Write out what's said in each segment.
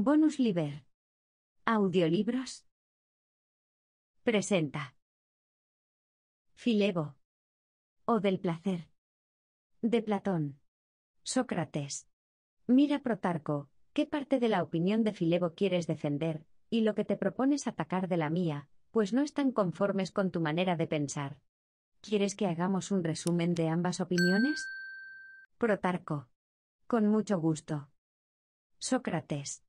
Bonus Liber. Audiolibros. Presenta. Filebo. O del placer. De Platón. Sócrates. Mira Protarco, ¿qué parte de la opinión de Filebo quieres defender, y lo que te propones atacar de la mía, pues no están conformes con tu manera de pensar? ¿Quieres que hagamos un resumen de ambas opiniones? Protarco. Con mucho gusto. Sócrates.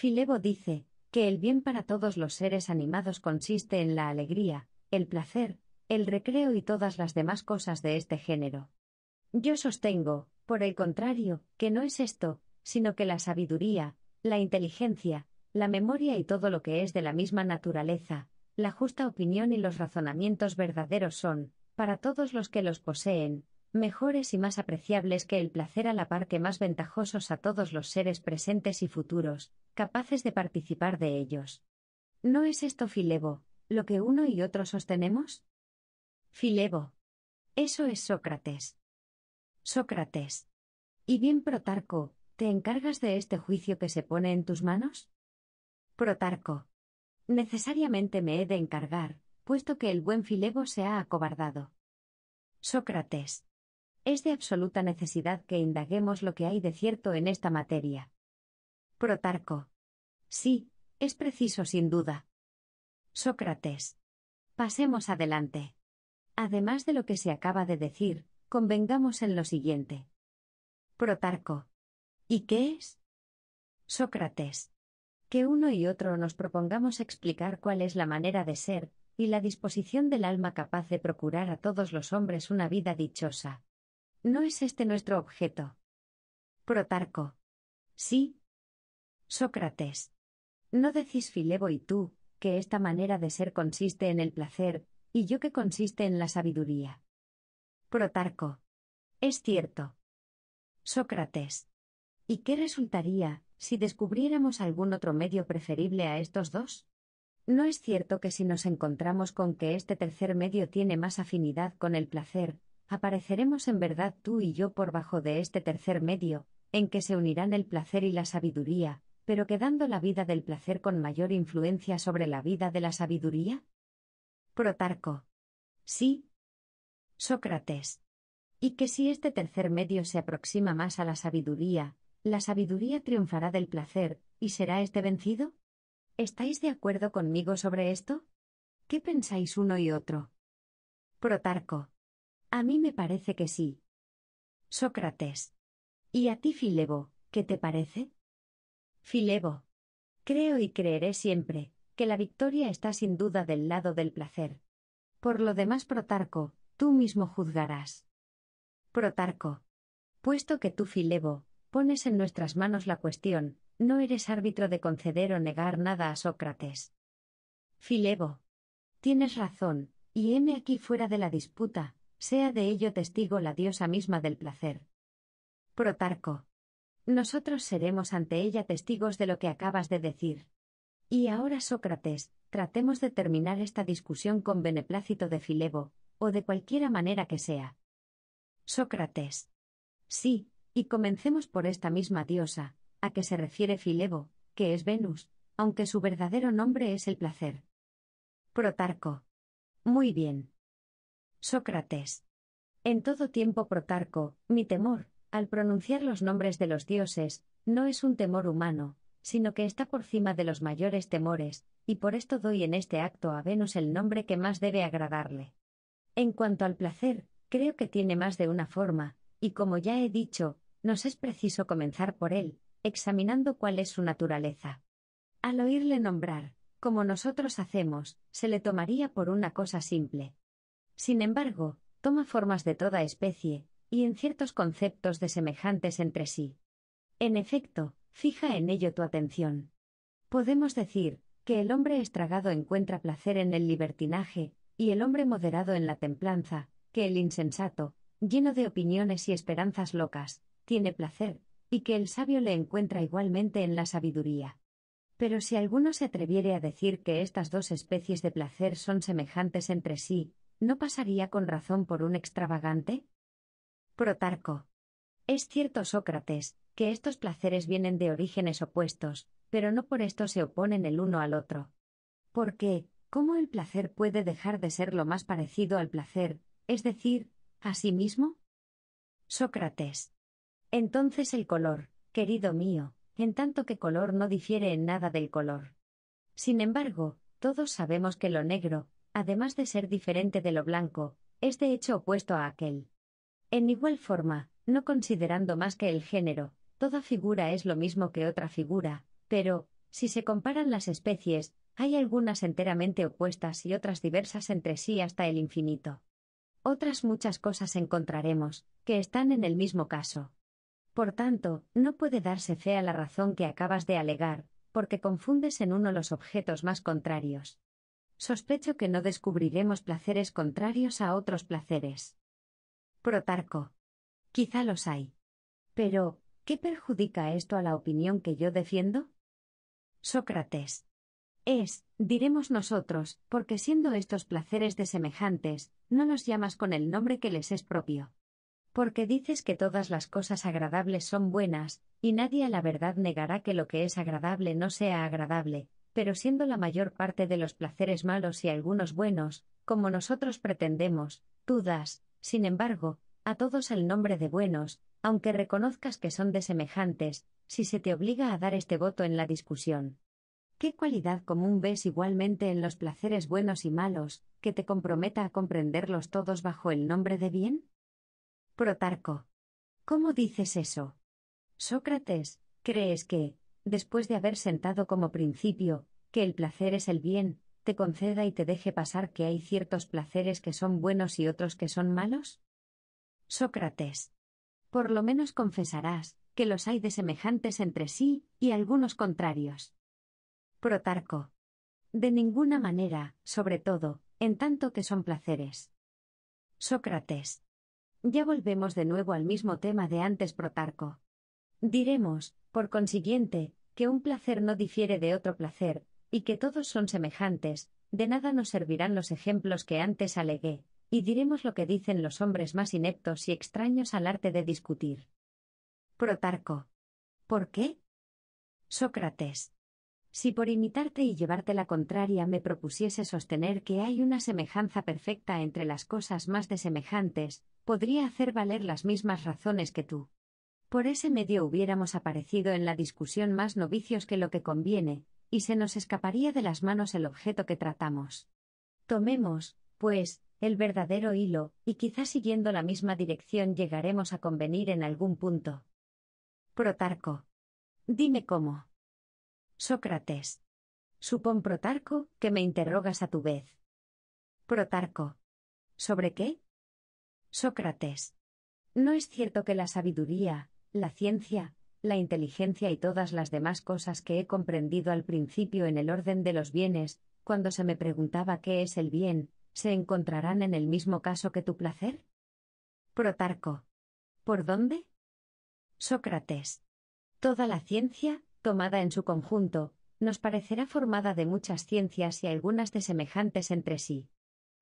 Filebo dice, que el bien para todos los seres animados consiste en la alegría, el placer, el recreo y todas las demás cosas de este género. Yo sostengo, por el contrario, que no es esto, sino que la sabiduría, la inteligencia, la memoria y todo lo que es de la misma naturaleza, la justa opinión y los razonamientos verdaderos son, para todos los que los poseen, mejores y más apreciables que el placer a la par que más ventajosos a todos los seres presentes y futuros, capaces de participar de ellos. ¿No es esto, Filebo, lo que uno y otro sostenemos? Filebo. Eso es Sócrates. Sócrates. Y bien, Protarco, ¿te encargas de este juicio que se pone en tus manos? Protarco. Necesariamente me he de encargar, puesto que el buen Filebo se ha acobardado. Sócrates es de absoluta necesidad que indaguemos lo que hay de cierto en esta materia. Protarco. Sí, es preciso sin duda. Sócrates. Pasemos adelante. Además de lo que se acaba de decir, convengamos en lo siguiente. Protarco. ¿Y qué es? Sócrates. Que uno y otro nos propongamos explicar cuál es la manera de ser, y la disposición del alma capaz de procurar a todos los hombres una vida dichosa. No es este nuestro objeto. Protarco. Sí. Sócrates. No decís Filebo y tú, que esta manera de ser consiste en el placer, y yo que consiste en la sabiduría. Protarco. Es cierto. Sócrates. ¿Y qué resultaría si descubriéramos algún otro medio preferible a estos dos? ¿No es cierto que si nos encontramos con que este tercer medio tiene más afinidad con el placer, apareceremos en verdad tú y yo por bajo de este tercer medio, en que se unirán el placer y la sabiduría, pero quedando la vida del placer con mayor influencia sobre la vida de la sabiduría? Protarco. Sí. Sócrates. Y que si este tercer medio se aproxima más a la sabiduría, la sabiduría triunfará del placer, y será este vencido? ¿Estáis de acuerdo conmigo sobre esto? ¿Qué pensáis uno y otro? Protarco. A mí me parece que sí. Sócrates. ¿Y a ti, Filebo, qué te parece? Filebo. Creo y creeré siempre que la victoria está sin duda del lado del placer. Por lo demás, Protarco, tú mismo juzgarás. Protarco. Puesto que tú, Filebo, pones en nuestras manos la cuestión, no eres árbitro de conceder o negar nada a Sócrates. Filebo. Tienes razón, y heme aquí fuera de la disputa, sea de ello testigo la diosa misma del placer. Protarco. Nosotros seremos ante ella testigos de lo que acabas de decir. Y ahora, Sócrates, tratemos de terminar esta discusión con beneplácito de Filebo, o de cualquiera manera que sea. Sócrates. Sí, y comencemos por esta misma diosa, a que se refiere Filebo, que es Venus, aunque su verdadero nombre es el placer. Protarco. Muy bien. Sócrates. En todo tiempo Protarco, mi temor, al pronunciar los nombres de los dioses, no es un temor humano, sino que está por cima de los mayores temores, y por esto doy en este acto a Venus el nombre que más debe agradarle. En cuanto al placer, creo que tiene más de una forma, y como ya he dicho, nos es preciso comenzar por él, examinando cuál es su naturaleza. Al oírle nombrar, como nosotros hacemos, se le tomaría por una cosa simple. Sin embargo, toma formas de toda especie, y en ciertos conceptos de semejantes entre sí. En efecto, fija en ello tu atención. Podemos decir, que el hombre estragado encuentra placer en el libertinaje, y el hombre moderado en la templanza, que el insensato, lleno de opiniones y esperanzas locas, tiene placer, y que el sabio le encuentra igualmente en la sabiduría. Pero si alguno se atreviere a decir que estas dos especies de placer son semejantes entre sí, ¿No pasaría con razón por un extravagante? Protarco. Es cierto, Sócrates, que estos placeres vienen de orígenes opuestos, pero no por esto se oponen el uno al otro. Porque, ¿cómo el placer puede dejar de ser lo más parecido al placer, es decir, a sí mismo? Sócrates. Entonces el color, querido mío, en tanto que color no difiere en nada del color. Sin embargo, todos sabemos que lo negro, además de ser diferente de lo blanco, es de hecho opuesto a aquel. En igual forma, no considerando más que el género, toda figura es lo mismo que otra figura, pero, si se comparan las especies, hay algunas enteramente opuestas y otras diversas entre sí hasta el infinito. Otras muchas cosas encontraremos, que están en el mismo caso. Por tanto, no puede darse fe a la razón que acabas de alegar, porque confundes en uno los objetos más contrarios. Sospecho que no descubriremos placeres contrarios a otros placeres. Protarco. Quizá los hay. Pero, ¿qué perjudica esto a la opinión que yo defiendo? Sócrates. Es, diremos nosotros, porque siendo estos placeres de semejantes, no los llamas con el nombre que les es propio. Porque dices que todas las cosas agradables son buenas, y nadie a la verdad negará que lo que es agradable no sea agradable, pero siendo la mayor parte de los placeres malos y algunos buenos, como nosotros pretendemos, tú das, sin embargo, a todos el nombre de buenos, aunque reconozcas que son de semejantes, si se te obliga a dar este voto en la discusión. ¿Qué cualidad común ves igualmente en los placeres buenos y malos, que te comprometa a comprenderlos todos bajo el nombre de bien? Protarco. ¿Cómo dices eso? Sócrates, ¿crees que, después de haber sentado como principio, que el placer es el bien, te conceda y te deje pasar que hay ciertos placeres que son buenos y otros que son malos? Sócrates. Por lo menos confesarás, que los hay de semejantes entre sí, y algunos contrarios. Protarco. De ninguna manera, sobre todo, en tanto que son placeres. Sócrates. Ya volvemos de nuevo al mismo tema de antes Protarco. Diremos, por consiguiente, que un placer no difiere de otro placer, y que todos son semejantes, de nada nos servirán los ejemplos que antes alegué, y diremos lo que dicen los hombres más ineptos y extraños al arte de discutir. Protarco. ¿Por qué? Sócrates. Si por imitarte y llevarte la contraria me propusiese sostener que hay una semejanza perfecta entre las cosas más desemejantes, podría hacer valer las mismas razones que tú. Por ese medio hubiéramos aparecido en la discusión más novicios que lo que conviene, y se nos escaparía de las manos el objeto que tratamos. Tomemos, pues, el verdadero hilo, y quizá siguiendo la misma dirección llegaremos a convenir en algún punto. Protarco. Dime cómo. Sócrates. Supón Protarco, que me interrogas a tu vez. Protarco. ¿Sobre qué? Sócrates. ¿No es cierto que la sabiduría, la ciencia, la inteligencia y todas las demás cosas que he comprendido al principio en el orden de los bienes, cuando se me preguntaba qué es el bien, se encontrarán en el mismo caso que tu placer? Protarco. ¿Por dónde? Sócrates. Toda la ciencia, tomada en su conjunto, nos parecerá formada de muchas ciencias y algunas de semejantes entre sí.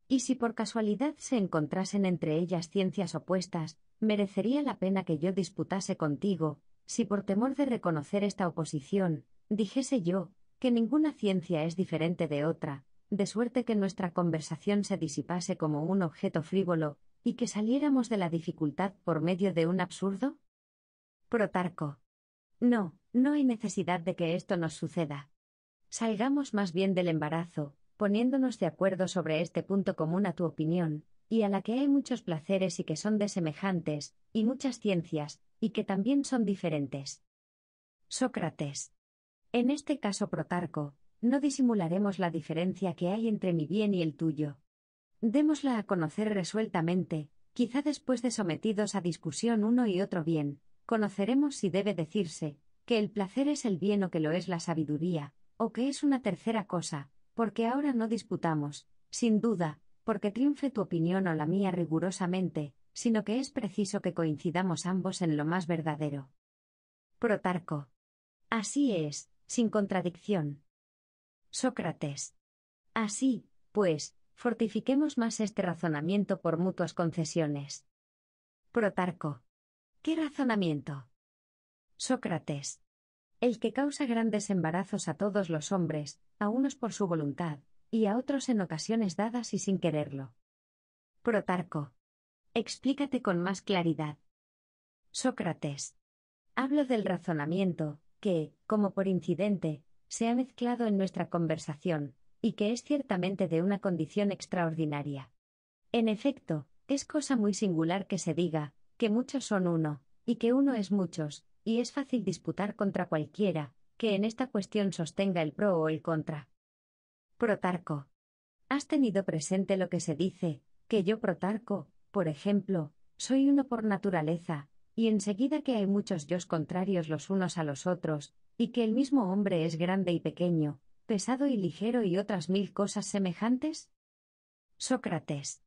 Y si por casualidad se encontrasen entre ellas ciencias opuestas, Merecería la pena que yo disputase contigo, si por temor de reconocer esta oposición, dijese yo, que ninguna ciencia es diferente de otra, de suerte que nuestra conversación se disipase como un objeto frívolo, y que saliéramos de la dificultad por medio de un absurdo? Protarco. No, no hay necesidad de que esto nos suceda. Salgamos más bien del embarazo, poniéndonos de acuerdo sobre este punto común a tu opinión, y a la que hay muchos placeres y que son desemejantes, y muchas ciencias, y que también son diferentes. Sócrates. En este caso Protarco, no disimularemos la diferencia que hay entre mi bien y el tuyo. Démosla a conocer resueltamente, quizá después de sometidos a discusión uno y otro bien, conoceremos si debe decirse, que el placer es el bien o que lo es la sabiduría, o que es una tercera cosa, porque ahora no disputamos, sin duda, porque triunfe tu opinión o la mía rigurosamente, sino que es preciso que coincidamos ambos en lo más verdadero. Protarco. Así es, sin contradicción. Sócrates. Así, pues, fortifiquemos más este razonamiento por mutuas concesiones. Protarco. ¿Qué razonamiento? Sócrates. El que causa grandes embarazos a todos los hombres, a unos por su voluntad, y a otros en ocasiones dadas y sin quererlo. Protarco. Explícate con más claridad. Sócrates. Hablo del razonamiento, que, como por incidente, se ha mezclado en nuestra conversación, y que es ciertamente de una condición extraordinaria. En efecto, es cosa muy singular que se diga, que muchos son uno, y que uno es muchos, y es fácil disputar contra cualquiera, que en esta cuestión sostenga el pro o el contra. Protarco. ¿Has tenido presente lo que se dice, que yo Protarco, por ejemplo, soy uno por naturaleza, y enseguida que hay muchos yos contrarios los unos a los otros, y que el mismo hombre es grande y pequeño, pesado y ligero y otras mil cosas semejantes? Sócrates.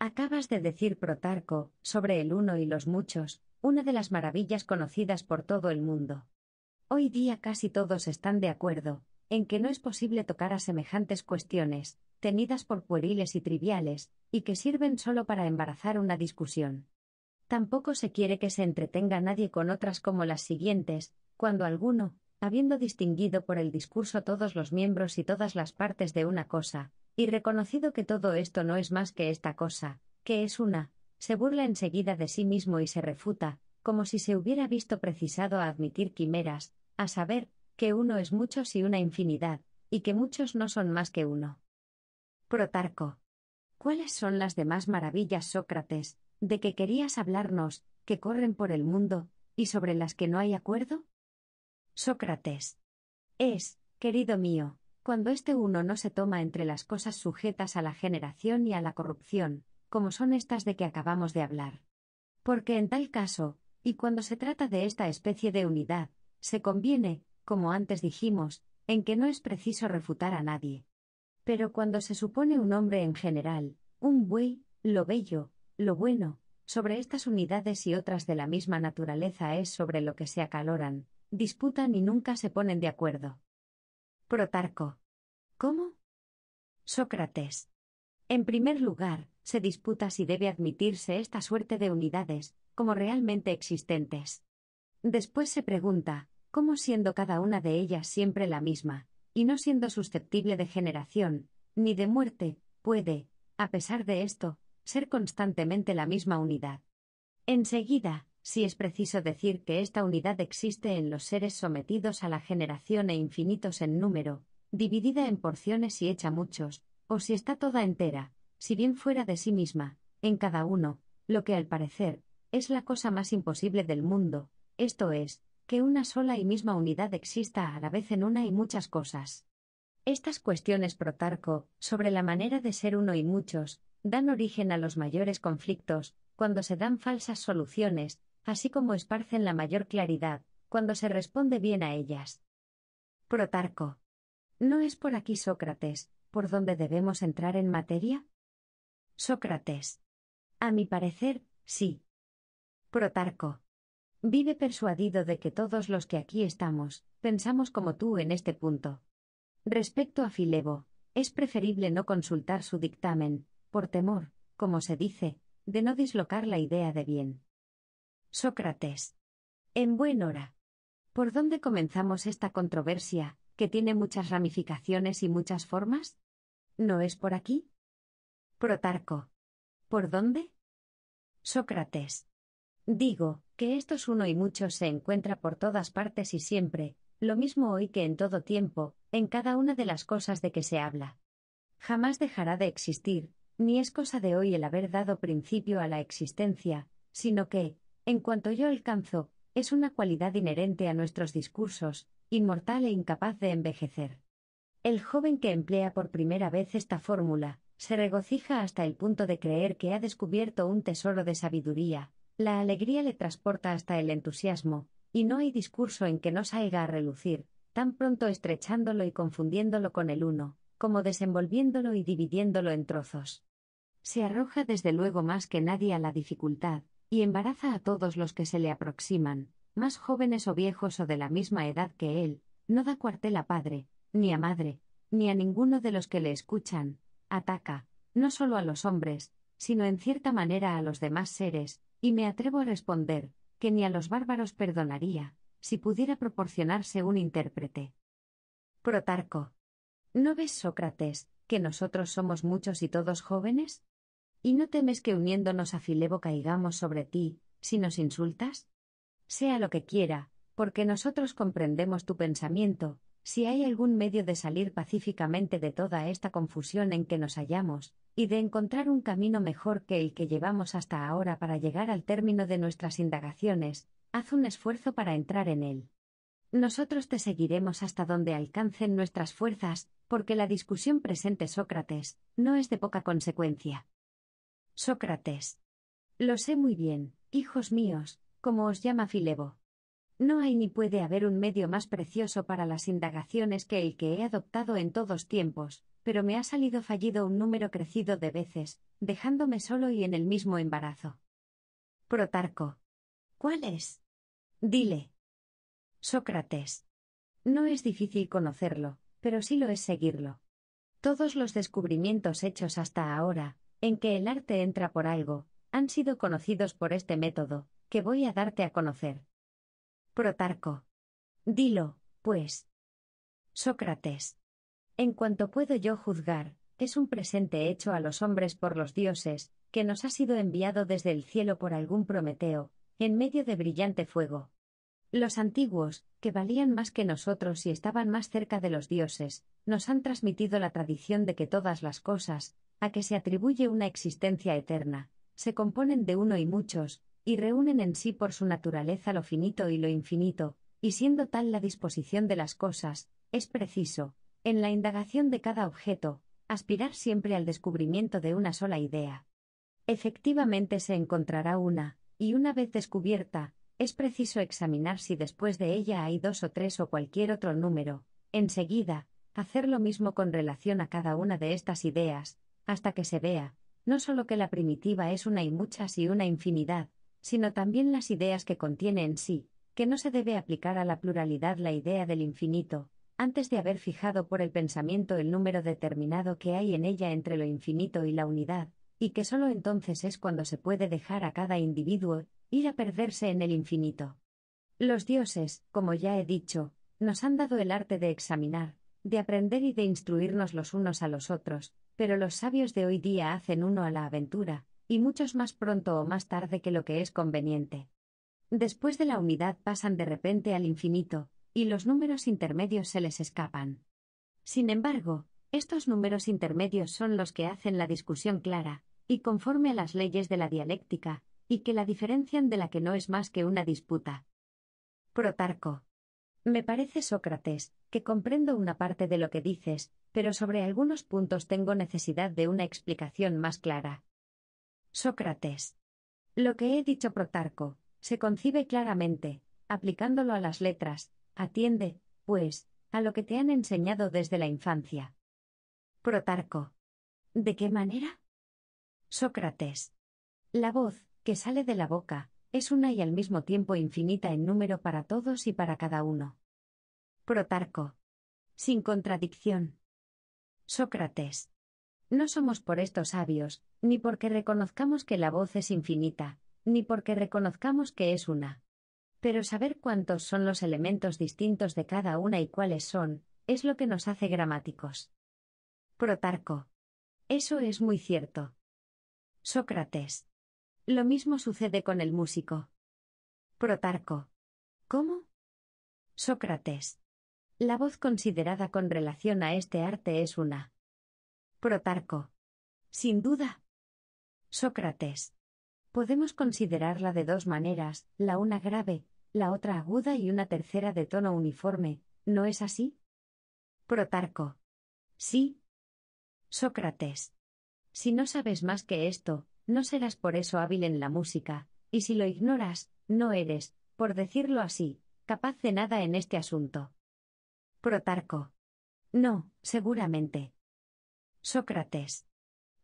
Acabas de decir Protarco, sobre el uno y los muchos, una de las maravillas conocidas por todo el mundo. Hoy día casi todos están de acuerdo, en que no es posible tocar a semejantes cuestiones, tenidas por pueriles y triviales, y que sirven solo para embarazar una discusión. Tampoco se quiere que se entretenga nadie con otras como las siguientes, cuando alguno, habiendo distinguido por el discurso todos los miembros y todas las partes de una cosa, y reconocido que todo esto no es más que esta cosa, que es una, se burla enseguida de sí mismo y se refuta, como si se hubiera visto precisado a admitir quimeras, a saber, que uno es muchos y una infinidad, y que muchos no son más que uno. Protarco. ¿Cuáles son las demás maravillas, Sócrates, de que querías hablarnos, que corren por el mundo, y sobre las que no hay acuerdo? Sócrates. Es, querido mío, cuando este uno no se toma entre las cosas sujetas a la generación y a la corrupción, como son estas de que acabamos de hablar. Porque en tal caso, y cuando se trata de esta especie de unidad, se conviene, como antes dijimos, en que no es preciso refutar a nadie. Pero cuando se supone un hombre en general, un buey, lo bello, lo bueno, sobre estas unidades y otras de la misma naturaleza es sobre lo que se acaloran, disputan y nunca se ponen de acuerdo. Protarco. ¿Cómo? Sócrates. En primer lugar, se disputa si debe admitirse esta suerte de unidades, como realmente existentes. Después se pregunta, cómo siendo cada una de ellas siempre la misma, y no siendo susceptible de generación, ni de muerte, puede, a pesar de esto, ser constantemente la misma unidad. Enseguida, si es preciso decir que esta unidad existe en los seres sometidos a la generación e infinitos en número, dividida en porciones y hecha muchos, o si está toda entera, si bien fuera de sí misma, en cada uno, lo que al parecer, es la cosa más imposible del mundo, esto es, que una sola y misma unidad exista a la vez en una y muchas cosas. Estas cuestiones protarco, sobre la manera de ser uno y muchos, dan origen a los mayores conflictos, cuando se dan falsas soluciones, así como esparcen la mayor claridad, cuando se responde bien a ellas. Protarco. ¿No es por aquí Sócrates, por donde debemos entrar en materia? Sócrates. A mi parecer, sí. Protarco. Vive persuadido de que todos los que aquí estamos, pensamos como tú en este punto. Respecto a Filebo, es preferible no consultar su dictamen, por temor, como se dice, de no dislocar la idea de bien. Sócrates. En buen hora. ¿Por dónde comenzamos esta controversia, que tiene muchas ramificaciones y muchas formas? ¿No es por aquí? Protarco. ¿Por dónde? Sócrates. Digo, que esto uno y muchos se encuentra por todas partes y siempre, lo mismo hoy que en todo tiempo, en cada una de las cosas de que se habla. Jamás dejará de existir, ni es cosa de hoy el haber dado principio a la existencia, sino que, en cuanto yo alcanzo, es una cualidad inherente a nuestros discursos, inmortal e incapaz de envejecer. El joven que emplea por primera vez esta fórmula, se regocija hasta el punto de creer que ha descubierto un tesoro de sabiduría, la alegría le transporta hasta el entusiasmo, y no hay discurso en que no salga a relucir, tan pronto estrechándolo y confundiéndolo con el uno, como desenvolviéndolo y dividiéndolo en trozos. Se arroja desde luego más que nadie a la dificultad, y embaraza a todos los que se le aproximan, más jóvenes o viejos o de la misma edad que él, no da cuartel a padre, ni a madre, ni a ninguno de los que le escuchan, ataca, no solo a los hombres, sino en cierta manera a los demás seres, y me atrevo a responder, que ni a los bárbaros perdonaría, si pudiera proporcionarse un intérprete. Protarco. ¿No ves, Sócrates, que nosotros somos muchos y todos jóvenes? ¿Y no temes que uniéndonos a Filebo caigamos sobre ti, si nos insultas? Sea lo que quiera, porque nosotros comprendemos tu pensamiento, si hay algún medio de salir pacíficamente de toda esta confusión en que nos hallamos, y de encontrar un camino mejor que el que llevamos hasta ahora para llegar al término de nuestras indagaciones, haz un esfuerzo para entrar en él. Nosotros te seguiremos hasta donde alcancen nuestras fuerzas, porque la discusión presente Sócrates, no es de poca consecuencia. Sócrates. Lo sé muy bien, hijos míos, como os llama Filebo. No hay ni puede haber un medio más precioso para las indagaciones que el que he adoptado en todos tiempos, pero me ha salido fallido un número crecido de veces, dejándome solo y en el mismo embarazo. Protarco. ¿Cuál es? Dile. Sócrates. No es difícil conocerlo, pero sí lo es seguirlo. Todos los descubrimientos hechos hasta ahora, en que el arte entra por algo, han sido conocidos por este método, que voy a darte a conocer. Protarco. Dilo, pues. Sócrates. En cuanto puedo yo juzgar, es un presente hecho a los hombres por los dioses, que nos ha sido enviado desde el cielo por algún Prometeo, en medio de brillante fuego. Los antiguos, que valían más que nosotros y estaban más cerca de los dioses, nos han transmitido la tradición de que todas las cosas, a que se atribuye una existencia eterna, se componen de uno y muchos, y reúnen en sí por su naturaleza lo finito y lo infinito, y siendo tal la disposición de las cosas, es preciso, en la indagación de cada objeto, aspirar siempre al descubrimiento de una sola idea. Efectivamente se encontrará una, y una vez descubierta, es preciso examinar si después de ella hay dos o tres o cualquier otro número, enseguida, hacer lo mismo con relación a cada una de estas ideas, hasta que se vea, no solo que la primitiva es una y muchas y una infinidad, sino también las ideas que contiene en sí, que no se debe aplicar a la pluralidad la idea del infinito, antes de haber fijado por el pensamiento el número determinado que hay en ella entre lo infinito y la unidad, y que sólo entonces es cuando se puede dejar a cada individuo ir a perderse en el infinito. Los dioses, como ya he dicho, nos han dado el arte de examinar, de aprender y de instruirnos los unos a los otros, pero los sabios de hoy día hacen uno a la aventura, y muchos más pronto o más tarde que lo que es conveniente. Después de la unidad pasan de repente al infinito, y los números intermedios se les escapan. Sin embargo, estos números intermedios son los que hacen la discusión clara, y conforme a las leyes de la dialéctica, y que la diferencian de la que no es más que una disputa. Protarco. Me parece, Sócrates, que comprendo una parte de lo que dices, pero sobre algunos puntos tengo necesidad de una explicación más clara. Sócrates. Lo que he dicho Protarco, se concibe claramente, aplicándolo a las letras, atiende, pues, a lo que te han enseñado desde la infancia. Protarco. ¿De qué manera? Sócrates. La voz, que sale de la boca, es una y al mismo tiempo infinita en número para todos y para cada uno. Protarco. Sin contradicción. Sócrates. No somos por esto sabios, ni porque reconozcamos que la voz es infinita, ni porque reconozcamos que es una. Pero saber cuántos son los elementos distintos de cada una y cuáles son, es lo que nos hace gramáticos. Protarco. Eso es muy cierto. Sócrates. Lo mismo sucede con el músico. Protarco. ¿Cómo? Sócrates. La voz considerada con relación a este arte es una. Protarco. Sin duda. Sócrates. Podemos considerarla de dos maneras, la una grave, la otra aguda y una tercera de tono uniforme, ¿no es así? Protarco. Sí. Sócrates. Si no sabes más que esto, no serás por eso hábil en la música, y si lo ignoras, no eres, por decirlo así, capaz de nada en este asunto. Protarco. No, seguramente. Sócrates.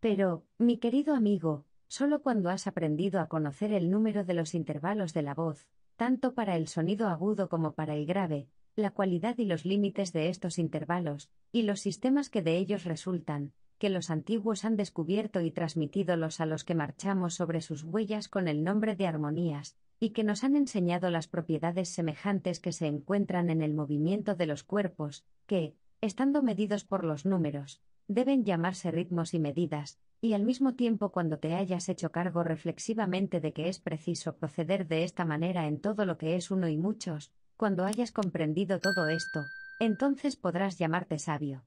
Pero, mi querido amigo, solo cuando has aprendido a conocer el número de los intervalos de la voz, tanto para el sonido agudo como para el grave, la cualidad y los límites de estos intervalos, y los sistemas que de ellos resultan, que los antiguos han descubierto y transmitido los a los que marchamos sobre sus huellas con el nombre de armonías, y que nos han enseñado las propiedades semejantes que se encuentran en el movimiento de los cuerpos, que, estando medidos por los números, deben llamarse ritmos y medidas, y al mismo tiempo cuando te hayas hecho cargo reflexivamente de que es preciso proceder de esta manera en todo lo que es uno y muchos, cuando hayas comprendido todo esto, entonces podrás llamarte sabio.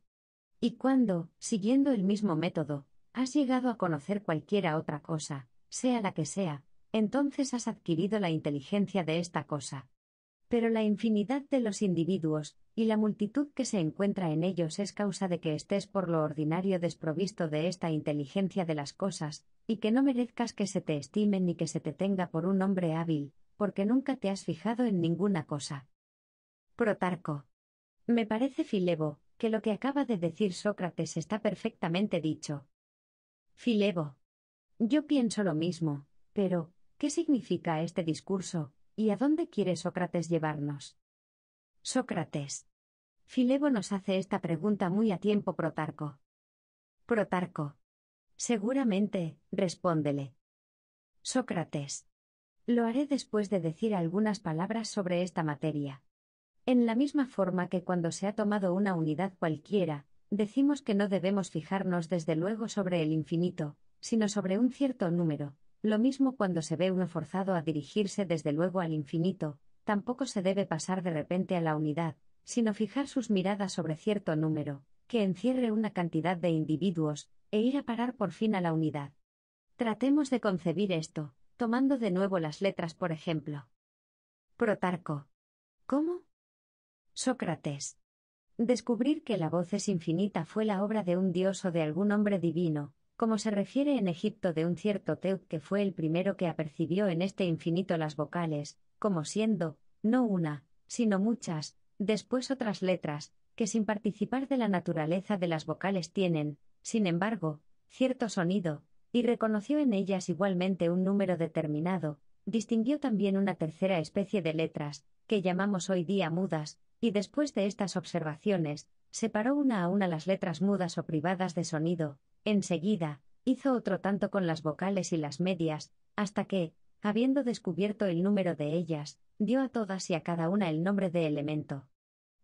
Y cuando, siguiendo el mismo método, has llegado a conocer cualquiera otra cosa, sea la que sea, entonces has adquirido la inteligencia de esta cosa, pero la infinidad de los individuos, y la multitud que se encuentra en ellos es causa de que estés por lo ordinario desprovisto de esta inteligencia de las cosas, y que no merezcas que se te estime ni que se te tenga por un hombre hábil, porque nunca te has fijado en ninguna cosa. Protarco. Me parece, Filebo, que lo que acaba de decir Sócrates está perfectamente dicho. Filebo. Yo pienso lo mismo, pero, ¿qué significa este discurso, ¿Y a dónde quiere Sócrates llevarnos? Sócrates. Filebo nos hace esta pregunta muy a tiempo Protarco. Protarco. Seguramente, respóndele. Sócrates. Lo haré después de decir algunas palabras sobre esta materia. En la misma forma que cuando se ha tomado una unidad cualquiera, decimos que no debemos fijarnos desde luego sobre el infinito, sino sobre un cierto número, lo mismo cuando se ve uno forzado a dirigirse desde luego al infinito, tampoco se debe pasar de repente a la unidad, sino fijar sus miradas sobre cierto número, que encierre una cantidad de individuos, e ir a parar por fin a la unidad. Tratemos de concebir esto, tomando de nuevo las letras, por ejemplo. Protarco. ¿Cómo? Sócrates. Descubrir que la voz es infinita fue la obra de un dios o de algún hombre divino, como se refiere en Egipto de un cierto Teut que fue el primero que apercibió en este infinito las vocales, como siendo, no una, sino muchas, después otras letras, que sin participar de la naturaleza de las vocales tienen, sin embargo, cierto sonido, y reconoció en ellas igualmente un número determinado, distinguió también una tercera especie de letras, que llamamos hoy día mudas, y después de estas observaciones, separó una a una las letras mudas o privadas de sonido, Enseguida, hizo otro tanto con las vocales y las medias, hasta que, habiendo descubierto el número de ellas, dio a todas y a cada una el nombre de elemento.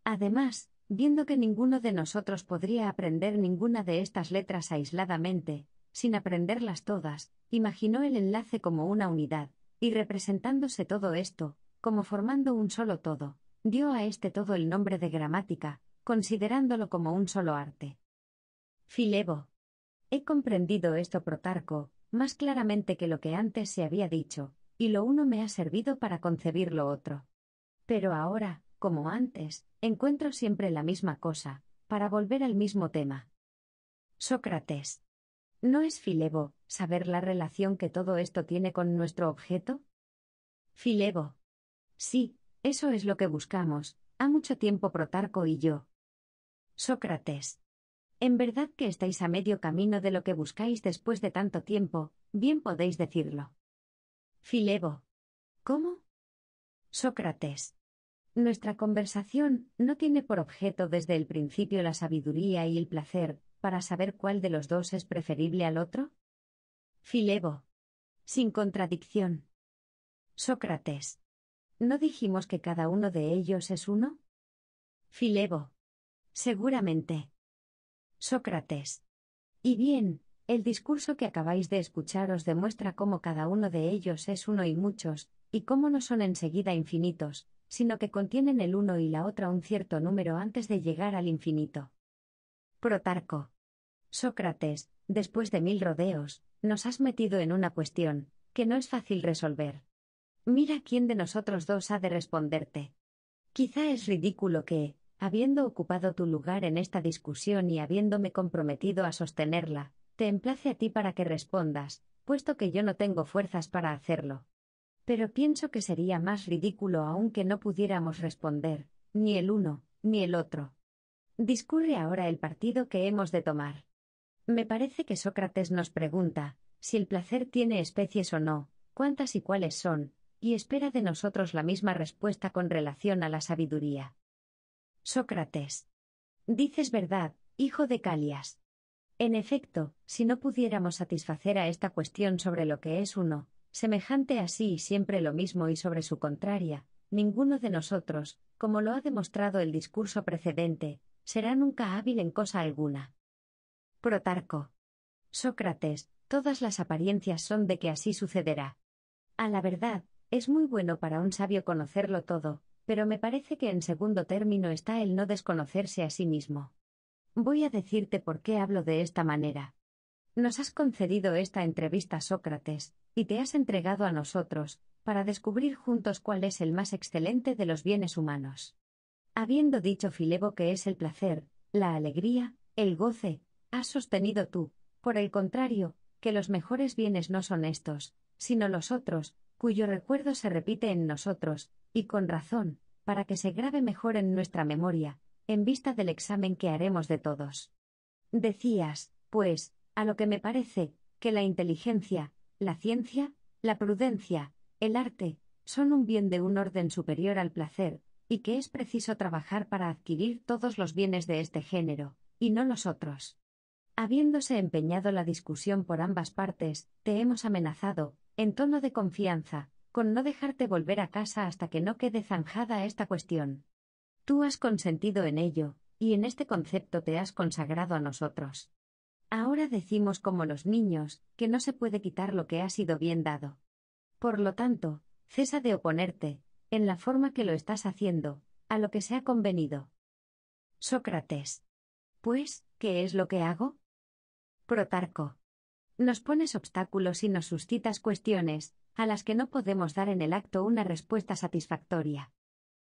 Además, viendo que ninguno de nosotros podría aprender ninguna de estas letras aisladamente, sin aprenderlas todas, imaginó el enlace como una unidad, y representándose todo esto, como formando un solo todo, dio a este todo el nombre de gramática, considerándolo como un solo arte. Filebo. He comprendido esto Protarco, más claramente que lo que antes se había dicho, y lo uno me ha servido para concebir lo otro. Pero ahora, como antes, encuentro siempre la misma cosa, para volver al mismo tema. Sócrates. ¿No es Filebo saber la relación que todo esto tiene con nuestro objeto? Filebo. Sí, eso es lo que buscamos, ha mucho tiempo Protarco y yo. Sócrates. En verdad que estáis a medio camino de lo que buscáis después de tanto tiempo, bien podéis decirlo. Filebo. ¿Cómo? Sócrates. Nuestra conversación no tiene por objeto desde el principio la sabiduría y el placer, para saber cuál de los dos es preferible al otro? Filebo. Sin contradicción. Sócrates. ¿No dijimos que cada uno de ellos es uno? Filebo. Seguramente. Sócrates. Y bien, el discurso que acabáis de escuchar os demuestra cómo cada uno de ellos es uno y muchos, y cómo no son enseguida infinitos, sino que contienen el uno y la otra un cierto número antes de llegar al infinito. Protarco. Sócrates, después de mil rodeos, nos has metido en una cuestión, que no es fácil resolver. Mira quién de nosotros dos ha de responderte. Quizá es ridículo que, Habiendo ocupado tu lugar en esta discusión y habiéndome comprometido a sostenerla, te emplace a ti para que respondas, puesto que yo no tengo fuerzas para hacerlo. Pero pienso que sería más ridículo aún que no pudiéramos responder, ni el uno, ni el otro. Discurre ahora el partido que hemos de tomar. Me parece que Sócrates nos pregunta, si el placer tiene especies o no, cuántas y cuáles son, y espera de nosotros la misma respuesta con relación a la sabiduría. Sócrates. Dices verdad, hijo de Calias. En efecto, si no pudiéramos satisfacer a esta cuestión sobre lo que es uno, semejante a sí y siempre lo mismo y sobre su contraria, ninguno de nosotros, como lo ha demostrado el discurso precedente, será nunca hábil en cosa alguna. Protarco. Sócrates, todas las apariencias son de que así sucederá. A la verdad, es muy bueno para un sabio conocerlo todo, pero me parece que en segundo término está el no desconocerse a sí mismo. Voy a decirte por qué hablo de esta manera. Nos has concedido esta entrevista, Sócrates, y te has entregado a nosotros, para descubrir juntos cuál es el más excelente de los bienes humanos. Habiendo dicho Filebo que es el placer, la alegría, el goce, has sostenido tú, por el contrario, que los mejores bienes no son estos, sino los otros, cuyo recuerdo se repite en nosotros, y con razón, para que se grabe mejor en nuestra memoria, en vista del examen que haremos de todos. Decías, pues, a lo que me parece, que la inteligencia, la ciencia, la prudencia, el arte, son un bien de un orden superior al placer, y que es preciso trabajar para adquirir todos los bienes de este género, y no los otros. Habiéndose empeñado la discusión por ambas partes, te hemos amenazado, en tono de confianza, con no dejarte volver a casa hasta que no quede zanjada esta cuestión. Tú has consentido en ello, y en este concepto te has consagrado a nosotros. Ahora decimos como los niños, que no se puede quitar lo que ha sido bien dado. Por lo tanto, cesa de oponerte, en la forma que lo estás haciendo, a lo que se ha convenido. Sócrates. Pues, ¿qué es lo que hago? Protarco. Nos pones obstáculos y nos suscitas cuestiones, a las que no podemos dar en el acto una respuesta satisfactoria.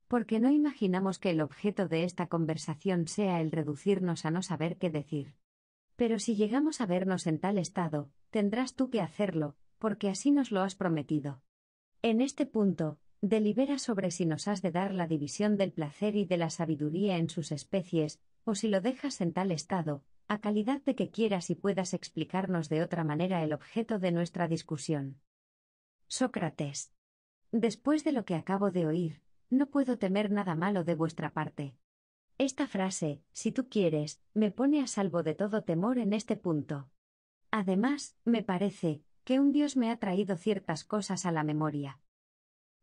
Porque no imaginamos que el objeto de esta conversación sea el reducirnos a no saber qué decir. Pero si llegamos a vernos en tal estado, tendrás tú que hacerlo, porque así nos lo has prometido. En este punto, delibera sobre si nos has de dar la división del placer y de la sabiduría en sus especies, o si lo dejas en tal estado, a calidad de que quieras y puedas explicarnos de otra manera el objeto de nuestra discusión. Sócrates. Después de lo que acabo de oír, no puedo temer nada malo de vuestra parte. Esta frase, si tú quieres, me pone a salvo de todo temor en este punto. Además, me parece, que un dios me ha traído ciertas cosas a la memoria.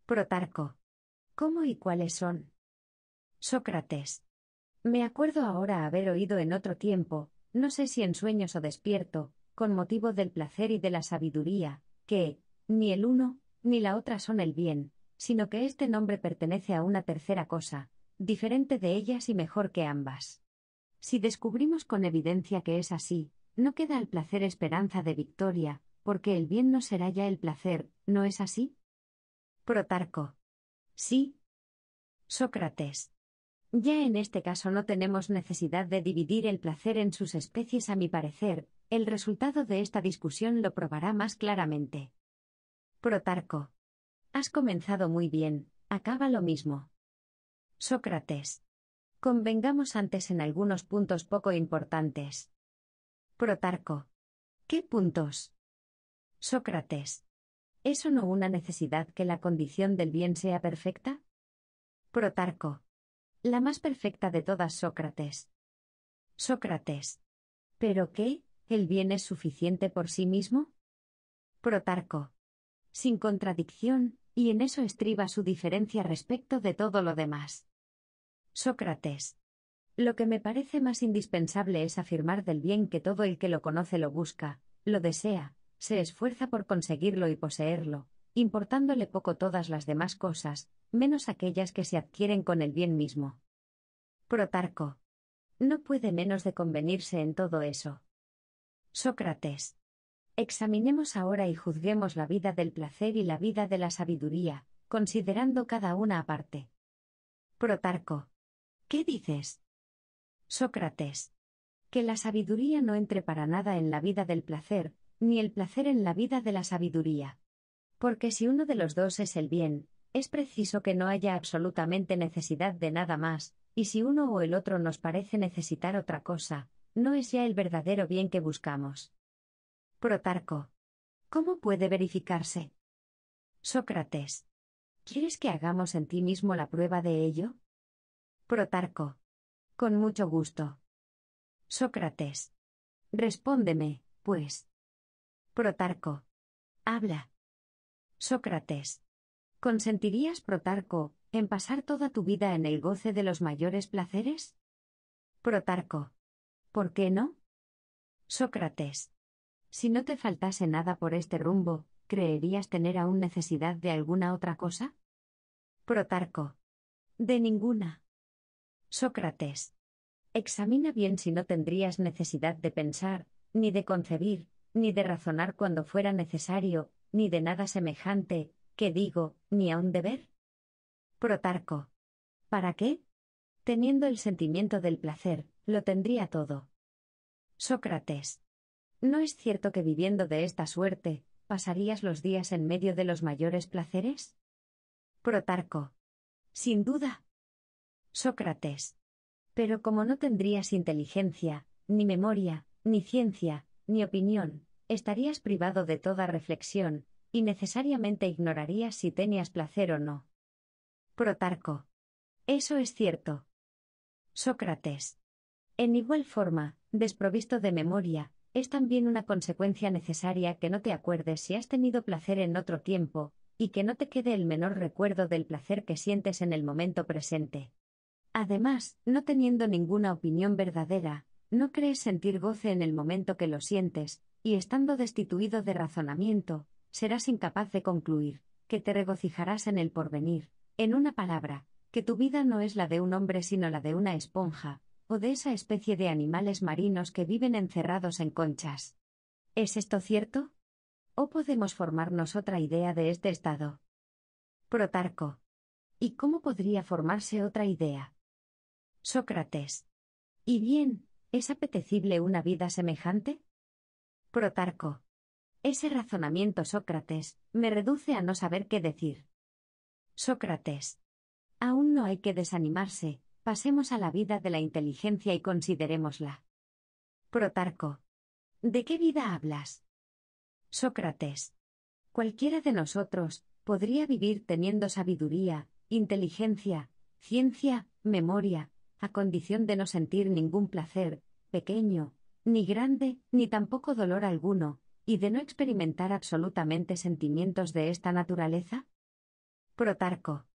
Protarco. ¿Cómo y cuáles son? Sócrates. Me acuerdo ahora haber oído en otro tiempo, no sé si en sueños o despierto, con motivo del placer y de la sabiduría, que, ni el uno, ni la otra son el bien, sino que este nombre pertenece a una tercera cosa, diferente de ellas y mejor que ambas. Si descubrimos con evidencia que es así, no queda al placer esperanza de victoria, porque el bien no será ya el placer, ¿no es así? Protarco. Sí. Sócrates. Ya en este caso no tenemos necesidad de dividir el placer en sus especies, a mi parecer, el resultado de esta discusión lo probará más claramente. Protarco. Has comenzado muy bien, acaba lo mismo. Sócrates. Convengamos antes en algunos puntos poco importantes. Protarco. ¿Qué puntos? Sócrates. ¿eso no una necesidad que la condición del bien sea perfecta? Protarco. La más perfecta de todas, Sócrates. Sócrates. ¿Pero qué? ¿El bien es suficiente por sí mismo? Protarco sin contradicción, y en eso estriba su diferencia respecto de todo lo demás. Sócrates. Lo que me parece más indispensable es afirmar del bien que todo el que lo conoce lo busca, lo desea, se esfuerza por conseguirlo y poseerlo, importándole poco todas las demás cosas, menos aquellas que se adquieren con el bien mismo. Protarco. No puede menos de convenirse en todo eso. Sócrates. Examinemos ahora y juzguemos la vida del placer y la vida de la sabiduría, considerando cada una aparte. Protarco. ¿Qué dices? Sócrates. Que la sabiduría no entre para nada en la vida del placer, ni el placer en la vida de la sabiduría. Porque si uno de los dos es el bien, es preciso que no haya absolutamente necesidad de nada más, y si uno o el otro nos parece necesitar otra cosa, no es ya el verdadero bien que buscamos. Protarco. ¿Cómo puede verificarse? Sócrates. ¿Quieres que hagamos en ti mismo la prueba de ello? Protarco. Con mucho gusto. Sócrates. Respóndeme, pues. Protarco. Habla. Sócrates. ¿Consentirías, Protarco, en pasar toda tu vida en el goce de los mayores placeres? Protarco. ¿Por qué no? Sócrates. Si no te faltase nada por este rumbo, ¿creerías tener aún necesidad de alguna otra cosa? Protarco. De ninguna. Sócrates. Examina bien si no tendrías necesidad de pensar, ni de concebir, ni de razonar cuando fuera necesario, ni de nada semejante, que digo, ni aun deber. Protarco. ¿Para qué? Teniendo el sentimiento del placer, lo tendría todo. Sócrates. ¿No es cierto que viviendo de esta suerte, pasarías los días en medio de los mayores placeres? Protarco. Sin duda. Sócrates. Pero como no tendrías inteligencia, ni memoria, ni ciencia, ni opinión, estarías privado de toda reflexión, y necesariamente ignorarías si tenías placer o no. Protarco. Eso es cierto. Sócrates. En igual forma, desprovisto de memoria, es también una consecuencia necesaria que no te acuerdes si has tenido placer en otro tiempo, y que no te quede el menor recuerdo del placer que sientes en el momento presente. Además, no teniendo ninguna opinión verdadera, no crees sentir goce en el momento que lo sientes, y estando destituido de razonamiento, serás incapaz de concluir, que te regocijarás en el porvenir, en una palabra, que tu vida no es la de un hombre sino la de una esponja, o de esa especie de animales marinos que viven encerrados en conchas. ¿Es esto cierto? ¿O podemos formarnos otra idea de este estado? Protarco. ¿Y cómo podría formarse otra idea? Sócrates. ¿Y bien, es apetecible una vida semejante? Protarco. Ese razonamiento, Sócrates, me reduce a no saber qué decir. Sócrates. Aún no hay que desanimarse, Pasemos a la vida de la inteligencia y considerémosla. Protarco. ¿De qué vida hablas? Sócrates. Cualquiera de nosotros podría vivir teniendo sabiduría, inteligencia, ciencia, memoria, a condición de no sentir ningún placer, pequeño, ni grande, ni tampoco dolor alguno, y de no experimentar absolutamente sentimientos de esta naturaleza? Protarco.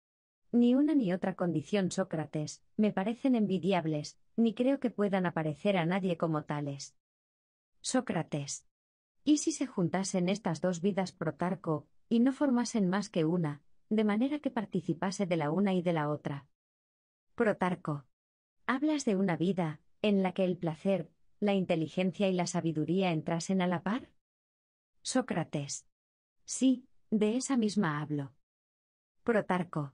Ni una ni otra condición, Sócrates, me parecen envidiables, ni creo que puedan aparecer a nadie como tales. Sócrates. ¿Y si se juntasen estas dos vidas Protarco, y no formasen más que una, de manera que participase de la una y de la otra? Protarco. Hablas de una vida, en la que el placer, la inteligencia y la sabiduría entrasen a la par? Sócrates. Sí, de esa misma hablo. Protarco.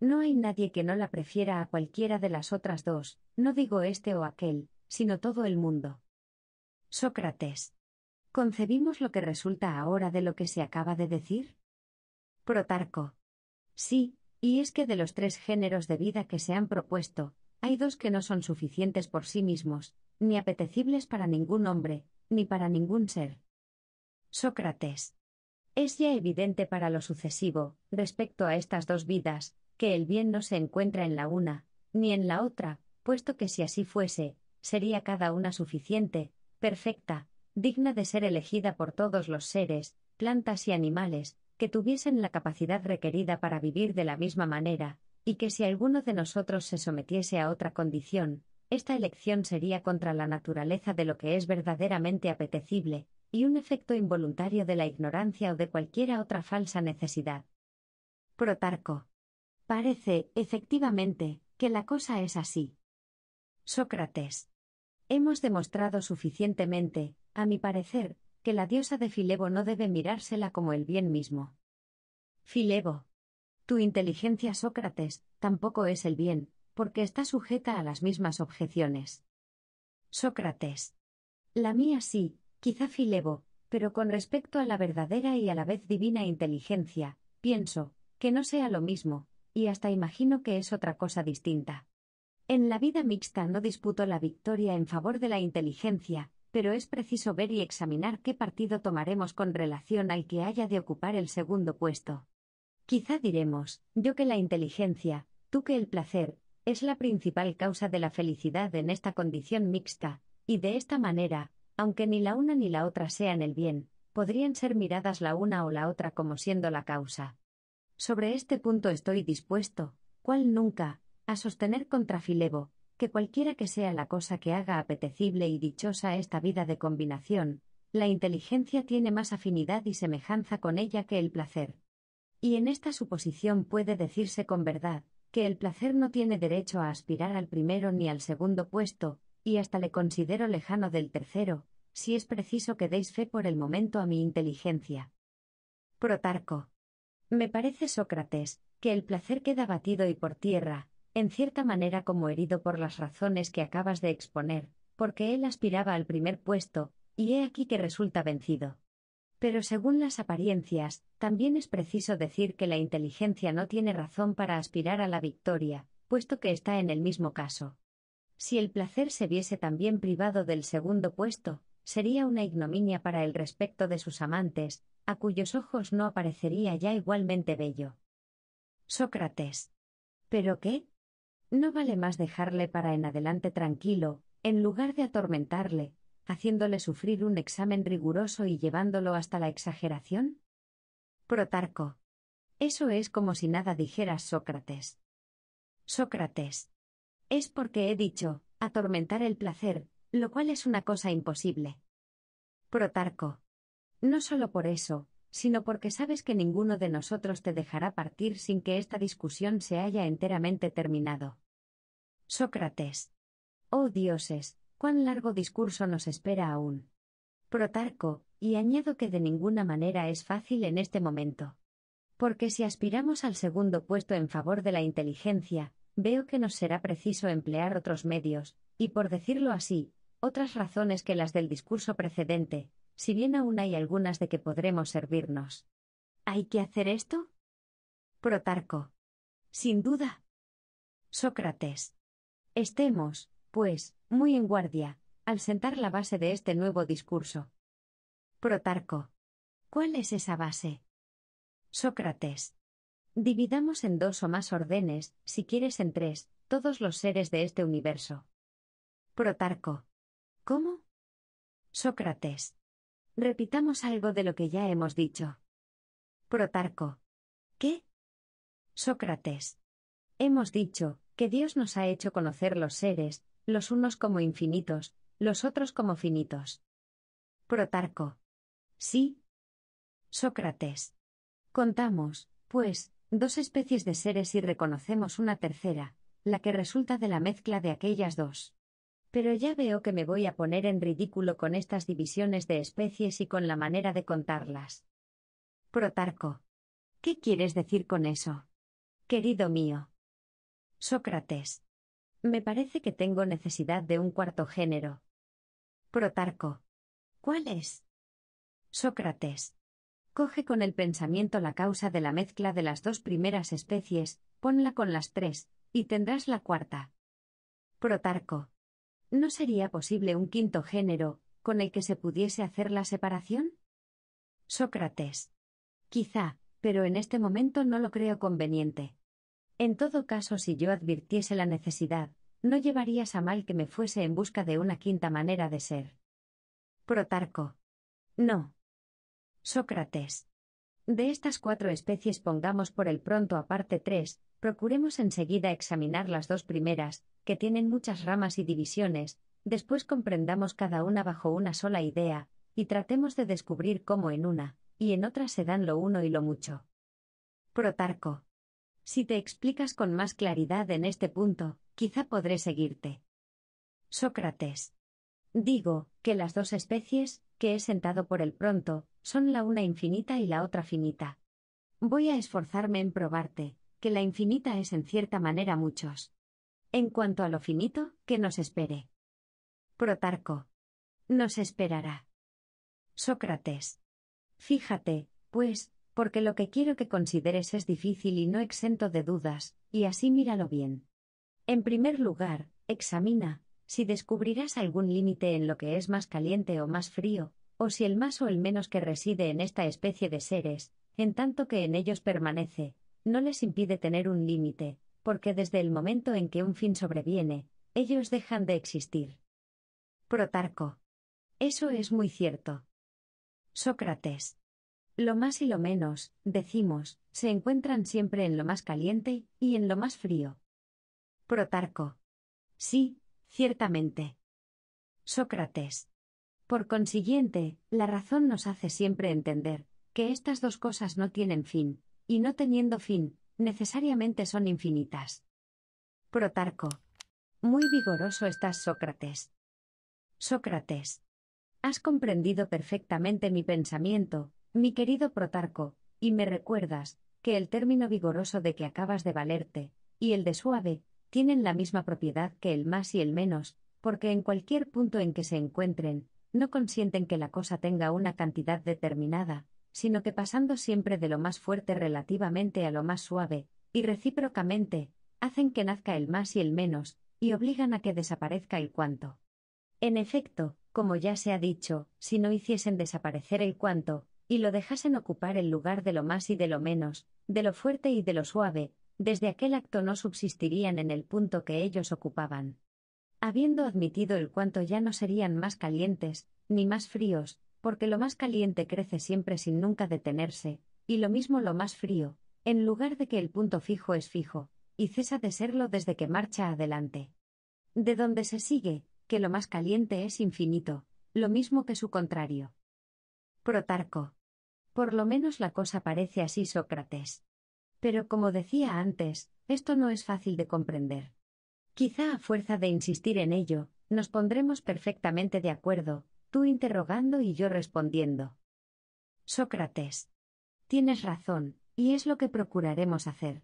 No hay nadie que no la prefiera a cualquiera de las otras dos, no digo este o aquel, sino todo el mundo. Sócrates. ¿Concebimos lo que resulta ahora de lo que se acaba de decir? Protarco. Sí, y es que de los tres géneros de vida que se han propuesto, hay dos que no son suficientes por sí mismos, ni apetecibles para ningún hombre, ni para ningún ser. Sócrates. Es ya evidente para lo sucesivo, respecto a estas dos vidas, que el bien no se encuentra en la una, ni en la otra, puesto que si así fuese, sería cada una suficiente, perfecta, digna de ser elegida por todos los seres, plantas y animales, que tuviesen la capacidad requerida para vivir de la misma manera, y que si alguno de nosotros se sometiese a otra condición, esta elección sería contra la naturaleza de lo que es verdaderamente apetecible, y un efecto involuntario de la ignorancia o de cualquiera otra falsa necesidad. Protarco. Parece, efectivamente, que la cosa es así. Sócrates. Hemos demostrado suficientemente, a mi parecer, que la diosa de Filebo no debe mirársela como el bien mismo. Filebo. Tu inteligencia, Sócrates, tampoco es el bien, porque está sujeta a las mismas objeciones. Sócrates. La mía sí, quizá Filebo, pero con respecto a la verdadera y a la vez divina inteligencia, pienso, que no sea lo mismo, y hasta imagino que es otra cosa distinta. En la vida mixta no disputo la victoria en favor de la inteligencia, pero es preciso ver y examinar qué partido tomaremos con relación al que haya de ocupar el segundo puesto. Quizá diremos, yo que la inteligencia, tú que el placer, es la principal causa de la felicidad en esta condición mixta, y de esta manera, aunque ni la una ni la otra sean el bien, podrían ser miradas la una o la otra como siendo la causa. Sobre este punto estoy dispuesto, cual nunca, a sostener contra Filebo, que cualquiera que sea la cosa que haga apetecible y dichosa esta vida de combinación, la inteligencia tiene más afinidad y semejanza con ella que el placer. Y en esta suposición puede decirse con verdad, que el placer no tiene derecho a aspirar al primero ni al segundo puesto, y hasta le considero lejano del tercero, si es preciso que deis fe por el momento a mi inteligencia. Protarco. Me parece, Sócrates, que el placer queda batido y por tierra, en cierta manera como herido por las razones que acabas de exponer, porque él aspiraba al primer puesto, y he aquí que resulta vencido. Pero según las apariencias, también es preciso decir que la inteligencia no tiene razón para aspirar a la victoria, puesto que está en el mismo caso. Si el placer se viese también privado del segundo puesto, sería una ignominia para el respecto de sus amantes, a cuyos ojos no aparecería ya igualmente bello. Sócrates. ¿Pero qué? ¿No vale más dejarle para en adelante tranquilo, en lugar de atormentarle, haciéndole sufrir un examen riguroso y llevándolo hasta la exageración? Protarco. Eso es como si nada dijeras, Sócrates. Sócrates. Es porque he dicho, atormentar el placer, lo cual es una cosa imposible. Protarco. No solo por eso, sino porque sabes que ninguno de nosotros te dejará partir sin que esta discusión se haya enteramente terminado. Sócrates. Oh dioses, cuán largo discurso nos espera aún. Protarco, y añado que de ninguna manera es fácil en este momento. Porque si aspiramos al segundo puesto en favor de la inteligencia, veo que nos será preciso emplear otros medios, y por decirlo así, otras razones que las del discurso precedente, si bien aún hay algunas de que podremos servirnos. ¿Hay que hacer esto? Protarco. Sin duda. Sócrates. Estemos, pues, muy en guardia, al sentar la base de este nuevo discurso. Protarco. ¿Cuál es esa base? Sócrates. Dividamos en dos o más órdenes, si quieres en tres, todos los seres de este universo. Protarco. ¿Cómo? Sócrates. Repitamos algo de lo que ya hemos dicho. Protarco. ¿Qué? Sócrates. Hemos dicho que Dios nos ha hecho conocer los seres, los unos como infinitos, los otros como finitos. Protarco. Sí. Sócrates. Contamos, pues, dos especies de seres y reconocemos una tercera, la que resulta de la mezcla de aquellas dos. Pero ya veo que me voy a poner en ridículo con estas divisiones de especies y con la manera de contarlas. Protarco. ¿Qué quieres decir con eso? Querido mío. Sócrates. Me parece que tengo necesidad de un cuarto género. Protarco. ¿Cuál es? Sócrates. Coge con el pensamiento la causa de la mezcla de las dos primeras especies, ponla con las tres, y tendrás la cuarta. Protarco. ¿No sería posible un quinto género, con el que se pudiese hacer la separación? Sócrates. Quizá, pero en este momento no lo creo conveniente. En todo caso, si yo advirtiese la necesidad, no llevarías a mal que me fuese en busca de una quinta manera de ser. Protarco. No. Sócrates. De estas cuatro especies pongamos por el pronto aparte tres, procuremos enseguida examinar las dos primeras, que tienen muchas ramas y divisiones, después comprendamos cada una bajo una sola idea, y tratemos de descubrir cómo en una, y en otra se dan lo uno y lo mucho. Protarco. Si te explicas con más claridad en este punto, quizá podré seguirte. Sócrates. Digo, que las dos especies, que he sentado por el pronto, son la una infinita y la otra finita. Voy a esforzarme en probarte, que la infinita es en cierta manera muchos. En cuanto a lo finito, que nos espere. Protarco. Nos esperará. Sócrates. Fíjate, pues, porque lo que quiero que consideres es difícil y no exento de dudas, y así míralo bien. En primer lugar, examina, si descubrirás algún límite en lo que es más caliente o más frío, o si el más o el menos que reside en esta especie de seres, en tanto que en ellos permanece, no les impide tener un límite, porque desde el momento en que un fin sobreviene, ellos dejan de existir. Protarco. Eso es muy cierto. Sócrates. Lo más y lo menos, decimos, se encuentran siempre en lo más caliente y en lo más frío. Protarco. Sí, ciertamente. Sócrates. Por consiguiente, la razón nos hace siempre entender que estas dos cosas no tienen fin, y no teniendo fin, necesariamente son infinitas. Protarco. Muy vigoroso estás, Sócrates. Sócrates. Has comprendido perfectamente mi pensamiento, mi querido Protarco, y me recuerdas que el término vigoroso de que acabas de valerte, y el de suave, tienen la misma propiedad que el más y el menos, porque en cualquier punto en que se encuentren, no consienten que la cosa tenga una cantidad determinada, sino que pasando siempre de lo más fuerte relativamente a lo más suave, y recíprocamente, hacen que nazca el más y el menos, y obligan a que desaparezca el cuanto. En efecto, como ya se ha dicho, si no hiciesen desaparecer el cuanto, y lo dejasen ocupar el lugar de lo más y de lo menos, de lo fuerte y de lo suave, desde aquel acto no subsistirían en el punto que ellos ocupaban habiendo admitido el cuanto ya no serían más calientes, ni más fríos, porque lo más caliente crece siempre sin nunca detenerse, y lo mismo lo más frío, en lugar de que el punto fijo es fijo, y cesa de serlo desde que marcha adelante. De donde se sigue, que lo más caliente es infinito, lo mismo que su contrario. Protarco. Por lo menos la cosa parece así Sócrates. Pero como decía antes, esto no es fácil de comprender. Quizá a fuerza de insistir en ello, nos pondremos perfectamente de acuerdo, tú interrogando y yo respondiendo. Sócrates. Tienes razón, y es lo que procuraremos hacer.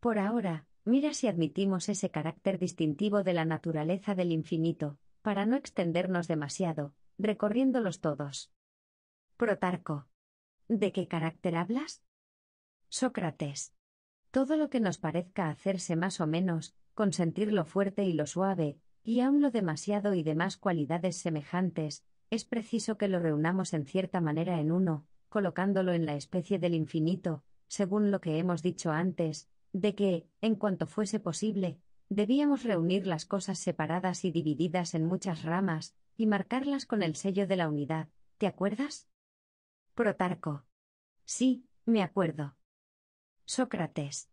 Por ahora, mira si admitimos ese carácter distintivo de la naturaleza del infinito, para no extendernos demasiado, recorriéndolos todos. Protarco. ¿De qué carácter hablas? Sócrates. Todo lo que nos parezca hacerse más o menos, sentir lo fuerte y lo suave, y aun lo demasiado y demás cualidades semejantes, es preciso que lo reunamos en cierta manera en uno, colocándolo en la especie del infinito, según lo que hemos dicho antes, de que, en cuanto fuese posible, debíamos reunir las cosas separadas y divididas en muchas ramas, y marcarlas con el sello de la unidad, ¿te acuerdas? Protarco. Sí, me acuerdo. Sócrates.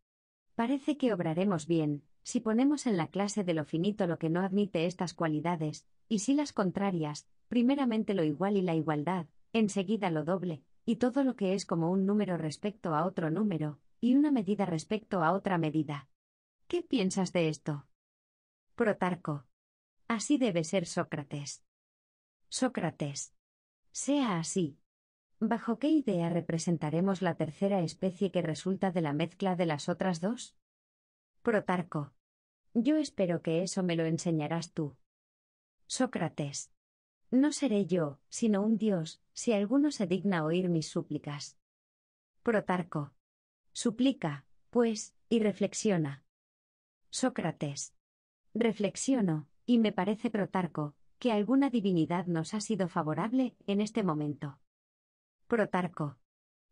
Parece que obraremos bien, si ponemos en la clase de lo finito lo que no admite estas cualidades, y si las contrarias, primeramente lo igual y la igualdad, enseguida lo doble, y todo lo que es como un número respecto a otro número, y una medida respecto a otra medida. ¿Qué piensas de esto? Protarco. Así debe ser Sócrates. Sócrates. Sea así. ¿Bajo qué idea representaremos la tercera especie que resulta de la mezcla de las otras dos? Protarco. Yo espero que eso me lo enseñarás tú. Sócrates. No seré yo, sino un dios, si alguno se digna oír mis súplicas. Protarco. Suplica, pues, y reflexiona. Sócrates. Reflexiono, y me parece Protarco, que alguna divinidad nos ha sido favorable en este momento. Protarco.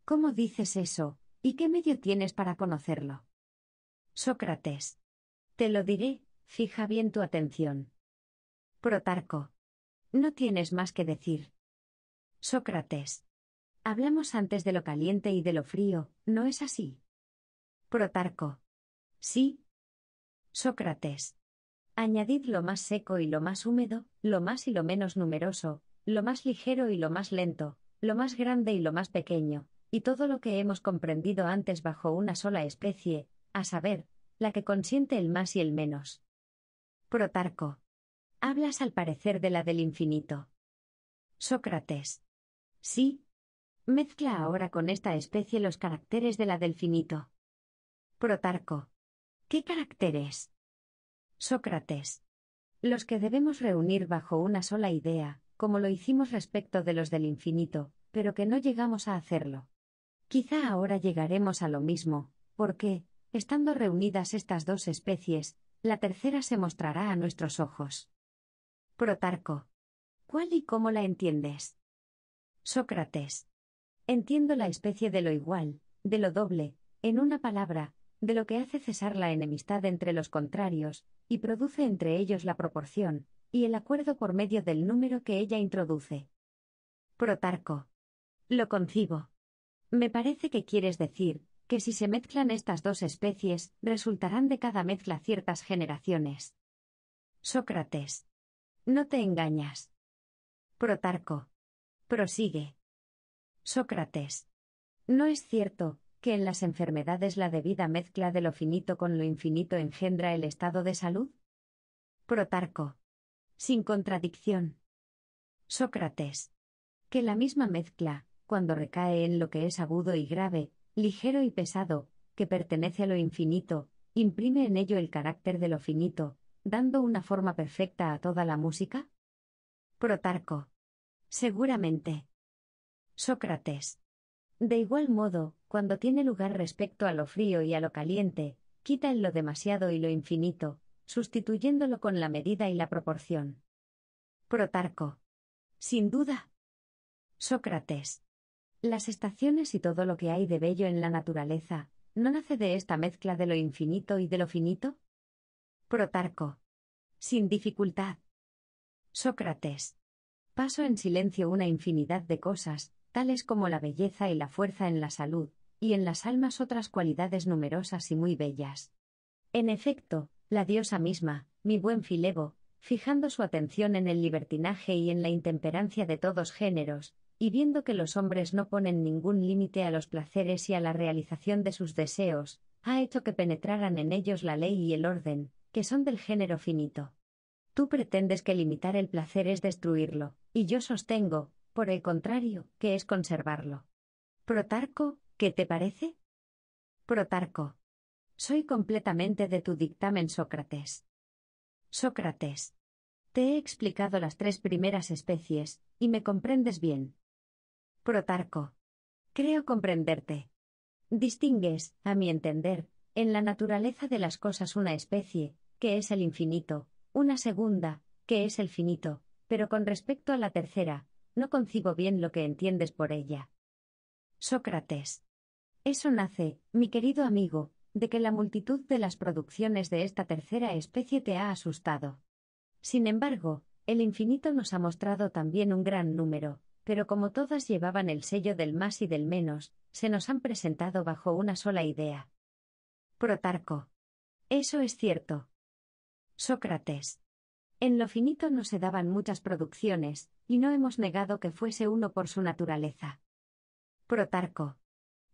¿Cómo dices eso, y qué medio tienes para conocerlo? Sócrates. Te lo diré, fija bien tu atención. Protarco. No tienes más que decir. Sócrates. Hablamos antes de lo caliente y de lo frío, ¿no es así? Protarco. Sí. Sócrates. Añadid lo más seco y lo más húmedo, lo más y lo menos numeroso, lo más ligero y lo más lento, lo más grande y lo más pequeño, y todo lo que hemos comprendido antes bajo una sola especie, a saber, la que consiente el más y el menos. Protarco. Hablas al parecer de la del infinito. Sócrates. Sí. Mezcla ahora con esta especie los caracteres de la del finito. Protarco. ¿Qué caracteres? Sócrates. Los que debemos reunir bajo una sola idea, como lo hicimos respecto de los del infinito, pero que no llegamos a hacerlo. Quizá ahora llegaremos a lo mismo, porque, Estando reunidas estas dos especies, la tercera se mostrará a nuestros ojos. Protarco. ¿Cuál y cómo la entiendes? Sócrates. Entiendo la especie de lo igual, de lo doble, en una palabra, de lo que hace cesar la enemistad entre los contrarios, y produce entre ellos la proporción, y el acuerdo por medio del número que ella introduce. Protarco. Lo concibo. Me parece que quieres decir, que si se mezclan estas dos especies, resultarán de cada mezcla ciertas generaciones. Sócrates. No te engañas. Protarco. Prosigue. Sócrates. No es cierto, que en las enfermedades la debida mezcla de lo finito con lo infinito engendra el estado de salud? Protarco. Sin contradicción. Sócrates. Que la misma mezcla, cuando recae en lo que es agudo y grave, ligero y pesado, que pertenece a lo infinito, imprime en ello el carácter de lo finito, dando una forma perfecta a toda la música? Protarco. Seguramente. Sócrates. De igual modo, cuando tiene lugar respecto a lo frío y a lo caliente, quita en lo demasiado y lo infinito, sustituyéndolo con la medida y la proporción. Protarco. Sin duda. Sócrates. Las estaciones y todo lo que hay de bello en la naturaleza, ¿no nace de esta mezcla de lo infinito y de lo finito? Protarco. Sin dificultad. Sócrates. Paso en silencio una infinidad de cosas, tales como la belleza y la fuerza en la salud, y en las almas otras cualidades numerosas y muy bellas. En efecto, la diosa misma, mi buen Filebo, fijando su atención en el libertinaje y en la intemperancia de todos géneros, y viendo que los hombres no ponen ningún límite a los placeres y a la realización de sus deseos, ha hecho que penetraran en ellos la ley y el orden, que son del género finito. Tú pretendes que limitar el placer es destruirlo, y yo sostengo, por el contrario, que es conservarlo. Protarco, ¿qué te parece? Protarco. Soy completamente de tu dictamen, Sócrates. Sócrates. Te he explicado las tres primeras especies, y me comprendes bien. Protarco. Creo comprenderte. Distingues, a mi entender, en la naturaleza de las cosas una especie, que es el infinito, una segunda, que es el finito, pero con respecto a la tercera, no concibo bien lo que entiendes por ella. Sócrates. Eso nace, mi querido amigo, de que la multitud de las producciones de esta tercera especie te ha asustado. Sin embargo, el infinito nos ha mostrado también un gran número, pero como todas llevaban el sello del más y del menos, se nos han presentado bajo una sola idea. Protarco. Eso es cierto. Sócrates. En lo finito no se daban muchas producciones, y no hemos negado que fuese uno por su naturaleza. Protarco.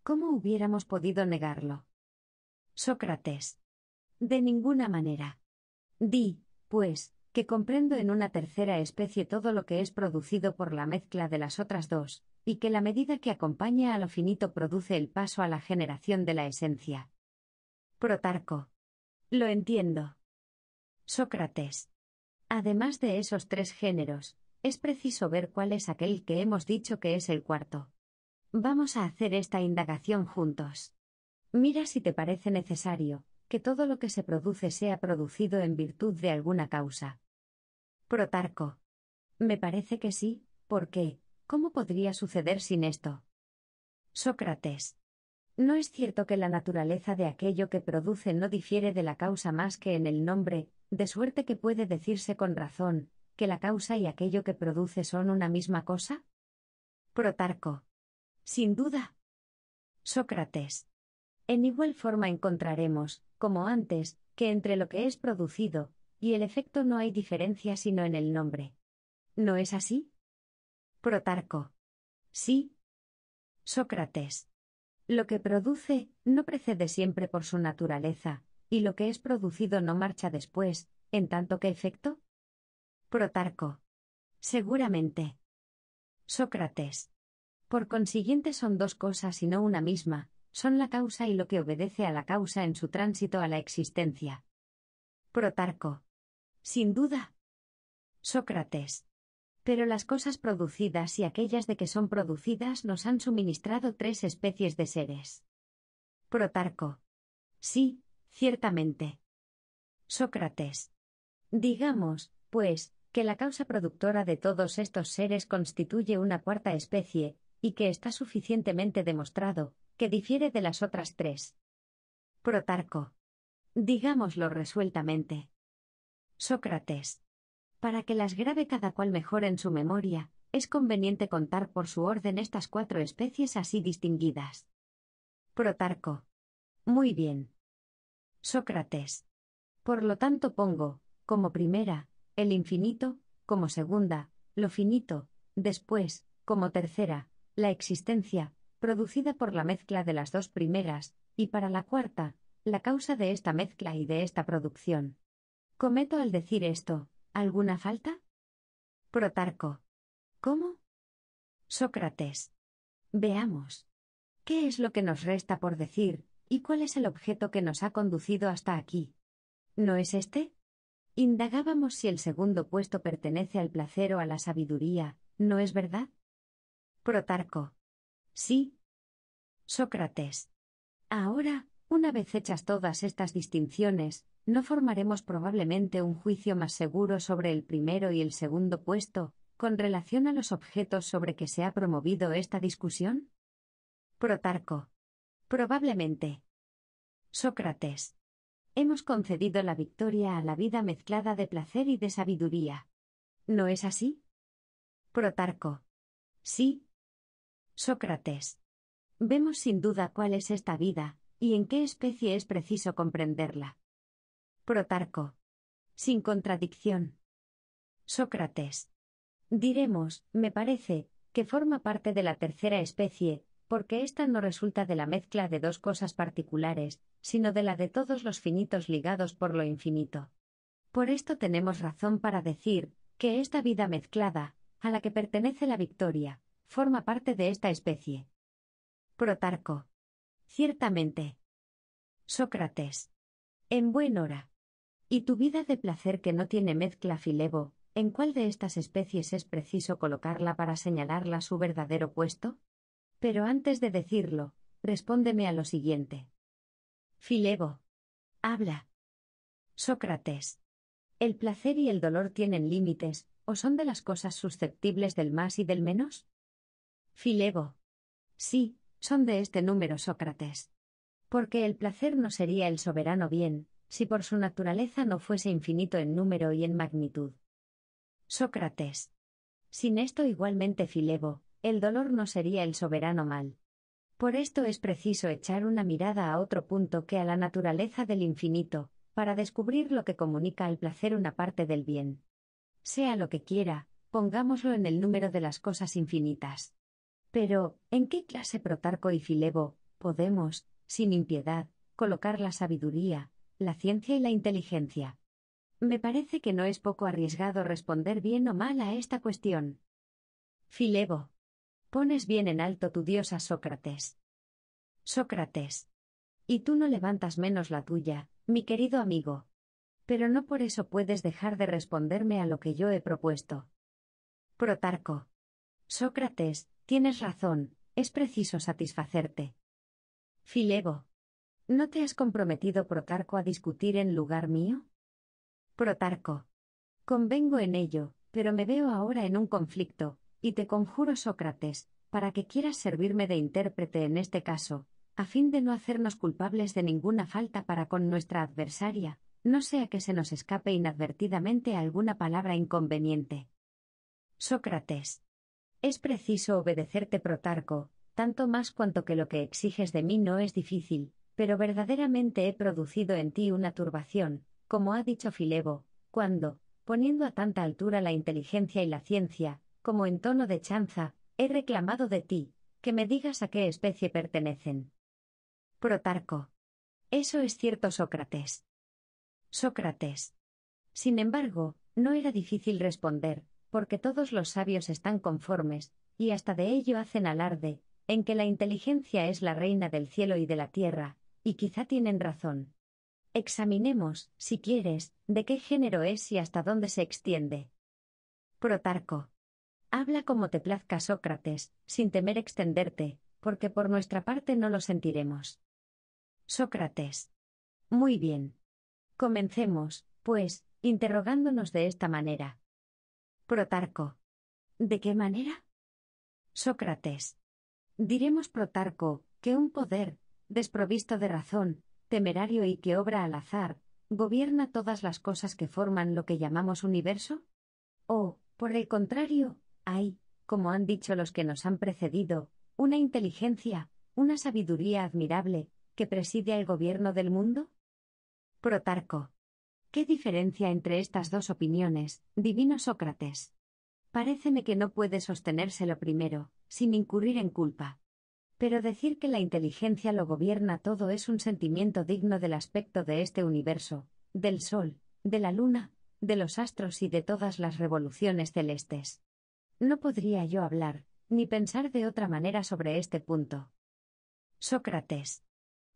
¿Cómo hubiéramos podido negarlo? Sócrates. De ninguna manera. Di, pues, que comprendo en una tercera especie todo lo que es producido por la mezcla de las otras dos, y que la medida que acompaña a lo finito produce el paso a la generación de la esencia. Protarco. Lo entiendo. Sócrates. Además de esos tres géneros, es preciso ver cuál es aquel que hemos dicho que es el cuarto. Vamos a hacer esta indagación juntos. Mira si te parece necesario, que todo lo que se produce sea producido en virtud de alguna causa. Protarco. Me parece que sí, porque, ¿cómo podría suceder sin esto? Sócrates. ¿No es cierto que la naturaleza de aquello que produce no difiere de la causa más que en el nombre, de suerte que puede decirse con razón, que la causa y aquello que produce son una misma cosa? Protarco. Sin duda. Sócrates. En igual forma encontraremos, como antes, que entre lo que es producido y el efecto no hay diferencia sino en el nombre. ¿No es así? Protarco. Sí. Sócrates. Lo que produce, no precede siempre por su naturaleza, y lo que es producido no marcha después, en tanto que efecto. Protarco. Seguramente. Sócrates. Por consiguiente son dos cosas y no una misma, son la causa y lo que obedece a la causa en su tránsito a la existencia. Protarco. Sin duda. Sócrates. Pero las cosas producidas y aquellas de que son producidas nos han suministrado tres especies de seres. Protarco. Sí, ciertamente. Sócrates. Digamos, pues, que la causa productora de todos estos seres constituye una cuarta especie, y que está suficientemente demostrado, que difiere de las otras tres. Protarco. Digámoslo resueltamente. Sócrates. Para que las grabe cada cual mejor en su memoria, es conveniente contar por su orden estas cuatro especies así distinguidas. Protarco. Muy bien. Sócrates. Por lo tanto pongo, como primera, el infinito, como segunda, lo finito, después, como tercera, la existencia, producida por la mezcla de las dos primeras, y para la cuarta, la causa de esta mezcla y de esta producción. Cometo al decir esto, ¿alguna falta? Protarco. ¿Cómo? Sócrates. Veamos. ¿Qué es lo que nos resta por decir, y cuál es el objeto que nos ha conducido hasta aquí? ¿No es este? Indagábamos si el segundo puesto pertenece al placer o a la sabiduría, ¿no es verdad? Protarco. Sí. Sócrates. Ahora, una vez hechas todas estas distinciones, no formaremos probablemente un juicio más seguro sobre el primero y el segundo puesto, con relación a los objetos sobre que se ha promovido esta discusión? Protarco. Probablemente. Sócrates. Hemos concedido la victoria a la vida mezclada de placer y de sabiduría. ¿No es así? Protarco. Sí, Sócrates. Vemos sin duda cuál es esta vida, y en qué especie es preciso comprenderla. Protarco. Sin contradicción. Sócrates. Diremos, me parece, que forma parte de la tercera especie, porque ésta no resulta de la mezcla de dos cosas particulares, sino de la de todos los finitos ligados por lo infinito. Por esto tenemos razón para decir, que esta vida mezclada, a la que pertenece la victoria, forma parte de esta especie. Protarco. Ciertamente. Sócrates. En buen hora. ¿Y tu vida de placer que no tiene mezcla filebo, en cuál de estas especies es preciso colocarla para señalarla su verdadero puesto? Pero antes de decirlo, respóndeme a lo siguiente. Filebo. Habla. Sócrates. ¿El placer y el dolor tienen límites, o son de las cosas susceptibles del más y del menos? Filebo. Sí, son de este número Sócrates. Porque el placer no sería el soberano bien, si por su naturaleza no fuese infinito en número y en magnitud. Sócrates. Sin esto igualmente Filebo, el dolor no sería el soberano mal. Por esto es preciso echar una mirada a otro punto que a la naturaleza del infinito, para descubrir lo que comunica al placer una parte del bien. Sea lo que quiera, pongámoslo en el número de las cosas infinitas. Pero, ¿en qué clase Protarco y Filebo podemos, sin impiedad, colocar la sabiduría, la ciencia y la inteligencia? Me parece que no es poco arriesgado responder bien o mal a esta cuestión. Filebo. Pones bien en alto tu diosa Sócrates. Sócrates. Y tú no levantas menos la tuya, mi querido amigo. Pero no por eso puedes dejar de responderme a lo que yo he propuesto. Protarco. Sócrates, Tienes razón, es preciso satisfacerte. Filebo. ¿No te has comprometido, Protarco, a discutir en lugar mío? Protarco. Convengo en ello, pero me veo ahora en un conflicto, y te conjuro, Sócrates, para que quieras servirme de intérprete en este caso, a fin de no hacernos culpables de ninguna falta para con nuestra adversaria, no sea que se nos escape inadvertidamente alguna palabra inconveniente. Sócrates. Es preciso obedecerte, Protarco, tanto más cuanto que lo que exiges de mí no es difícil, pero verdaderamente he producido en ti una turbación, como ha dicho Filebo, cuando, poniendo a tanta altura la inteligencia y la ciencia, como en tono de chanza, he reclamado de ti, que me digas a qué especie pertenecen. Protarco. Eso es cierto, Sócrates. Sócrates. Sin embargo, no era difícil responder, porque todos los sabios están conformes, y hasta de ello hacen alarde, en que la inteligencia es la reina del cielo y de la tierra, y quizá tienen razón. Examinemos, si quieres, de qué género es y hasta dónde se extiende. Protarco. Habla como te plazca, Sócrates, sin temer extenderte, porque por nuestra parte no lo sentiremos. Sócrates. Muy bien. Comencemos, pues, interrogándonos de esta manera. Protarco. ¿De qué manera? Sócrates. Diremos Protarco, que un poder, desprovisto de razón, temerario y que obra al azar, gobierna todas las cosas que forman lo que llamamos universo? O, por el contrario, hay, como han dicho los que nos han precedido, una inteligencia, una sabiduría admirable, que preside el gobierno del mundo? Protarco. ¿Qué diferencia entre estas dos opiniones, divino Sócrates? Paréceme que no puede sostenerse lo primero, sin incurrir en culpa. Pero decir que la inteligencia lo gobierna todo es un sentimiento digno del aspecto de este universo, del Sol, de la Luna, de los astros y de todas las revoluciones celestes. No podría yo hablar, ni pensar de otra manera sobre este punto. Sócrates.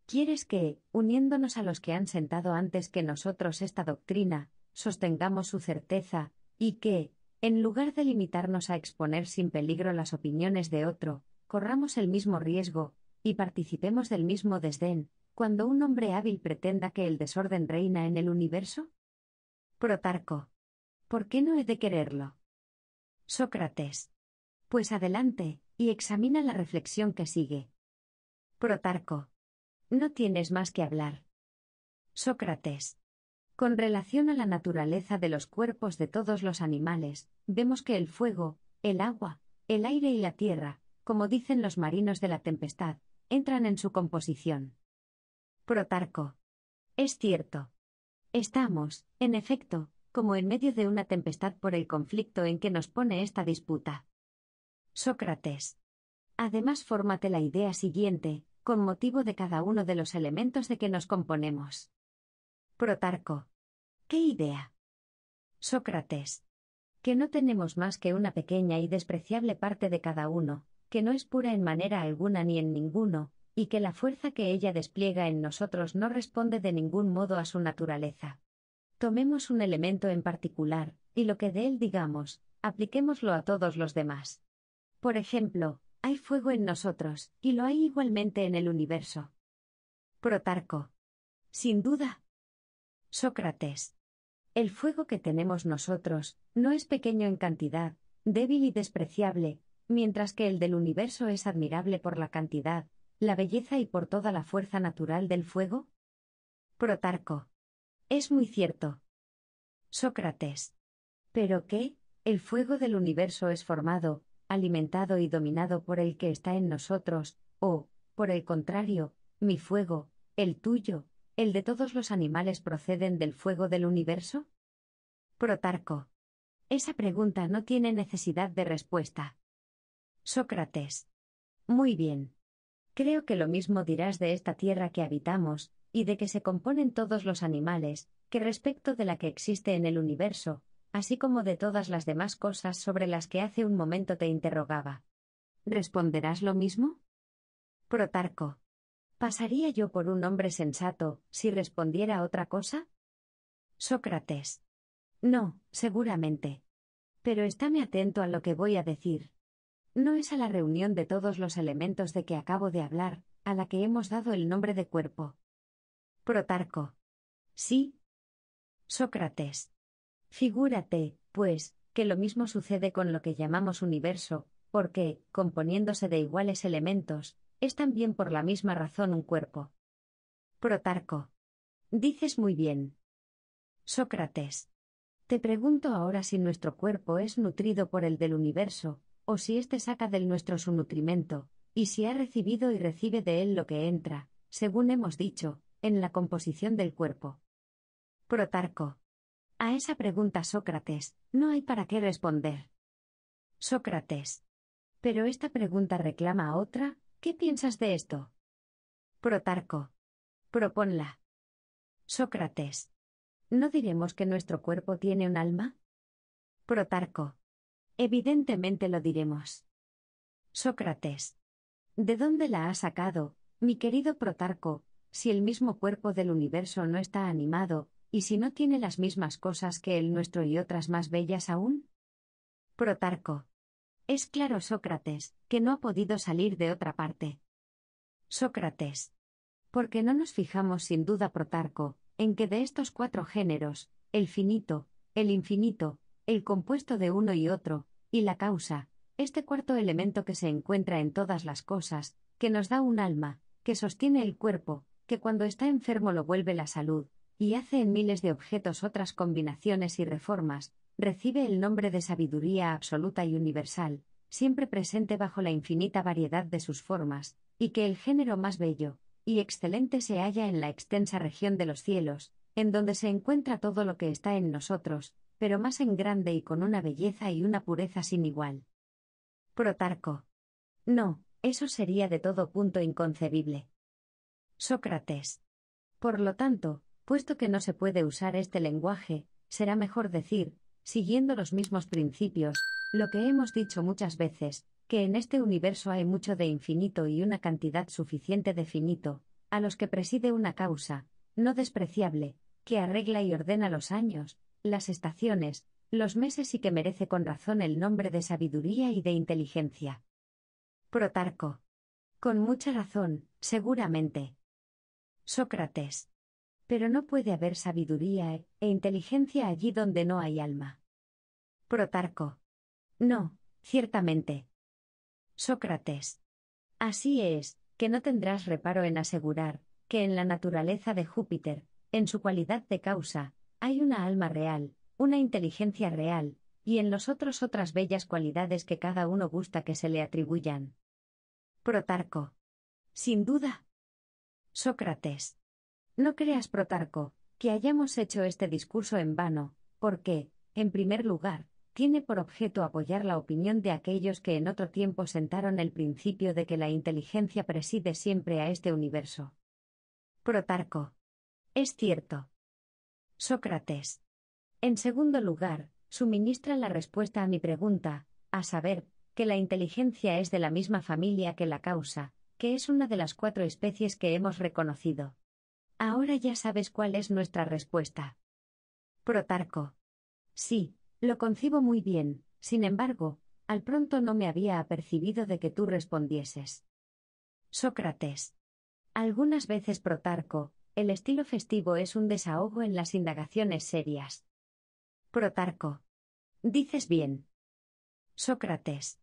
Quieres que, uniéndonos a los que han sentado antes que nosotros esta doctrina, sostengamos su certeza, y que, en lugar de limitarnos a exponer sin peligro las opiniones de otro, corramos el mismo riesgo, y participemos del mismo desdén, cuando un hombre hábil pretenda que el desorden reina en el universo? Protarco. ¿Por qué no he de quererlo? Sócrates. Pues adelante, y examina la reflexión que sigue. Protarco. No tienes más que hablar. Sócrates. Con relación a la naturaleza de los cuerpos de todos los animales, vemos que el fuego, el agua, el aire y la tierra, como dicen los marinos de la tempestad, entran en su composición. Protarco. Es cierto. Estamos, en efecto, como en medio de una tempestad por el conflicto en que nos pone esta disputa. Sócrates. Además, fórmate la idea siguiente, con motivo de cada uno de los elementos de que nos componemos. Protarco. ¿Qué idea? Sócrates. Que no tenemos más que una pequeña y despreciable parte de cada uno, que no es pura en manera alguna ni en ninguno, y que la fuerza que ella despliega en nosotros no responde de ningún modo a su naturaleza. Tomemos un elemento en particular, y lo que de él digamos, apliquémoslo a todos los demás. Por ejemplo, fuego en nosotros, y lo hay igualmente en el universo. Protarco. Sin duda. Sócrates. El fuego que tenemos nosotros, no es pequeño en cantidad, débil y despreciable, mientras que el del universo es admirable por la cantidad, la belleza y por toda la fuerza natural del fuego? Protarco. Es muy cierto. Sócrates. ¿Pero qué? El fuego del universo es formado, alimentado y dominado por el que está en nosotros, o, por el contrario, mi fuego, el tuyo, el de todos los animales proceden del fuego del universo? Protarco. Esa pregunta no tiene necesidad de respuesta. Sócrates. Muy bien. Creo que lo mismo dirás de esta tierra que habitamos, y de que se componen todos los animales, que respecto de la que existe en el universo, así como de todas las demás cosas sobre las que hace un momento te interrogaba. ¿Responderás lo mismo? Protarco. ¿Pasaría yo por un hombre sensato si respondiera otra cosa? Sócrates. No, seguramente. Pero estáme atento a lo que voy a decir. No es a la reunión de todos los elementos de que acabo de hablar, a la que hemos dado el nombre de cuerpo. Protarco. Sí. Sócrates. Figúrate, pues, que lo mismo sucede con lo que llamamos universo, porque, componiéndose de iguales elementos, es también por la misma razón un cuerpo. Protarco. Dices muy bien. Sócrates. Te pregunto ahora si nuestro cuerpo es nutrido por el del universo, o si éste saca del nuestro su nutrimento, y si ha recibido y recibe de él lo que entra, según hemos dicho, en la composición del cuerpo. Protarco. A esa pregunta Sócrates, no hay para qué responder. Sócrates. Pero esta pregunta reclama a otra, ¿qué piensas de esto? Protarco. Proponla. Sócrates. ¿No diremos que nuestro cuerpo tiene un alma? Protarco. Evidentemente lo diremos. Sócrates. ¿De dónde la ha sacado, mi querido Protarco, si el mismo cuerpo del universo no está animado, ¿Y si no tiene las mismas cosas que el nuestro y otras más bellas aún? Protarco. Es claro, Sócrates, que no ha podido salir de otra parte. Sócrates. Porque no nos fijamos sin duda, Protarco, en que de estos cuatro géneros, el finito, el infinito, el compuesto de uno y otro, y la causa, este cuarto elemento que se encuentra en todas las cosas, que nos da un alma, que sostiene el cuerpo, que cuando está enfermo lo vuelve la salud, y hace en miles de objetos otras combinaciones y reformas, recibe el nombre de sabiduría absoluta y universal, siempre presente bajo la infinita variedad de sus formas, y que el género más bello y excelente se halla en la extensa región de los cielos, en donde se encuentra todo lo que está en nosotros, pero más en grande y con una belleza y una pureza sin igual. Protarco. No, eso sería de todo punto inconcebible. Sócrates. Por lo tanto, Puesto que no se puede usar este lenguaje, será mejor decir, siguiendo los mismos principios, lo que hemos dicho muchas veces, que en este universo hay mucho de infinito y una cantidad suficiente de finito, a los que preside una causa, no despreciable, que arregla y ordena los años, las estaciones, los meses y que merece con razón el nombre de sabiduría y de inteligencia. Protarco. Con mucha razón, seguramente. Sócrates pero no puede haber sabiduría e, inteligencia allí donde no hay alma. Protarco. No, ciertamente. Sócrates. Así es, que no tendrás reparo en asegurar, que en la naturaleza de Júpiter, en su cualidad de causa, hay una alma real, una inteligencia real, y en los otros otras bellas cualidades que cada uno gusta que se le atribuyan. Protarco. Sin duda. Sócrates. No creas, Protarco, que hayamos hecho este discurso en vano, porque, en primer lugar, tiene por objeto apoyar la opinión de aquellos que en otro tiempo sentaron el principio de que la inteligencia preside siempre a este universo. Protarco. Es cierto. Sócrates. En segundo lugar, suministra la respuesta a mi pregunta, a saber, que la inteligencia es de la misma familia que la causa, que es una de las cuatro especies que hemos reconocido. Ahora ya sabes cuál es nuestra respuesta. Protarco. Sí, lo concibo muy bien, sin embargo, al pronto no me había apercibido de que tú respondieses. Sócrates. Algunas veces Protarco, el estilo festivo es un desahogo en las indagaciones serias. Protarco. Dices bien. Sócrates.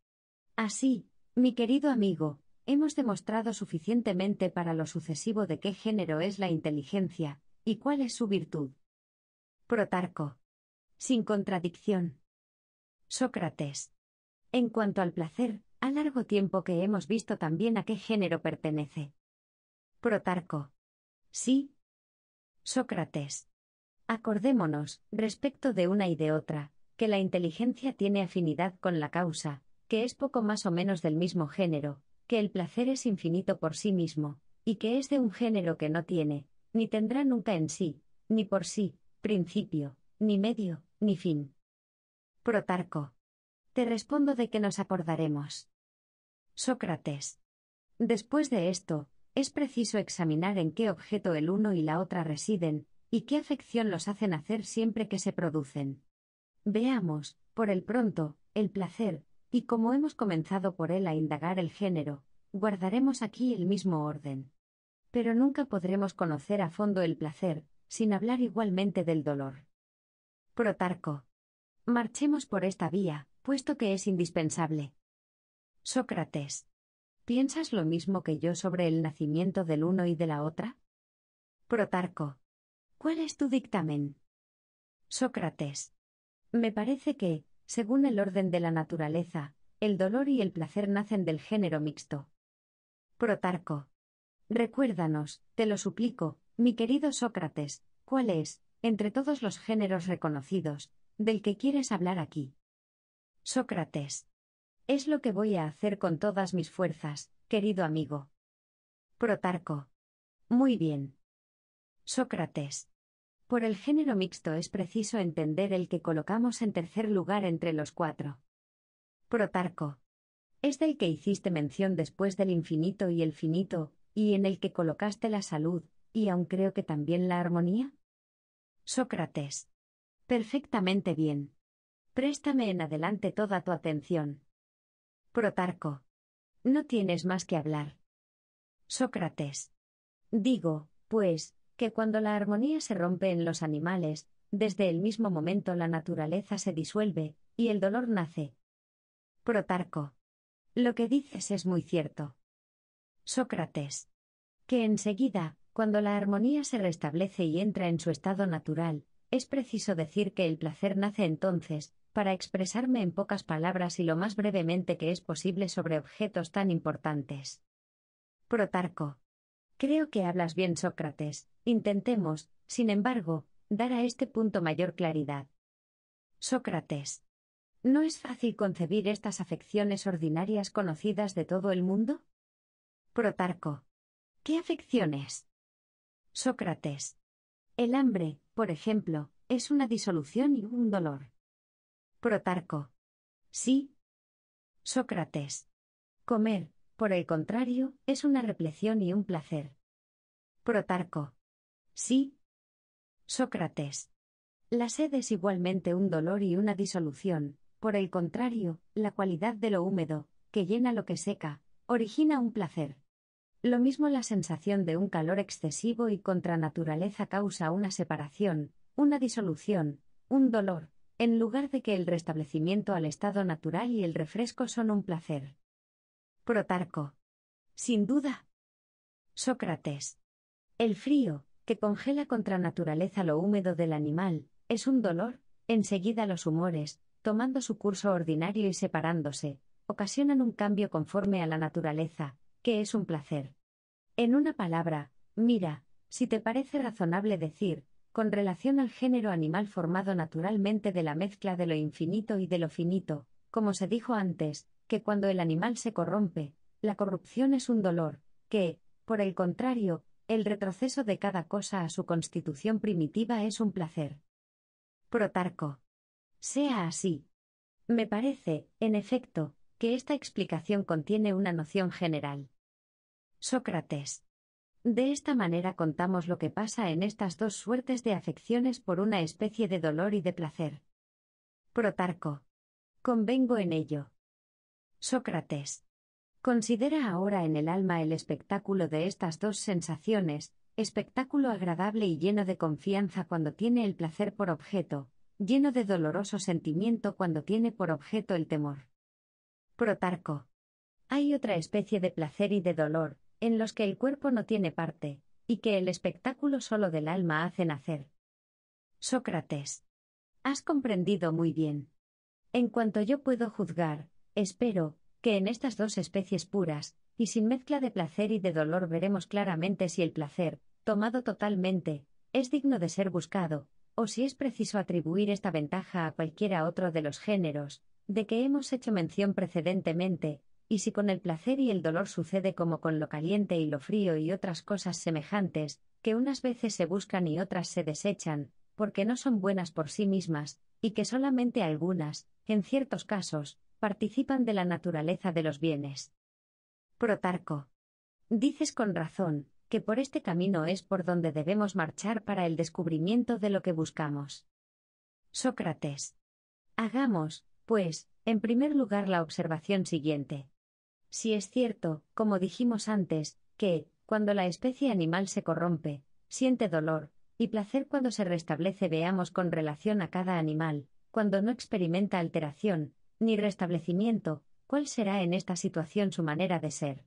Así, mi querido amigo, Hemos demostrado suficientemente para lo sucesivo de qué género es la inteligencia, y cuál es su virtud. Protarco. Sin contradicción. Sócrates. En cuanto al placer, a largo tiempo que hemos visto también a qué género pertenece. Protarco. Sí. Sócrates. Acordémonos, respecto de una y de otra, que la inteligencia tiene afinidad con la causa, que es poco más o menos del mismo género, que el placer es infinito por sí mismo, y que es de un género que no tiene, ni tendrá nunca en sí, ni por sí, principio, ni medio, ni fin. Protarco. Te respondo de que nos acordaremos. Sócrates. Después de esto, es preciso examinar en qué objeto el uno y la otra residen, y qué afección los hacen hacer siempre que se producen. Veamos, por el pronto, el placer, y como hemos comenzado por él a indagar el género, guardaremos aquí el mismo orden. Pero nunca podremos conocer a fondo el placer, sin hablar igualmente del dolor. Protarco. Marchemos por esta vía, puesto que es indispensable. Sócrates. ¿Piensas lo mismo que yo sobre el nacimiento del uno y de la otra? Protarco. ¿Cuál es tu dictamen? Sócrates. Me parece que, según el orden de la naturaleza, el dolor y el placer nacen del género mixto. Protarco. Recuérdanos, te lo suplico, mi querido Sócrates, cuál es, entre todos los géneros reconocidos, del que quieres hablar aquí. Sócrates. Es lo que voy a hacer con todas mis fuerzas, querido amigo. Protarco. Muy bien. Sócrates. Por el género mixto es preciso entender el que colocamos en tercer lugar entre los cuatro. Protarco. Es del que hiciste mención después del infinito y el finito, y en el que colocaste la salud, y aun creo que también la armonía. Sócrates. Perfectamente bien. Préstame en adelante toda tu atención. Protarco. No tienes más que hablar. Sócrates. Digo, pues, que cuando la armonía se rompe en los animales, desde el mismo momento la naturaleza se disuelve, y el dolor nace. Protarco. Lo que dices es muy cierto. Sócrates. Que enseguida, cuando la armonía se restablece y entra en su estado natural, es preciso decir que el placer nace entonces, para expresarme en pocas palabras y lo más brevemente que es posible sobre objetos tan importantes. Protarco. Creo que hablas bien, Sócrates, Intentemos, sin embargo, dar a este punto mayor claridad. Sócrates. ¿No es fácil concebir estas afecciones ordinarias conocidas de todo el mundo? Protarco. ¿Qué afecciones? Sócrates. El hambre, por ejemplo, es una disolución y un dolor. Protarco. Sí. Sócrates. Comer, por el contrario, es una repleción y un placer. Protarco. Sí. Sócrates. La sed es igualmente un dolor y una disolución, por el contrario, la cualidad de lo húmedo, que llena lo que seca, origina un placer. Lo mismo la sensación de un calor excesivo y contra naturaleza causa una separación, una disolución, un dolor, en lugar de que el restablecimiento al estado natural y el refresco son un placer. Protarco. Sin duda. Sócrates. El frío, que congela contra naturaleza lo húmedo del animal, es un dolor, enseguida los humores, tomando su curso ordinario y separándose, ocasionan un cambio conforme a la naturaleza, que es un placer. En una palabra, mira, si te parece razonable decir, con relación al género animal formado naturalmente de la mezcla de lo infinito y de lo finito, como se dijo antes, que cuando el animal se corrompe, la corrupción es un dolor, que, por el contrario, el retroceso de cada cosa a su constitución primitiva es un placer. Protarco. Sea así. Me parece, en efecto, que esta explicación contiene una noción general. Sócrates. De esta manera contamos lo que pasa en estas dos suertes de afecciones por una especie de dolor y de placer. Protarco. Convengo en ello. Sócrates. Considera ahora en el alma el espectáculo de estas dos sensaciones, espectáculo agradable y lleno de confianza cuando tiene el placer por objeto, lleno de doloroso sentimiento cuando tiene por objeto el temor. Protarco. Hay otra especie de placer y de dolor, en los que el cuerpo no tiene parte, y que el espectáculo solo del alma hace nacer. Sócrates. Has comprendido muy bien. En cuanto yo puedo juzgar, espero, que en estas dos especies puras, y sin mezcla de placer y de dolor veremos claramente si el placer, tomado totalmente, es digno de ser buscado, o si es preciso atribuir esta ventaja a cualquiera otro de los géneros, de que hemos hecho mención precedentemente, y si con el placer y el dolor sucede como con lo caliente y lo frío y otras cosas semejantes, que unas veces se buscan y otras se desechan, porque no son buenas por sí mismas, y que solamente algunas, en ciertos casos, participan de la naturaleza de los bienes. Protarco. Dices con razón, que por este camino es por donde debemos marchar para el descubrimiento de lo que buscamos. Sócrates. Hagamos, pues, en primer lugar la observación siguiente. Si es cierto, como dijimos antes, que, cuando la especie animal se corrompe, siente dolor, y placer cuando se restablece veamos con relación a cada animal, cuando no experimenta alteración, ni restablecimiento, cuál será en esta situación su manera de ser.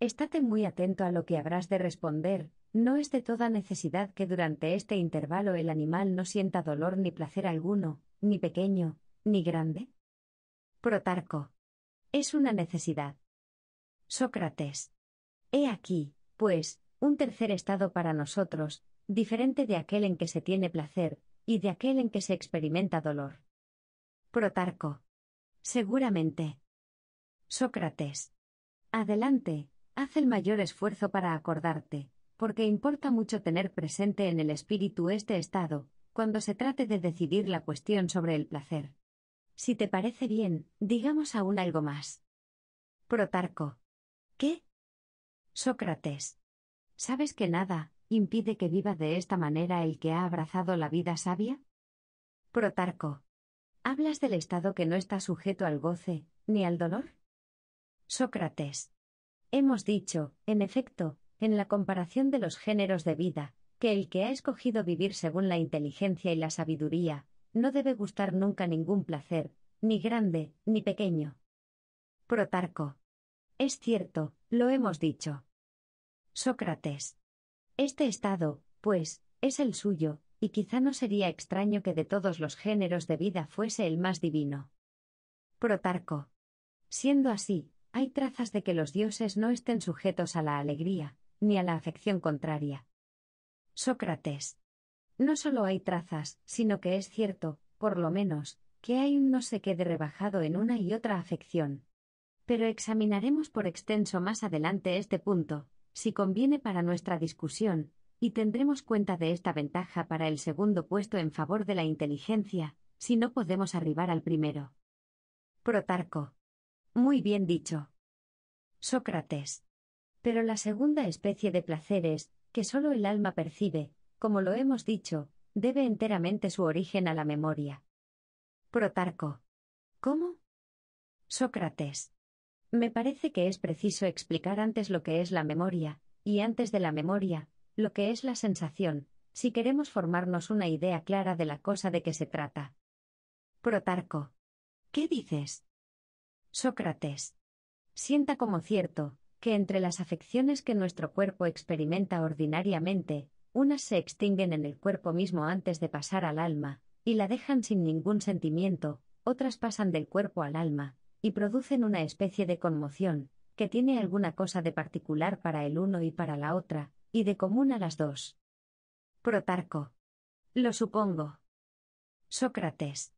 Estate muy atento a lo que habrás de responder, no es de toda necesidad que durante este intervalo el animal no sienta dolor ni placer alguno, ni pequeño, ni grande. Protarco. Es una necesidad. Sócrates. He aquí, pues, un tercer estado para nosotros, diferente de aquel en que se tiene placer, y de aquel en que se experimenta dolor. Protarco. Seguramente. Sócrates. Adelante, haz el mayor esfuerzo para acordarte, porque importa mucho tener presente en el espíritu este estado, cuando se trate de decidir la cuestión sobre el placer. Si te parece bien, digamos aún algo más. Protarco. ¿Qué? Sócrates. ¿Sabes que nada impide que viva de esta manera el que ha abrazado la vida sabia? Protarco. ¿Hablas del estado que no está sujeto al goce, ni al dolor? Sócrates. Hemos dicho, en efecto, en la comparación de los géneros de vida, que el que ha escogido vivir según la inteligencia y la sabiduría, no debe gustar nunca ningún placer, ni grande, ni pequeño. Protarco. Es cierto, lo hemos dicho. Sócrates. Este estado, pues, es el suyo, y quizá no sería extraño que de todos los géneros de vida fuese el más divino. Protarco. Siendo así, hay trazas de que los dioses no estén sujetos a la alegría, ni a la afección contraria. Sócrates. No solo hay trazas, sino que es cierto, por lo menos, que hay un no se quede rebajado en una y otra afección. Pero examinaremos por extenso más adelante este punto, si conviene para nuestra discusión, y tendremos cuenta de esta ventaja para el segundo puesto en favor de la inteligencia, si no podemos arribar al primero. Protarco. Muy bien dicho. Sócrates. Pero la segunda especie de placeres, que solo el alma percibe, como lo hemos dicho, debe enteramente su origen a la memoria. Protarco. ¿Cómo? Sócrates. Me parece que es preciso explicar antes lo que es la memoria, y antes de la memoria, lo que es la sensación, si queremos formarnos una idea clara de la cosa de que se trata. Protarco. ¿Qué dices? Sócrates. Sienta como cierto, que entre las afecciones que nuestro cuerpo experimenta ordinariamente, unas se extinguen en el cuerpo mismo antes de pasar al alma, y la dejan sin ningún sentimiento, otras pasan del cuerpo al alma, y producen una especie de conmoción, que tiene alguna cosa de particular para el uno y para la otra, y de común a las dos. Protarco. Lo supongo. Sócrates.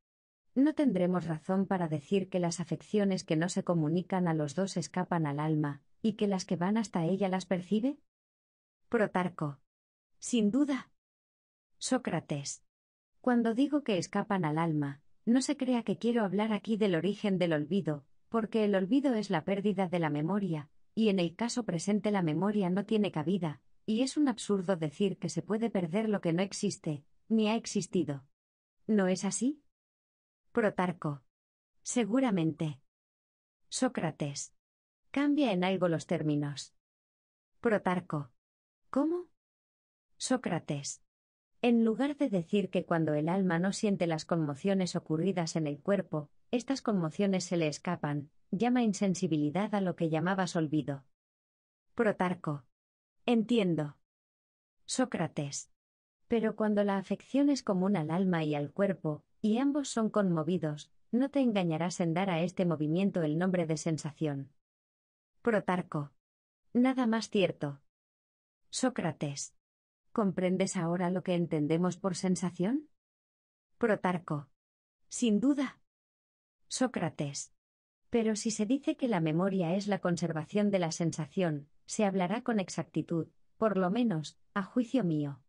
No tendremos razón para decir que las afecciones que no se comunican a los dos escapan al alma, y que las que van hasta ella las percibe? Protarco. Sin duda. Sócrates. Cuando digo que escapan al alma, no se crea que quiero hablar aquí del origen del olvido, porque el olvido es la pérdida de la memoria, y en el caso presente la memoria no tiene cabida, y es un absurdo decir que se puede perder lo que no existe, ni ha existido. ¿No es así? Protarco. Seguramente. Sócrates. Cambia en algo los términos. Protarco. ¿Cómo? Sócrates. En lugar de decir que cuando el alma no siente las conmociones ocurridas en el cuerpo, estas conmociones se le escapan, llama insensibilidad a lo que llamabas olvido. Protarco. Entiendo. Sócrates. Pero cuando la afección es común al alma y al cuerpo, y ambos son conmovidos, no te engañarás en dar a este movimiento el nombre de sensación. Protarco. Nada más cierto. Sócrates. ¿Comprendes ahora lo que entendemos por sensación? Protarco. Sin duda. Sócrates. Pero si se dice que la memoria es la conservación de la sensación, se hablará con exactitud, por lo menos, a juicio mío.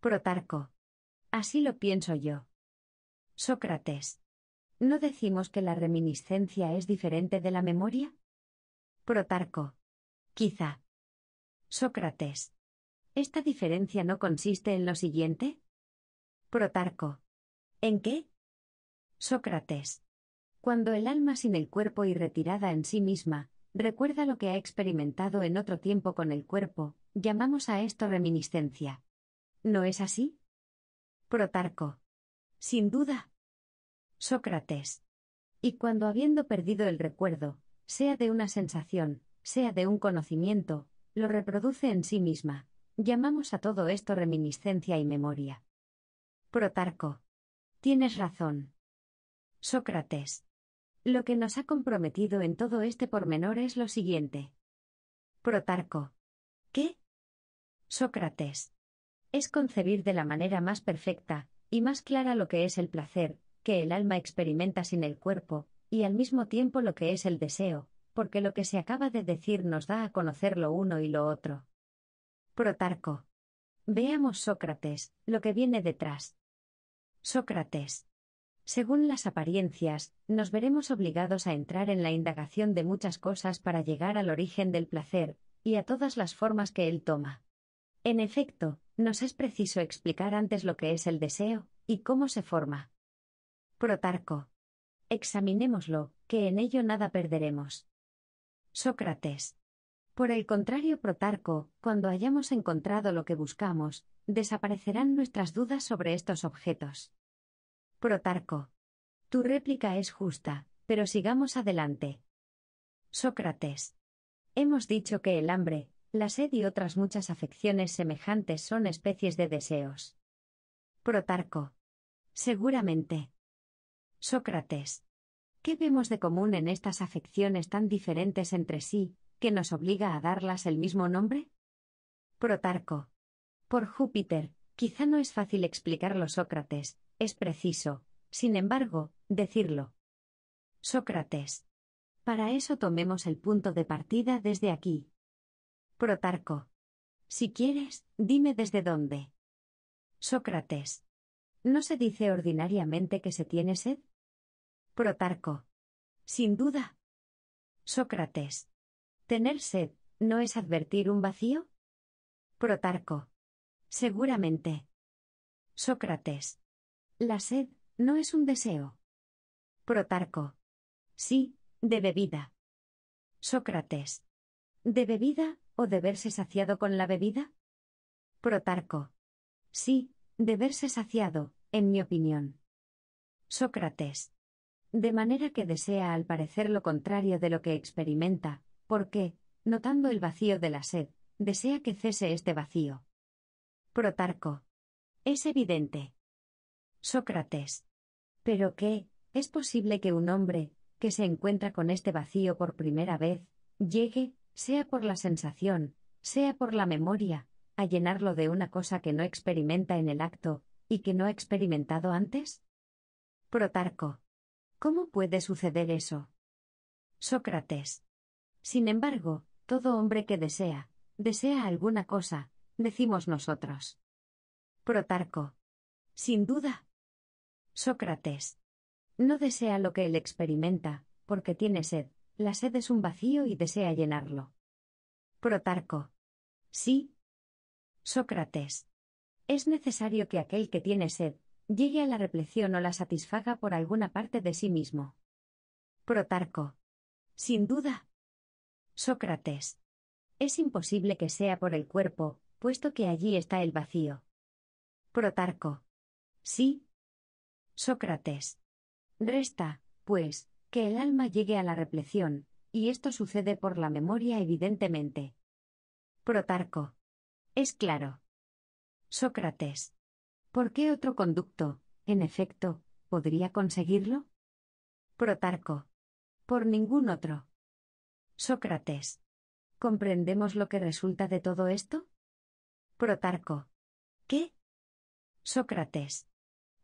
Protarco. Así lo pienso yo. Sócrates. ¿No decimos que la reminiscencia es diferente de la memoria? Protarco. Quizá. Sócrates. ¿Esta diferencia no consiste en lo siguiente? Protarco. ¿En qué? Sócrates. Cuando el alma sin el cuerpo y retirada en sí misma, Recuerda lo que ha experimentado en otro tiempo con el cuerpo, llamamos a esto reminiscencia. ¿No es así? Protarco. Sin duda. Sócrates. Y cuando habiendo perdido el recuerdo, sea de una sensación, sea de un conocimiento, lo reproduce en sí misma, llamamos a todo esto reminiscencia y memoria. Protarco. Tienes razón. Sócrates. Lo que nos ha comprometido en todo este pormenor es lo siguiente. Protarco. ¿Qué? Sócrates. Es concebir de la manera más perfecta y más clara lo que es el placer, que el alma experimenta sin el cuerpo, y al mismo tiempo lo que es el deseo, porque lo que se acaba de decir nos da a conocer lo uno y lo otro. Protarco. Veamos Sócrates, lo que viene detrás. Sócrates. Según las apariencias, nos veremos obligados a entrar en la indagación de muchas cosas para llegar al origen del placer, y a todas las formas que él toma. En efecto, nos es preciso explicar antes lo que es el deseo, y cómo se forma. Protarco. Examinémoslo, que en ello nada perderemos. Sócrates. Por el contrario, Protarco, cuando hayamos encontrado lo que buscamos, desaparecerán nuestras dudas sobre estos objetos. Protarco. Tu réplica es justa, pero sigamos adelante. Sócrates. Hemos dicho que el hambre, la sed y otras muchas afecciones semejantes son especies de deseos. Protarco. Seguramente. Sócrates. ¿Qué vemos de común en estas afecciones tan diferentes entre sí, que nos obliga a darlas el mismo nombre? Protarco. Por Júpiter, quizá no es fácil explicarlo Sócrates, es preciso, sin embargo, decirlo. Sócrates. Para eso tomemos el punto de partida desde aquí. Protarco. Si quieres, dime desde dónde. Sócrates. ¿No se dice ordinariamente que se tiene sed? Protarco. Sin duda. Sócrates. ¿Tener sed no es advertir un vacío? Protarco. Seguramente. Sócrates. La sed, no es un deseo. Protarco. Sí, de bebida. Sócrates. ¿De bebida, o de verse saciado con la bebida? Protarco. Sí, de verse saciado, en mi opinión. Sócrates. De manera que desea al parecer lo contrario de lo que experimenta, porque, notando el vacío de la sed, desea que cese este vacío. Protarco. Es evidente. Sócrates. Pero qué, es posible que un hombre, que se encuentra con este vacío por primera vez, llegue, sea por la sensación, sea por la memoria, a llenarlo de una cosa que no experimenta en el acto, y que no ha experimentado antes? Protarco. ¿Cómo puede suceder eso? Sócrates. Sin embargo, todo hombre que desea, desea alguna cosa, decimos nosotros. Protarco. Sin duda, Sócrates. No desea lo que él experimenta, porque tiene sed, la sed es un vacío y desea llenarlo. Protarco. Sí. Sócrates. Es necesario que aquel que tiene sed, llegue a la reflexión o la satisfaga por alguna parte de sí mismo. Protarco. Sin duda. Sócrates. Es imposible que sea por el cuerpo, puesto que allí está el vacío. Protarco. Sí, Sócrates. Resta, pues, que el alma llegue a la repleción, y esto sucede por la memoria evidentemente. Protarco. Es claro. Sócrates. ¿Por qué otro conducto, en efecto, podría conseguirlo? Protarco. Por ningún otro. Sócrates. ¿Comprendemos lo que resulta de todo esto? Protarco. ¿Qué? Sócrates.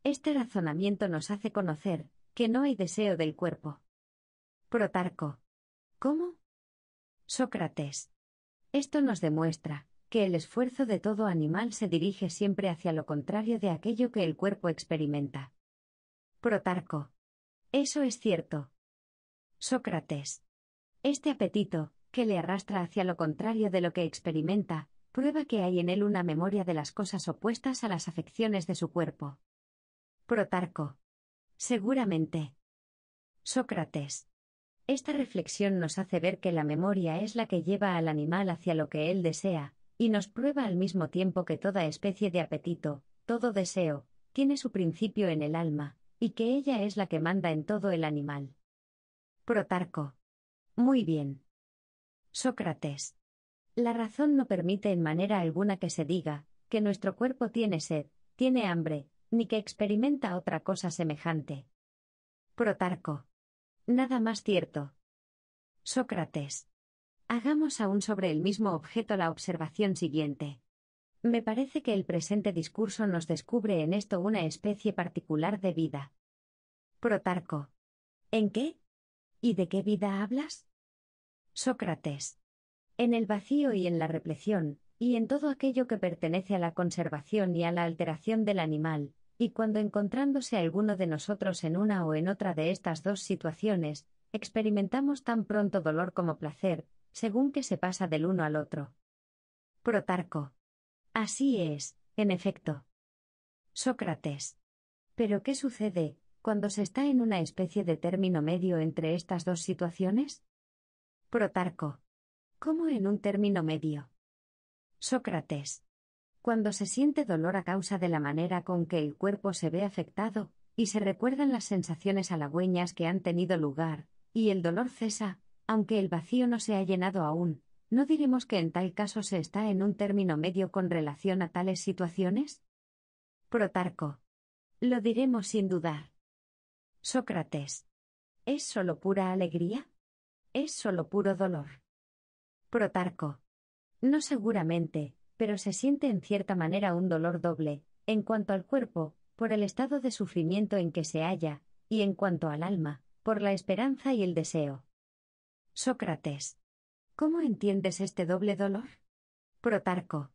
Este razonamiento nos hace conocer que no hay deseo del cuerpo. Protarco. ¿Cómo? Sócrates. Esto nos demuestra que el esfuerzo de todo animal se dirige siempre hacia lo contrario de aquello que el cuerpo experimenta. Protarco. Eso es cierto. Sócrates. Este apetito, que le arrastra hacia lo contrario de lo que experimenta, prueba que hay en él una memoria de las cosas opuestas a las afecciones de su cuerpo. Protarco. Seguramente. Sócrates. Esta reflexión nos hace ver que la memoria es la que lleva al animal hacia lo que él desea, y nos prueba al mismo tiempo que toda especie de apetito, todo deseo, tiene su principio en el alma, y que ella es la que manda en todo el animal. Protarco. Muy bien. Sócrates. La razón no permite en manera alguna que se diga, que nuestro cuerpo tiene sed, tiene hambre, ni que experimenta otra cosa semejante. Protarco. Nada más cierto. Sócrates. Hagamos aún sobre el mismo objeto la observación siguiente. Me parece que el presente discurso nos descubre en esto una especie particular de vida. Protarco. ¿En qué? ¿Y de qué vida hablas? Sócrates. En el vacío y en la repleción, y en todo aquello que pertenece a la conservación y a la alteración del animal, y cuando encontrándose alguno de nosotros en una o en otra de estas dos situaciones, experimentamos tan pronto dolor como placer, según que se pasa del uno al otro. Protarco. Así es, en efecto. Sócrates. Pero ¿qué sucede cuando se está en una especie de término medio entre estas dos situaciones? Protarco. ¿Cómo en un término medio? Sócrates cuando se siente dolor a causa de la manera con que el cuerpo se ve afectado, y se recuerdan las sensaciones halagüeñas que han tenido lugar, y el dolor cesa, aunque el vacío no se ha llenado aún, ¿no diremos que en tal caso se está en un término medio con relación a tales situaciones? Protarco. Lo diremos sin dudar. Sócrates. ¿Es solo pura alegría? ¿Es solo puro dolor? Protarco. No seguramente, pero se siente en cierta manera un dolor doble, en cuanto al cuerpo, por el estado de sufrimiento en que se halla, y en cuanto al alma, por la esperanza y el deseo. Sócrates. ¿Cómo entiendes este doble dolor? Protarco.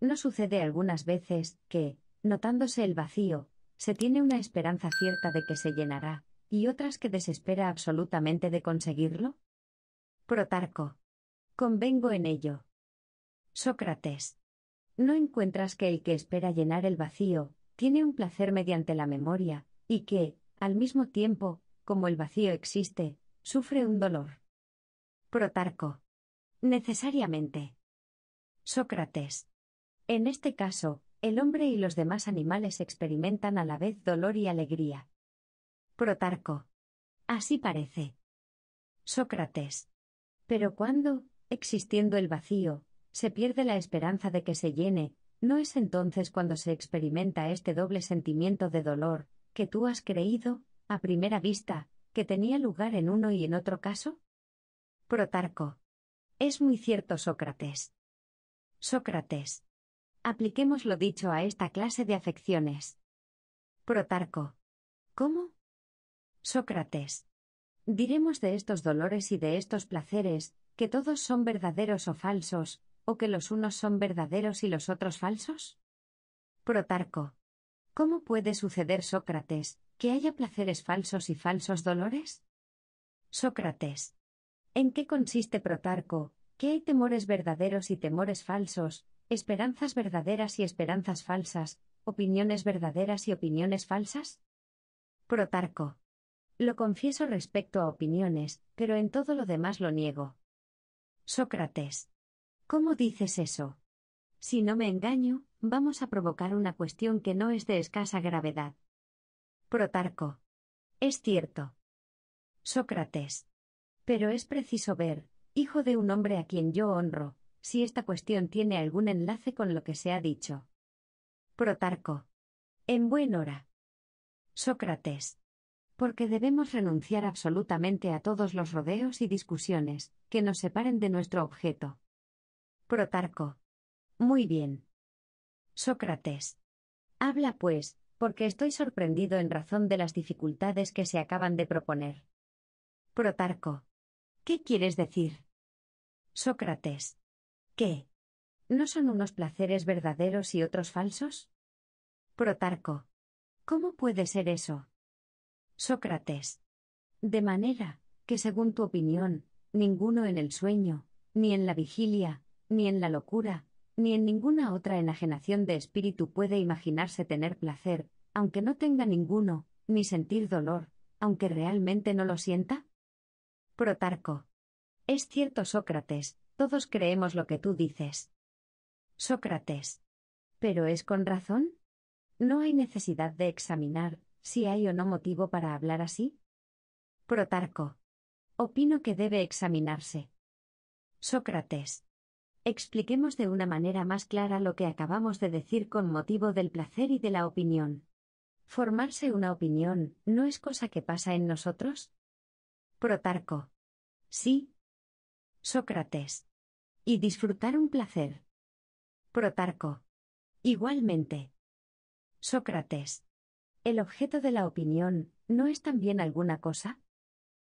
¿No sucede algunas veces que, notándose el vacío, se tiene una esperanza cierta de que se llenará, y otras que desespera absolutamente de conseguirlo? Protarco. Convengo en ello. Sócrates. ¿No encuentras que el que espera llenar el vacío, tiene un placer mediante la memoria, y que, al mismo tiempo, como el vacío existe, sufre un dolor? Protarco. Necesariamente. Sócrates. En este caso, el hombre y los demás animales experimentan a la vez dolor y alegría. Protarco. Así parece. Sócrates. Pero cuando, existiendo el vacío, se pierde la esperanza de que se llene, no es entonces cuando se experimenta este doble sentimiento de dolor, que tú has creído, a primera vista, que tenía lugar en uno y en otro caso? Protarco. Es muy cierto, Sócrates. Sócrates. Apliquemos lo dicho a esta clase de afecciones. Protarco. ¿Cómo? Sócrates. Diremos de estos dolores y de estos placeres, que todos son verdaderos o falsos, que los unos son verdaderos y los otros falsos? Protarco. ¿Cómo puede suceder, Sócrates, que haya placeres falsos y falsos dolores? Sócrates. ¿En qué consiste, Protarco, que hay temores verdaderos y temores falsos, esperanzas verdaderas y esperanzas falsas, opiniones verdaderas y opiniones falsas? Protarco. Lo confieso respecto a opiniones, pero en todo lo demás lo niego. Sócrates. ¿Cómo dices eso? Si no me engaño, vamos a provocar una cuestión que no es de escasa gravedad. Protarco. Es cierto. Sócrates. Pero es preciso ver, hijo de un hombre a quien yo honro, si esta cuestión tiene algún enlace con lo que se ha dicho. Protarco. En buen hora. Sócrates. Porque debemos renunciar absolutamente a todos los rodeos y discusiones que nos separen de nuestro objeto. Protarco. Muy bien. Sócrates. Habla pues, porque estoy sorprendido en razón de las dificultades que se acaban de proponer. Protarco. ¿Qué quieres decir? Sócrates. ¿Qué? ¿No son unos placeres verdaderos y otros falsos? Protarco. ¿Cómo puede ser eso? Sócrates. De manera, que según tu opinión, ninguno en el sueño, ni en la vigilia, ni en la locura, ni en ninguna otra enajenación de espíritu puede imaginarse tener placer, aunque no tenga ninguno, ni sentir dolor, aunque realmente no lo sienta? Protarco. Es cierto, Sócrates, todos creemos lo que tú dices. Sócrates. ¿Pero es con razón? No hay necesidad de examinar si hay o no motivo para hablar así. Protarco. Opino que debe examinarse. Sócrates. Expliquemos de una manera más clara lo que acabamos de decir con motivo del placer y de la opinión. Formarse una opinión, ¿no es cosa que pasa en nosotros? Protarco. Sí. Sócrates. Y disfrutar un placer. Protarco. Igualmente. Sócrates. ¿El objeto de la opinión no es también alguna cosa?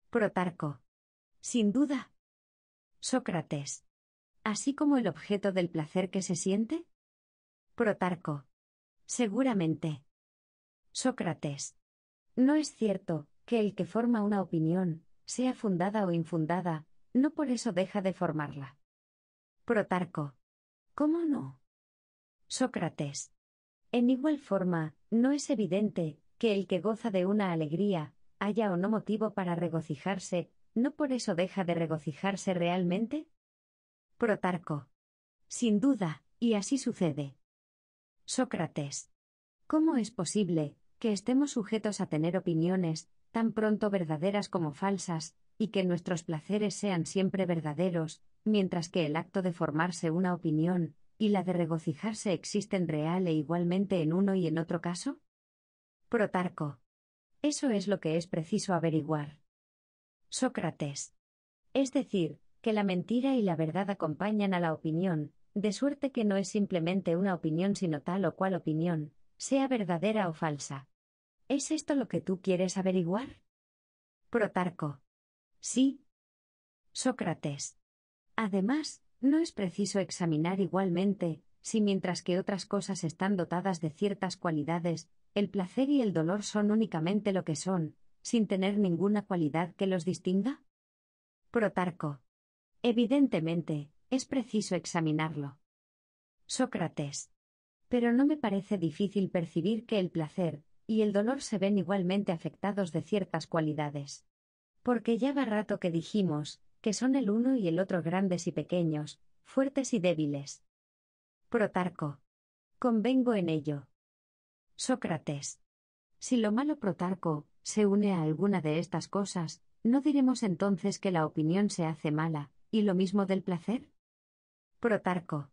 Protarco. Sin duda. Sócrates así como el objeto del placer que se siente? Protarco. Seguramente. Sócrates. No es cierto que el que forma una opinión, sea fundada o infundada, no por eso deja de formarla. Protarco. ¿Cómo no? Sócrates. En igual forma, no es evidente que el que goza de una alegría, haya o no motivo para regocijarse, no por eso deja de regocijarse realmente? Protarco. Sin duda, y así sucede. Sócrates. ¿Cómo es posible que estemos sujetos a tener opiniones, tan pronto verdaderas como falsas, y que nuestros placeres sean siempre verdaderos, mientras que el acto de formarse una opinión, y la de regocijarse existen real e igualmente en uno y en otro caso? Protarco. Eso es lo que es preciso averiguar. Sócrates. Es decir, que la mentira y la verdad acompañan a la opinión, de suerte que no es simplemente una opinión sino tal o cual opinión, sea verdadera o falsa. ¿Es esto lo que tú quieres averiguar? Protarco. Sí. Sócrates. Además, no es preciso examinar igualmente, si mientras que otras cosas están dotadas de ciertas cualidades, el placer y el dolor son únicamente lo que son, sin tener ninguna cualidad que los distinga? Protarco. Evidentemente, es preciso examinarlo. Sócrates. Pero no me parece difícil percibir que el placer y el dolor se ven igualmente afectados de ciertas cualidades. Porque ya va rato que dijimos, que son el uno y el otro grandes y pequeños, fuertes y débiles. Protarco. Convengo en ello. Sócrates. Si lo malo Protarco se une a alguna de estas cosas, no diremos entonces que la opinión se hace mala, y lo mismo del placer? Protarco.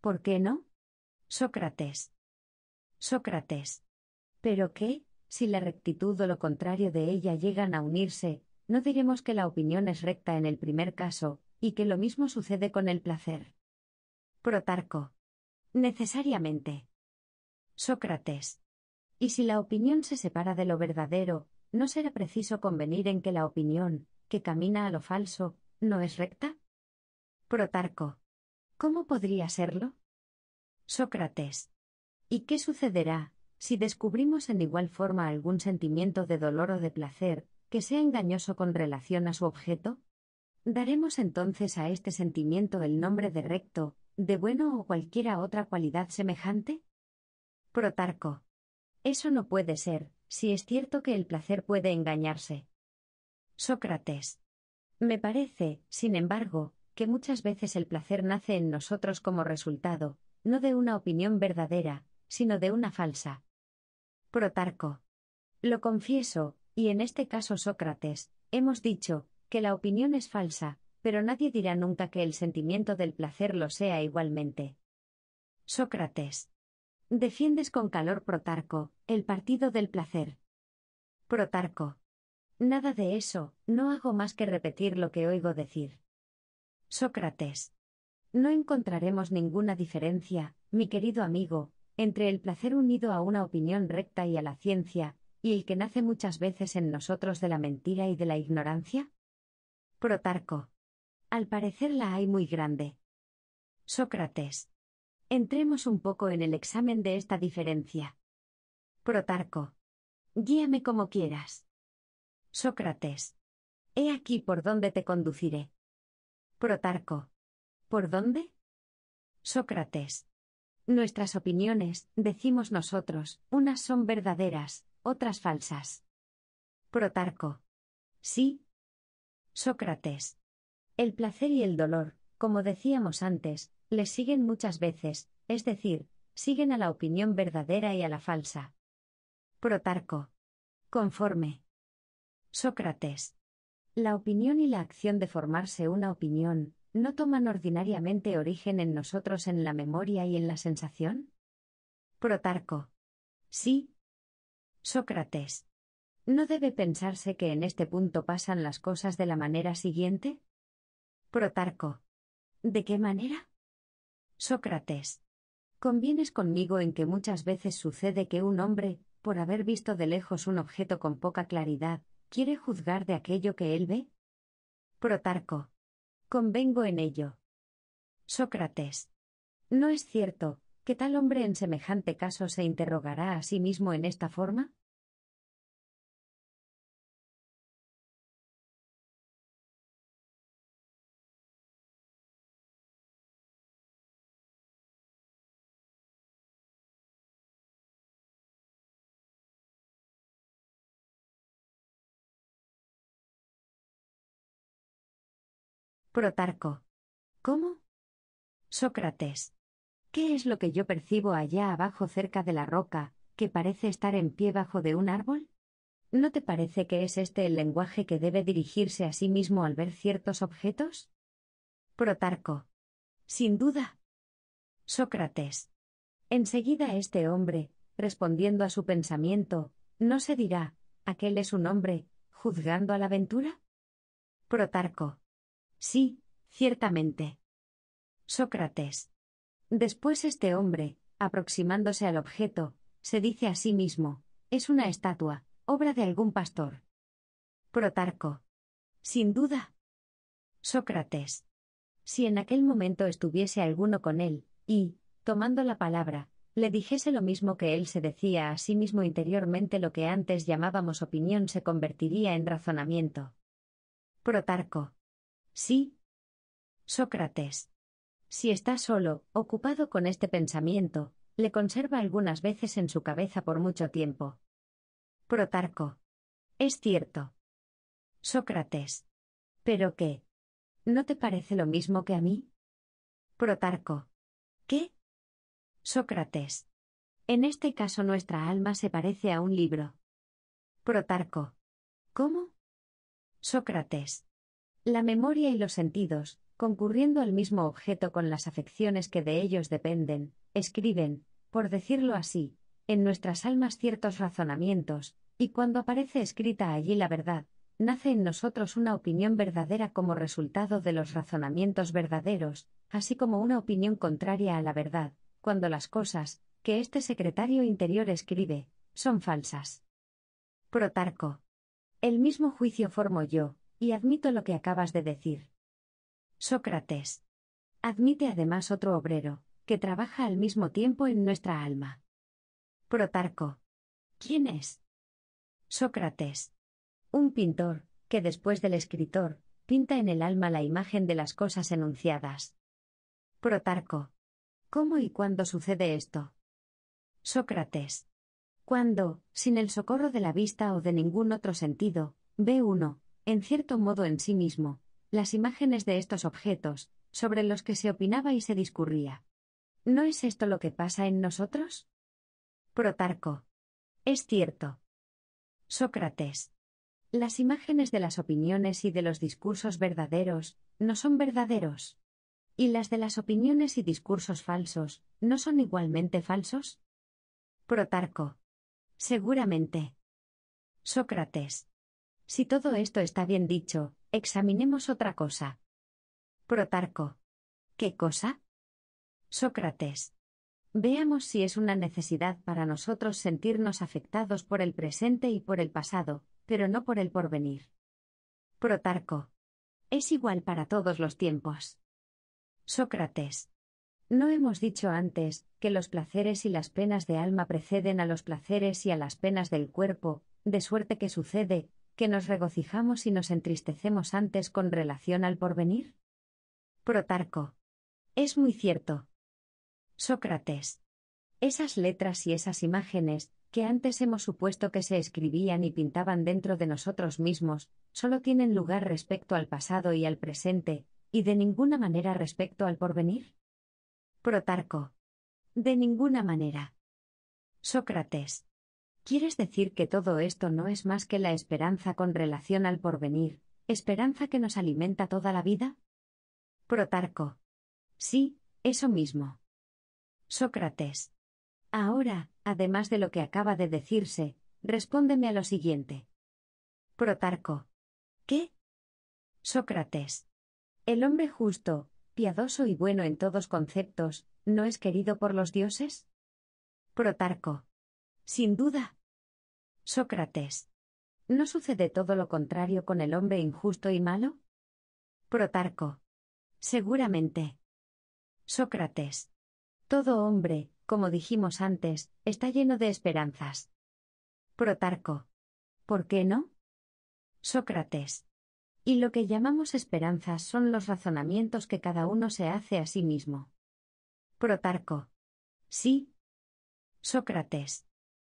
¿Por qué no? Sócrates. Sócrates. Pero qué, si la rectitud o lo contrario de ella llegan a unirse, no diremos que la opinión es recta en el primer caso, y que lo mismo sucede con el placer. Protarco. Necesariamente. Sócrates. Y si la opinión se separa de lo verdadero, no será preciso convenir en que la opinión, que camina a lo falso, ¿No es recta? Protarco. ¿Cómo podría serlo? Sócrates. ¿Y qué sucederá, si descubrimos en igual forma algún sentimiento de dolor o de placer, que sea engañoso con relación a su objeto? Daremos entonces a este sentimiento el nombre de recto, de bueno o cualquiera otra cualidad semejante? Protarco. Eso no puede ser, si es cierto que el placer puede engañarse. Sócrates. Me parece, sin embargo, que muchas veces el placer nace en nosotros como resultado, no de una opinión verdadera, sino de una falsa. Protarco. Lo confieso, y en este caso Sócrates, hemos dicho, que la opinión es falsa, pero nadie dirá nunca que el sentimiento del placer lo sea igualmente. Sócrates. Defiendes con calor Protarco, el partido del placer. Protarco. Nada de eso, no hago más que repetir lo que oigo decir. Sócrates. No encontraremos ninguna diferencia, mi querido amigo, entre el placer unido a una opinión recta y a la ciencia, y el que nace muchas veces en nosotros de la mentira y de la ignorancia? Protarco. Al parecer la hay muy grande. Sócrates. Entremos un poco en el examen de esta diferencia. Protarco. Guíame como quieras. Sócrates. He aquí por dónde te conduciré. Protarco. ¿Por dónde? Sócrates. Nuestras opiniones, decimos nosotros, unas son verdaderas, otras falsas. Protarco. Sí. Sócrates. El placer y el dolor, como decíamos antes, les siguen muchas veces, es decir, siguen a la opinión verdadera y a la falsa. Protarco. Conforme. Sócrates. La opinión y la acción de formarse una opinión, ¿no toman ordinariamente origen en nosotros en la memoria y en la sensación? Protarco. Sí. Sócrates. ¿No debe pensarse que en este punto pasan las cosas de la manera siguiente? Protarco. ¿De qué manera? Sócrates. Convienes conmigo en que muchas veces sucede que un hombre, por haber visto de lejos un objeto con poca claridad, ¿Quiere juzgar de aquello que él ve? Protarco. Convengo en ello. Sócrates. ¿No es cierto que tal hombre en semejante caso se interrogará a sí mismo en esta forma? Protarco. ¿Cómo? Sócrates. ¿Qué es lo que yo percibo allá abajo cerca de la roca, que parece estar en pie bajo de un árbol? ¿No te parece que es este el lenguaje que debe dirigirse a sí mismo al ver ciertos objetos? Protarco. Sin duda. Sócrates. Enseguida este hombre, respondiendo a su pensamiento, no se dirá, aquel es un hombre, juzgando a la ventura? Protarco. Sí, ciertamente. Sócrates. Después este hombre, aproximándose al objeto, se dice a sí mismo, es una estatua, obra de algún pastor. Protarco. Sin duda. Sócrates. Si en aquel momento estuviese alguno con él, y, tomando la palabra, le dijese lo mismo que él se decía a sí mismo interiormente lo que antes llamábamos opinión se convertiría en razonamiento. Protarco. Sí. Sócrates. Si está solo, ocupado con este pensamiento, le conserva algunas veces en su cabeza por mucho tiempo. Protarco. Es cierto. Sócrates. ¿Pero qué? ¿No te parece lo mismo que a mí? Protarco. ¿Qué? Sócrates. En este caso nuestra alma se parece a un libro. Protarco. ¿Cómo? Sócrates. La memoria y los sentidos, concurriendo al mismo objeto con las afecciones que de ellos dependen, escriben, por decirlo así, en nuestras almas ciertos razonamientos, y cuando aparece escrita allí la verdad, nace en nosotros una opinión verdadera como resultado de los razonamientos verdaderos, así como una opinión contraria a la verdad, cuando las cosas, que este secretario interior escribe, son falsas. Protarco. El mismo juicio formo yo, y admito lo que acabas de decir. Sócrates. Admite además otro obrero, que trabaja al mismo tiempo en nuestra alma. Protarco. ¿Quién es? Sócrates. Un pintor, que después del escritor, pinta en el alma la imagen de las cosas enunciadas. Protarco. ¿Cómo y cuándo sucede esto? Sócrates. Cuando, sin el socorro de la vista o de ningún otro sentido, ve uno, en cierto modo en sí mismo, las imágenes de estos objetos, sobre los que se opinaba y se discurría. ¿No es esto lo que pasa en nosotros? Protarco. Es cierto. Sócrates. Las imágenes de las opiniones y de los discursos verdaderos, no son verdaderos. ¿Y las de las opiniones y discursos falsos, no son igualmente falsos? Protarco. Seguramente. Sócrates. Si todo esto está bien dicho, examinemos otra cosa. Protarco. ¿Qué cosa? Sócrates. Veamos si es una necesidad para nosotros sentirnos afectados por el presente y por el pasado, pero no por el porvenir. Protarco. Es igual para todos los tiempos. Sócrates. No hemos dicho antes que los placeres y las penas de alma preceden a los placeres y a las penas del cuerpo, de suerte que sucede, que nos regocijamos y nos entristecemos antes con relación al porvenir? Protarco. Es muy cierto. Sócrates. Esas letras y esas imágenes, que antes hemos supuesto que se escribían y pintaban dentro de nosotros mismos, solo tienen lugar respecto al pasado y al presente, y de ninguna manera respecto al porvenir? Protarco. De ninguna manera. Sócrates. ¿Quieres decir que todo esto no es más que la esperanza con relación al porvenir, esperanza que nos alimenta toda la vida? Protarco. Sí, eso mismo. Sócrates. Ahora, además de lo que acaba de decirse, respóndeme a lo siguiente. Protarco. ¿Qué? Sócrates. El hombre justo, piadoso y bueno en todos conceptos, ¿no es querido por los dioses? Protarco. Sin duda. Sócrates. ¿No sucede todo lo contrario con el hombre injusto y malo? Protarco. Seguramente. Sócrates. Todo hombre, como dijimos antes, está lleno de esperanzas. Protarco. ¿Por qué no? Sócrates. Y lo que llamamos esperanzas son los razonamientos que cada uno se hace a sí mismo. Protarco. Sí. Sócrates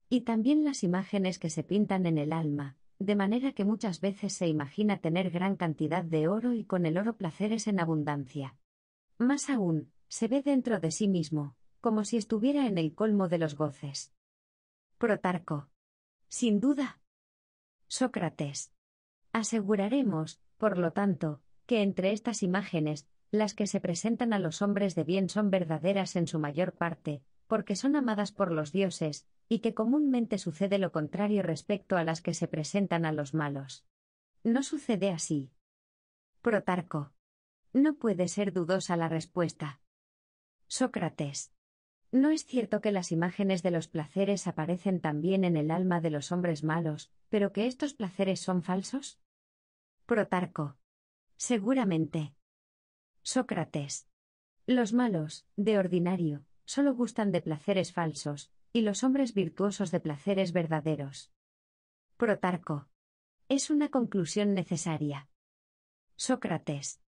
y también las imágenes que se pintan en el alma, de manera que muchas veces se imagina tener gran cantidad de oro y con el oro placeres en abundancia. Más aún, se ve dentro de sí mismo, como si estuviera en el colmo de los goces. Protarco. Sin duda. Sócrates. Aseguraremos, por lo tanto, que entre estas imágenes, las que se presentan a los hombres de bien son verdaderas en su mayor parte, porque son amadas por los dioses, y que comúnmente sucede lo contrario respecto a las que se presentan a los malos. No sucede así. Protarco. No puede ser dudosa la respuesta. Sócrates. No es cierto que las imágenes de los placeres aparecen también en el alma de los hombres malos, pero que estos placeres son falsos? Protarco. Seguramente. Sócrates. Los malos, de ordinario, solo gustan de placeres falsos, y los hombres virtuosos de placeres verdaderos. Protarco. Es una conclusión necesaria. Sócrates.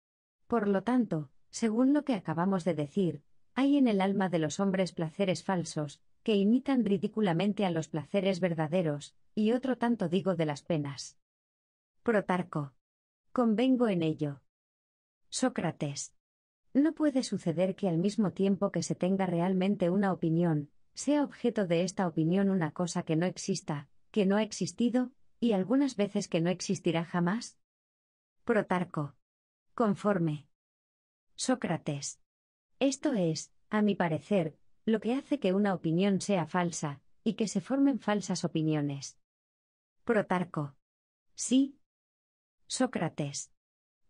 Por lo tanto, según lo que acabamos de decir, hay en el alma de los hombres placeres falsos, que imitan ridículamente a los placeres verdaderos, y otro tanto digo de las penas. Protarco. Convengo en ello. Sócrates. No puede suceder que al mismo tiempo que se tenga realmente una opinión, sea objeto de esta opinión una cosa que no exista, que no ha existido, y algunas veces que no existirá jamás. Protarco. Conforme. Sócrates. Esto es, a mi parecer, lo que hace que una opinión sea falsa, y que se formen falsas opiniones. Protarco. Sí. Sócrates.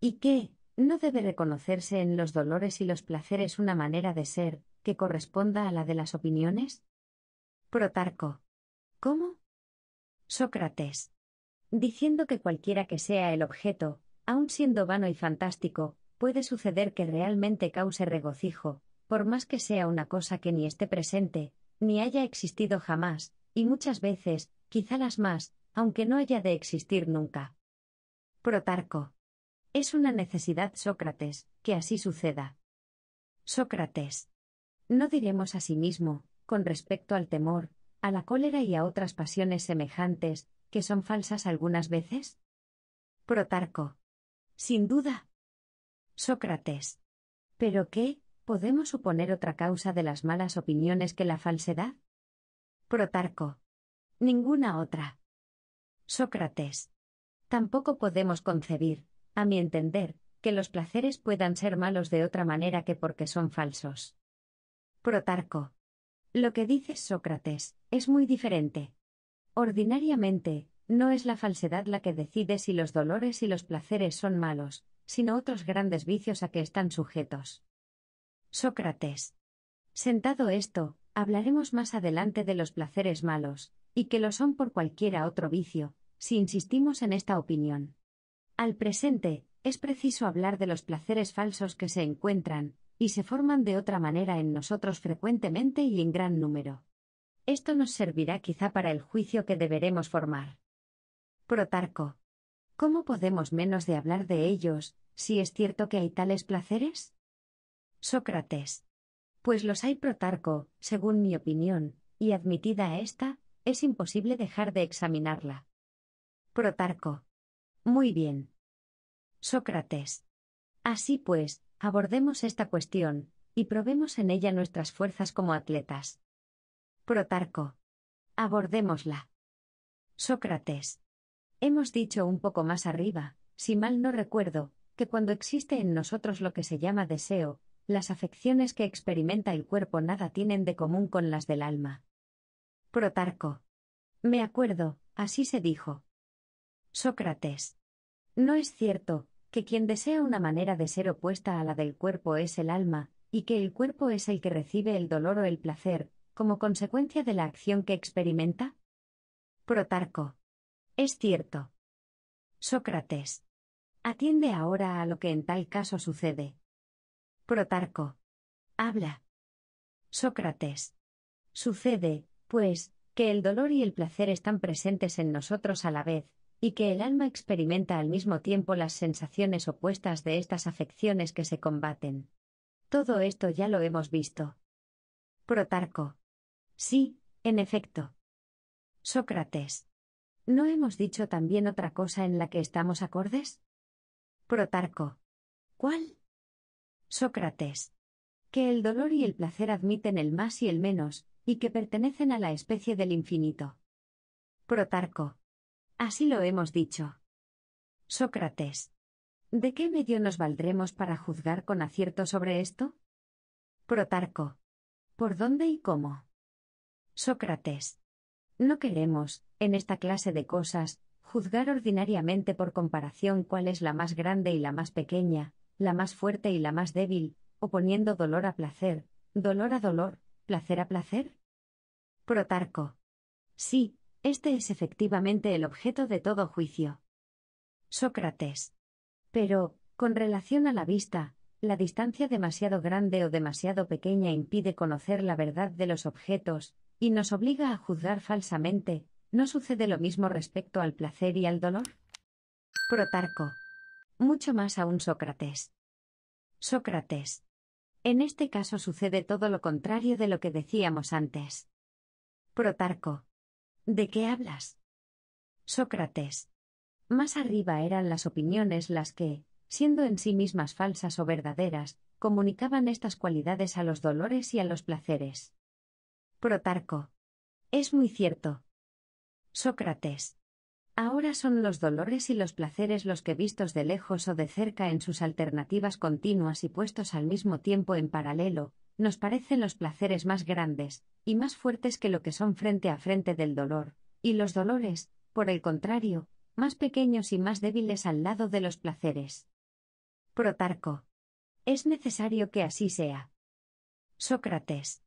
¿Y qué, no debe reconocerse en los dolores y los placeres una manera de ser, que corresponda a la de las opiniones? Protarco. ¿Cómo? Sócrates. Diciendo que cualquiera que sea el objeto, aun siendo vano y fantástico, puede suceder que realmente cause regocijo, por más que sea una cosa que ni esté presente, ni haya existido jamás, y muchas veces, quizá las más, aunque no haya de existir nunca. Protarco. Es una necesidad, Sócrates, que así suceda. Sócrates. No diremos a sí mismo, con respecto al temor, a la cólera y a otras pasiones semejantes, que son falsas algunas veces? Protarco. Sin duda. Sócrates. ¿Pero qué? ¿Podemos suponer otra causa de las malas opiniones que la falsedad? Protarco. Ninguna otra. Sócrates. Tampoco podemos concebir, a mi entender, que los placeres puedan ser malos de otra manera que porque son falsos. Protarco. Lo que dices, Sócrates, es muy diferente. Ordinariamente, no es la falsedad la que decide si los dolores y los placeres son malos, sino otros grandes vicios a que están sujetos. Sócrates. Sentado esto, hablaremos más adelante de los placeres malos, y que lo son por cualquiera otro vicio, si insistimos en esta opinión. Al presente, es preciso hablar de los placeres falsos que se encuentran, y se forman de otra manera en nosotros frecuentemente y en gran número. Esto nos servirá quizá para el juicio que deberemos formar. Protarco. ¿Cómo podemos menos de hablar de ellos, si es cierto que hay tales placeres? Sócrates. Pues los hay Protarco, según mi opinión, y admitida esta, es imposible dejar de examinarla. Protarco. Muy bien. Sócrates. Así pues, abordemos esta cuestión, y probemos en ella nuestras fuerzas como atletas. Protarco. Abordémosla. Sócrates. Hemos dicho un poco más arriba, si mal no recuerdo, que cuando existe en nosotros lo que se llama deseo, las afecciones que experimenta el cuerpo nada tienen de común con las del alma. Protarco. Me acuerdo, así se dijo. Sócrates. No es cierto, que quien desea una manera de ser opuesta a la del cuerpo es el alma, y que el cuerpo es el que recibe el dolor o el placer, como consecuencia de la acción que experimenta? Protarco. Es cierto. Sócrates. Atiende ahora a lo que en tal caso sucede. Protarco. Habla. Sócrates. Sucede, pues, que el dolor y el placer están presentes en nosotros a la vez, y que el alma experimenta al mismo tiempo las sensaciones opuestas de estas afecciones que se combaten. Todo esto ya lo hemos visto. Protarco. Sí, en efecto. Sócrates. ¿No hemos dicho también otra cosa en la que estamos acordes? Protarco. ¿Cuál? Sócrates. Que el dolor y el placer admiten el más y el menos, y que pertenecen a la especie del infinito. Protarco. Así lo hemos dicho. Sócrates. ¿De qué medio nos valdremos para juzgar con acierto sobre esto? Protarco. ¿Por dónde y cómo? Sócrates. No queremos, en esta clase de cosas, juzgar ordinariamente por comparación cuál es la más grande y la más pequeña, la más fuerte y la más débil, oponiendo dolor a placer, dolor a dolor, placer a placer? Protarco. Sí, este es efectivamente el objeto de todo juicio. Sócrates. Pero, con relación a la vista, la distancia demasiado grande o demasiado pequeña impide conocer la verdad de los objetos, y nos obliga a juzgar falsamente, ¿no sucede lo mismo respecto al placer y al dolor? Protarco. Mucho más aún Sócrates. Sócrates. En este caso sucede todo lo contrario de lo que decíamos antes. Protarco. ¿De qué hablas? Sócrates. Más arriba eran las opiniones las que, siendo en sí mismas falsas o verdaderas, comunicaban estas cualidades a los dolores y a los placeres. Protarco. Es muy cierto. Sócrates. Ahora son los dolores y los placeres los que vistos de lejos o de cerca en sus alternativas continuas y puestos al mismo tiempo en paralelo, nos parecen los placeres más grandes y más fuertes que lo que son frente a frente del dolor, y los dolores, por el contrario, más pequeños y más débiles al lado de los placeres. Protarco. Es necesario que así sea. Sócrates.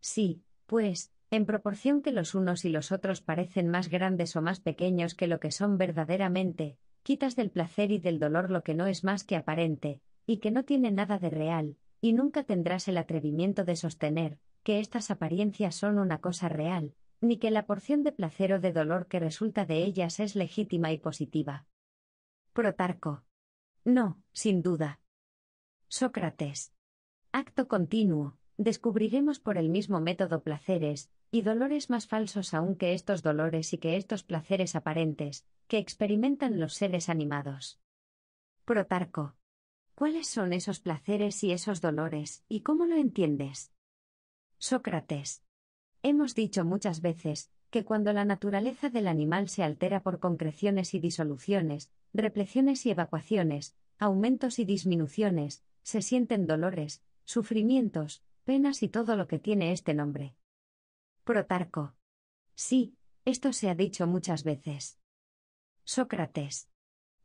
Sí, pues, en proporción que los unos y los otros parecen más grandes o más pequeños que lo que son verdaderamente, quitas del placer y del dolor lo que no es más que aparente, y que no tiene nada de real, y nunca tendrás el atrevimiento de sostener que estas apariencias son una cosa real, ni que la porción de placer o de dolor que resulta de ellas es legítima y positiva. Protarco. No, sin duda. Sócrates. Acto continuo, descubriremos por el mismo método placeres, y dolores más falsos aún que estos dolores y que estos placeres aparentes, que experimentan los seres animados. Protarco. ¿Cuáles son esos placeres y esos dolores, y cómo lo entiendes? Sócrates. Hemos dicho muchas veces, que cuando la naturaleza del animal se altera por concreciones y disoluciones, repleciones y evacuaciones, aumentos y disminuciones, se sienten dolores, sufrimientos, penas y todo lo que tiene este nombre. Protarco. Sí, esto se ha dicho muchas veces. Sócrates.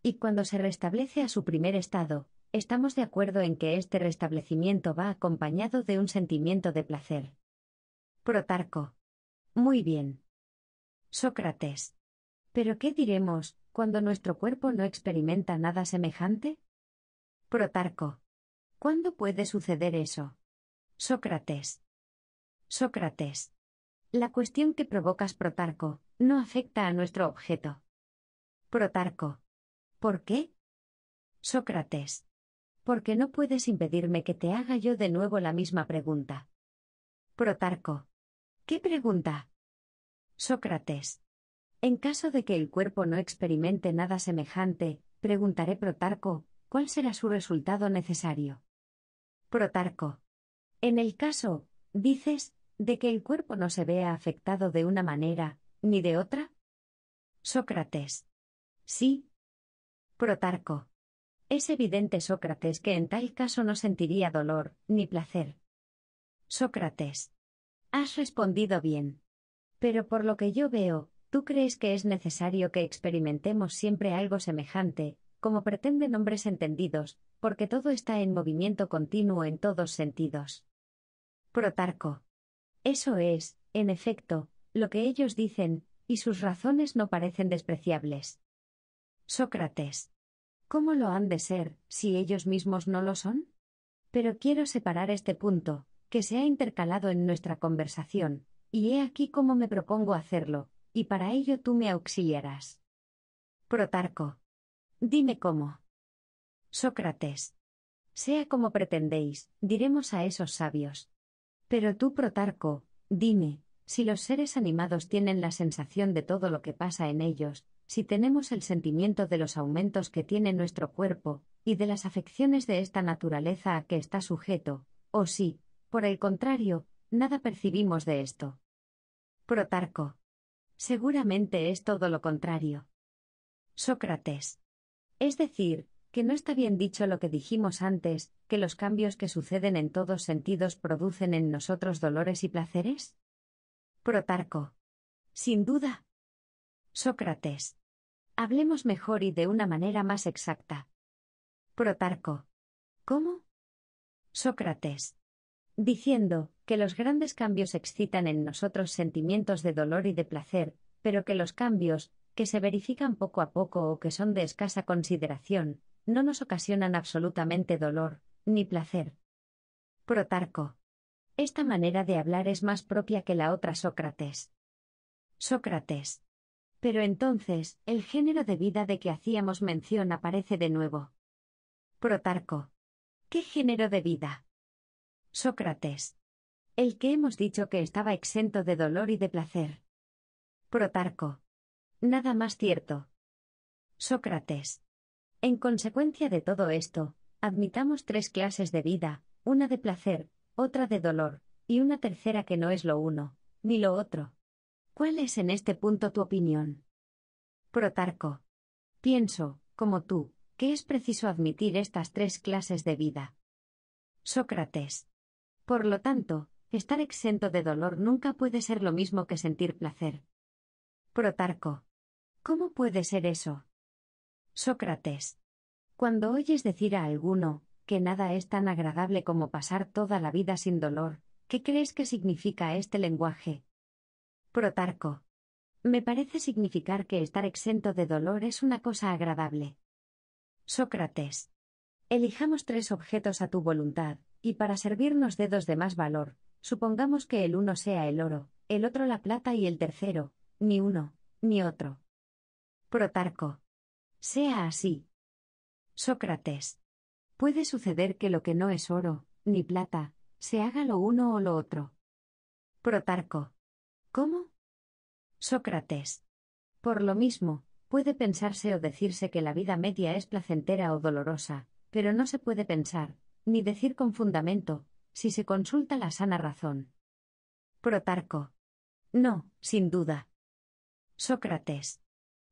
Y cuando se restablece a su primer estado, Estamos de acuerdo en que este restablecimiento va acompañado de un sentimiento de placer. Protarco. Muy bien. Sócrates. ¿Pero qué diremos, cuando nuestro cuerpo no experimenta nada semejante? Protarco. ¿Cuándo puede suceder eso? Sócrates. Sócrates. La cuestión que provocas, Protarco, no afecta a nuestro objeto. Protarco. ¿Por qué? Sócrates porque no puedes impedirme que te haga yo de nuevo la misma pregunta. Protarco. ¿Qué pregunta? Sócrates. En caso de que el cuerpo no experimente nada semejante, preguntaré Protarco, ¿cuál será su resultado necesario? Protarco. En el caso, dices, de que el cuerpo no se vea afectado de una manera, ni de otra? Sócrates. Sí. Protarco. Es evidente Sócrates que en tal caso no sentiría dolor, ni placer. Sócrates. Has respondido bien. Pero por lo que yo veo, tú crees que es necesario que experimentemos siempre algo semejante, como pretenden hombres entendidos, porque todo está en movimiento continuo en todos sentidos. Protarco. Eso es, en efecto, lo que ellos dicen, y sus razones no parecen despreciables. Sócrates. ¿Cómo lo han de ser, si ellos mismos no lo son? Pero quiero separar este punto, que se ha intercalado en nuestra conversación, y he aquí cómo me propongo hacerlo, y para ello tú me auxiliarás. Protarco. Dime cómo. Sócrates. Sea como pretendéis, diremos a esos sabios. Pero tú, Protarco, dime, si los seres animados tienen la sensación de todo lo que pasa en ellos, si tenemos el sentimiento de los aumentos que tiene nuestro cuerpo, y de las afecciones de esta naturaleza a que está sujeto, o si, por el contrario, nada percibimos de esto. Protarco. Seguramente es todo lo contrario. Sócrates. Es decir, que no está bien dicho lo que dijimos antes, que los cambios que suceden en todos sentidos producen en nosotros dolores y placeres? Protarco. Sin duda. Sócrates. Hablemos mejor y de una manera más exacta. Protarco. ¿Cómo? Sócrates. Diciendo que los grandes cambios excitan en nosotros sentimientos de dolor y de placer, pero que los cambios, que se verifican poco a poco o que son de escasa consideración, no nos ocasionan absolutamente dolor, ni placer. Protarco. Esta manera de hablar es más propia que la otra Sócrates. Sócrates. Pero entonces, el género de vida de que hacíamos mención aparece de nuevo. Protarco. ¿Qué género de vida? Sócrates. El que hemos dicho que estaba exento de dolor y de placer. Protarco. Nada más cierto. Sócrates. En consecuencia de todo esto, admitamos tres clases de vida, una de placer, otra de dolor, y una tercera que no es lo uno, ni lo otro. ¿Cuál es en este punto tu opinión? Protarco. Pienso, como tú, que es preciso admitir estas tres clases de vida. Sócrates. Por lo tanto, estar exento de dolor nunca puede ser lo mismo que sentir placer. Protarco. ¿Cómo puede ser eso? Sócrates. Cuando oyes decir a alguno, que nada es tan agradable como pasar toda la vida sin dolor, ¿qué crees que significa este lenguaje? Protarco. Me parece significar que estar exento de dolor es una cosa agradable. Sócrates. Elijamos tres objetos a tu voluntad, y para servirnos dedos de más valor, supongamos que el uno sea el oro, el otro la plata y el tercero, ni uno, ni otro. Protarco. Sea así. Sócrates. Puede suceder que lo que no es oro, ni plata, se haga lo uno o lo otro. Protarco. ¿Cómo? Sócrates. Por lo mismo, puede pensarse o decirse que la vida media es placentera o dolorosa, pero no se puede pensar, ni decir con fundamento, si se consulta la sana razón. Protarco. No, sin duda. Sócrates.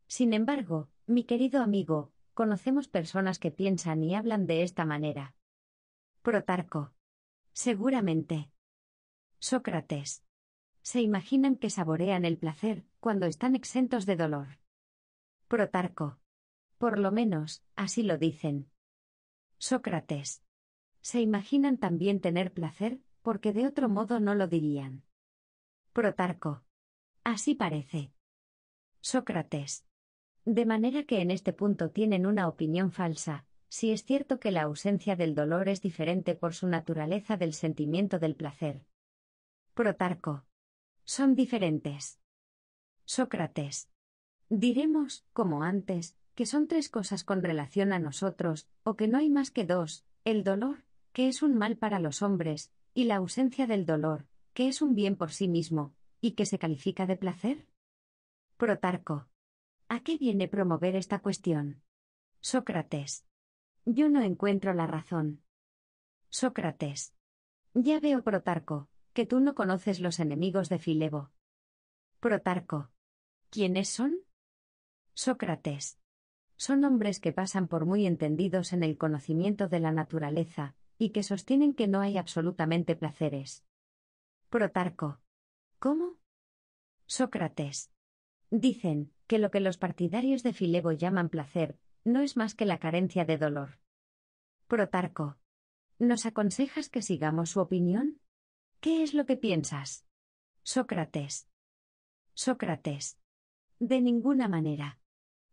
Sin embargo, mi querido amigo, conocemos personas que piensan y hablan de esta manera. Protarco. Seguramente. Sócrates se imaginan que saborean el placer, cuando están exentos de dolor. Protarco. Por lo menos, así lo dicen. Sócrates. Se imaginan también tener placer, porque de otro modo no lo dirían. Protarco. Así parece. Sócrates. De manera que en este punto tienen una opinión falsa, si es cierto que la ausencia del dolor es diferente por su naturaleza del sentimiento del placer. Protarco son diferentes. Sócrates. Diremos, como antes, que son tres cosas con relación a nosotros, o que no hay más que dos, el dolor, que es un mal para los hombres, y la ausencia del dolor, que es un bien por sí mismo, y que se califica de placer. Protarco. ¿A qué viene promover esta cuestión? Sócrates. Yo no encuentro la razón. Sócrates. Ya veo, Protarco, que tú no conoces los enemigos de Filebo. Protarco. ¿Quiénes son? Sócrates. Son hombres que pasan por muy entendidos en el conocimiento de la naturaleza, y que sostienen que no hay absolutamente placeres. Protarco. ¿Cómo? Sócrates. Dicen, que lo que los partidarios de Filebo llaman placer, no es más que la carencia de dolor. Protarco. ¿Nos aconsejas que sigamos su opinión? ¿Qué es lo que piensas? Sócrates. Sócrates. De ninguna manera.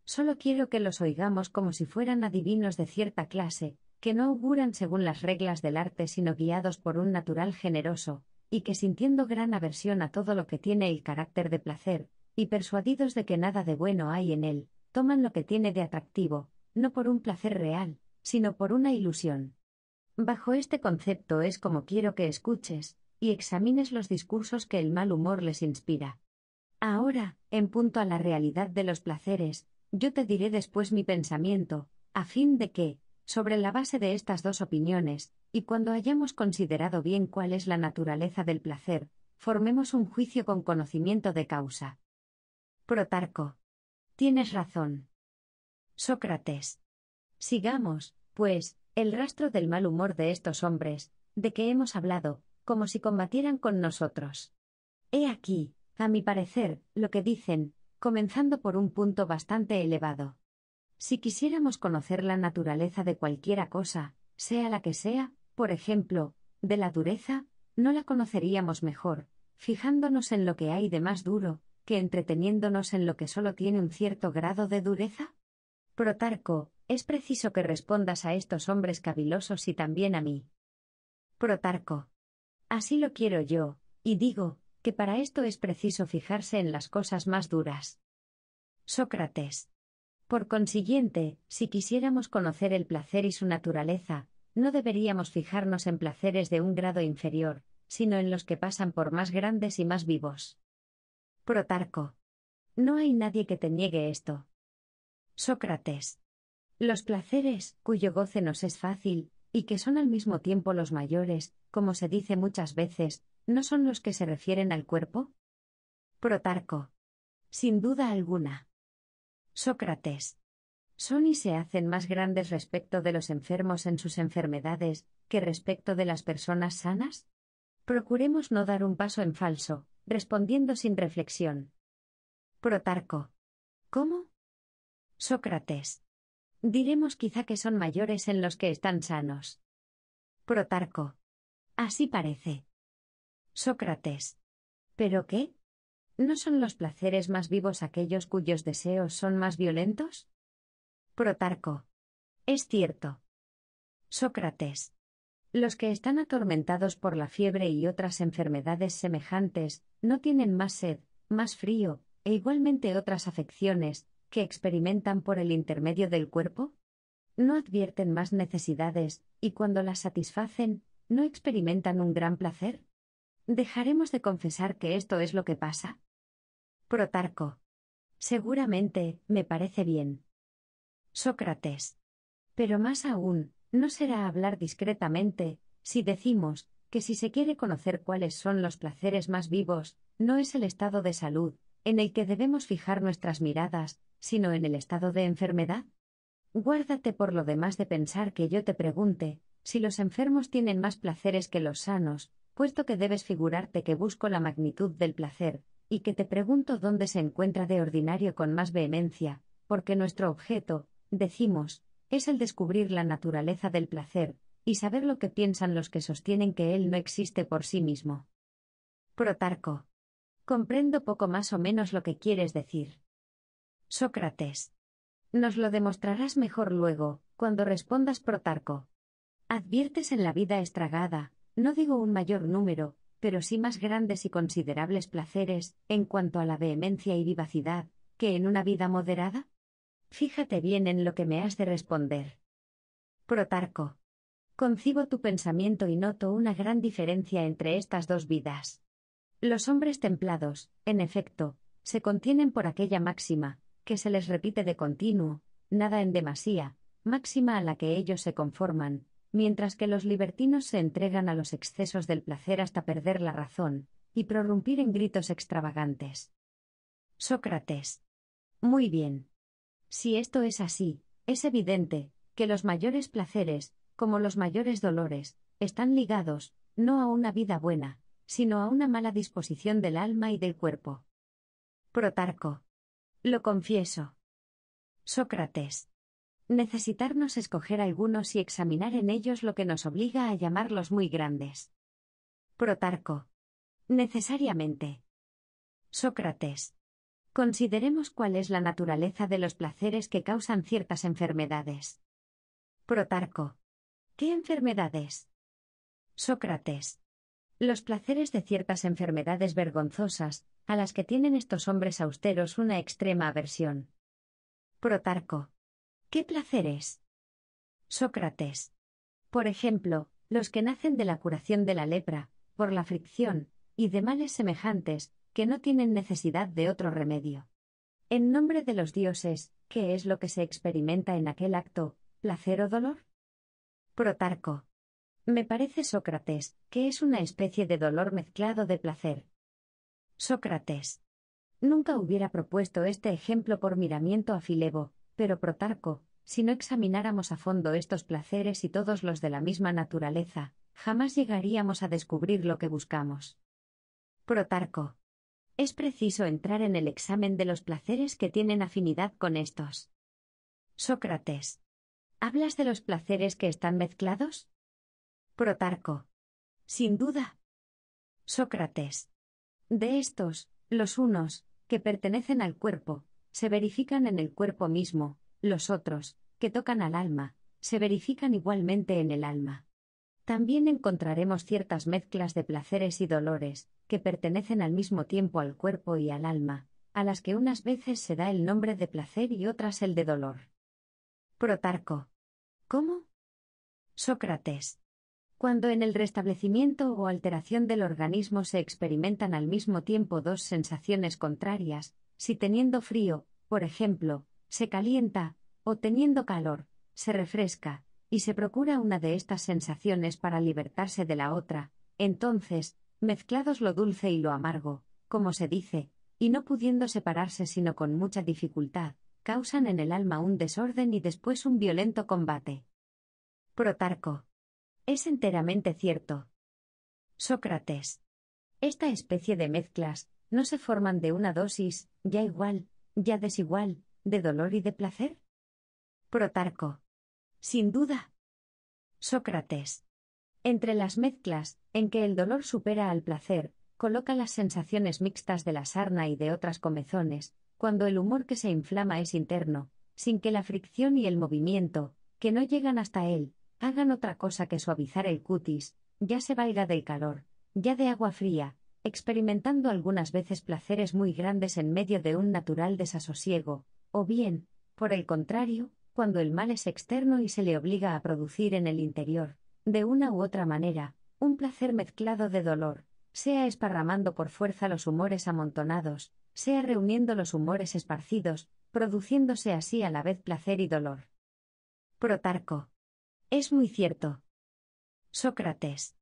Solo quiero que los oigamos como si fueran adivinos de cierta clase, que no auguran según las reglas del arte sino guiados por un natural generoso, y que sintiendo gran aversión a todo lo que tiene el carácter de placer, y persuadidos de que nada de bueno hay en él, toman lo que tiene de atractivo, no por un placer real, sino por una ilusión. Bajo este concepto es como quiero que escuches, y examines los discursos que el mal humor les inspira. Ahora, en punto a la realidad de los placeres, yo te diré después mi pensamiento, a fin de que, sobre la base de estas dos opiniones, y cuando hayamos considerado bien cuál es la naturaleza del placer, formemos un juicio con conocimiento de causa. Protarco. Tienes razón. Sócrates. Sigamos, pues, el rastro del mal humor de estos hombres, de que hemos hablado, como si combatieran con nosotros. He aquí, a mi parecer, lo que dicen, comenzando por un punto bastante elevado. Si quisiéramos conocer la naturaleza de cualquiera cosa, sea la que sea, por ejemplo, de la dureza, no la conoceríamos mejor, fijándonos en lo que hay de más duro, que entreteniéndonos en lo que solo tiene un cierto grado de dureza? Protarco, es preciso que respondas a estos hombres cavilosos y también a mí. Protarco. Así lo quiero yo, y digo, que para esto es preciso fijarse en las cosas más duras. Sócrates. Por consiguiente, si quisiéramos conocer el placer y su naturaleza, no deberíamos fijarnos en placeres de un grado inferior, sino en los que pasan por más grandes y más vivos. Protarco. No hay nadie que te niegue esto. Sócrates. Los placeres, cuyo goce nos es fácil, y que son al mismo tiempo los mayores, como se dice muchas veces, ¿no son los que se refieren al cuerpo? Protarco. Sin duda alguna. Sócrates. Son y se hacen más grandes respecto de los enfermos en sus enfermedades, que respecto de las personas sanas? Procuremos no dar un paso en falso, respondiendo sin reflexión. Protarco. ¿Cómo? Sócrates. Diremos quizá que son mayores en los que están sanos. Protarco. Así parece. Sócrates. ¿Pero qué? ¿No son los placeres más vivos aquellos cuyos deseos son más violentos? Protarco. Es cierto. Sócrates. Los que están atormentados por la fiebre y otras enfermedades semejantes, no tienen más sed, más frío, e igualmente otras afecciones, que experimentan por el intermedio del cuerpo? No advierten más necesidades, y cuando las satisfacen, ¿no experimentan un gran placer? Dejaremos de confesar que esto es lo que pasa. Protarco. Seguramente, me parece bien. Sócrates. Pero más aún, no será hablar discretamente, si decimos, que si se quiere conocer cuáles son los placeres más vivos, no es el estado de salud, en el que debemos fijar nuestras miradas, sino en el estado de enfermedad? Guárdate por lo demás de pensar que yo te pregunte, si los enfermos tienen más placeres que los sanos, puesto que debes figurarte que busco la magnitud del placer, y que te pregunto dónde se encuentra de ordinario con más vehemencia, porque nuestro objeto, decimos, es el descubrir la naturaleza del placer, y saber lo que piensan los que sostienen que él no existe por sí mismo. Protarco. Comprendo poco más o menos lo que quieres decir. Sócrates. Nos lo demostrarás mejor luego, cuando respondas Protarco. Adviertes en la vida estragada, no digo un mayor número, pero sí más grandes y considerables placeres, en cuanto a la vehemencia y vivacidad, que en una vida moderada? Fíjate bien en lo que me has de responder. Protarco. Concibo tu pensamiento y noto una gran diferencia entre estas dos vidas. Los hombres templados, en efecto, se contienen por aquella máxima, que se les repite de continuo, nada en demasía, máxima a la que ellos se conforman, mientras que los libertinos se entregan a los excesos del placer hasta perder la razón, y prorrumpir en gritos extravagantes. Sócrates. Muy bien. Si esto es así, es evidente, que los mayores placeres, como los mayores dolores, están ligados, no a una vida buena, sino a una mala disposición del alma y del cuerpo. Protarco. Lo confieso. Sócrates. Necesitarnos escoger algunos y examinar en ellos lo que nos obliga a llamarlos muy grandes. Protarco. Necesariamente. Sócrates. Consideremos cuál es la naturaleza de los placeres que causan ciertas enfermedades. Protarco. ¿Qué enfermedades? Sócrates. Los placeres de ciertas enfermedades vergonzosas, a las que tienen estos hombres austeros una extrema aversión. Protarco. ¿Qué placeres? Sócrates. Por ejemplo, los que nacen de la curación de la lepra, por la fricción, y de males semejantes, que no tienen necesidad de otro remedio. En nombre de los dioses, ¿qué es lo que se experimenta en aquel acto, placer o dolor? Protarco. Me parece, Sócrates, que es una especie de dolor mezclado de placer. Sócrates. Nunca hubiera propuesto este ejemplo por miramiento a Filebo, pero Protarco, si no examináramos a fondo estos placeres y todos los de la misma naturaleza, jamás llegaríamos a descubrir lo que buscamos. Protarco. Es preciso entrar en el examen de los placeres que tienen afinidad con estos. Sócrates. ¿Hablas de los placeres que están mezclados? Protarco. Sin duda. Sócrates. De estos, los unos, que pertenecen al cuerpo, se verifican en el cuerpo mismo, los otros, que tocan al alma, se verifican igualmente en el alma. También encontraremos ciertas mezclas de placeres y dolores, que pertenecen al mismo tiempo al cuerpo y al alma, a las que unas veces se da el nombre de placer y otras el de dolor. Protarco. ¿Cómo? Sócrates. Cuando en el restablecimiento o alteración del organismo se experimentan al mismo tiempo dos sensaciones contrarias, si teniendo frío, por ejemplo, se calienta, o teniendo calor, se refresca, y se procura una de estas sensaciones para libertarse de la otra, entonces, mezclados lo dulce y lo amargo, como se dice, y no pudiendo separarse sino con mucha dificultad, causan en el alma un desorden y después un violento combate. Protarco. Es enteramente cierto. Sócrates. Esta especie de mezclas no se forman de una dosis, ya igual, ya desigual, de dolor y de placer. Protarco. Sin duda. Sócrates. Entre las mezclas, en que el dolor supera al placer, coloca las sensaciones mixtas de la sarna y de otras comezones, cuando el humor que se inflama es interno, sin que la fricción y el movimiento, que no llegan hasta él, Hagan otra cosa que suavizar el cutis, ya se baila del calor, ya de agua fría, experimentando algunas veces placeres muy grandes en medio de un natural desasosiego, o bien, por el contrario, cuando el mal es externo y se le obliga a producir en el interior, de una u otra manera, un placer mezclado de dolor, sea esparramando por fuerza los humores amontonados, sea reuniendo los humores esparcidos, produciéndose así a la vez placer y dolor. Protarco. Es muy cierto. Sócrates.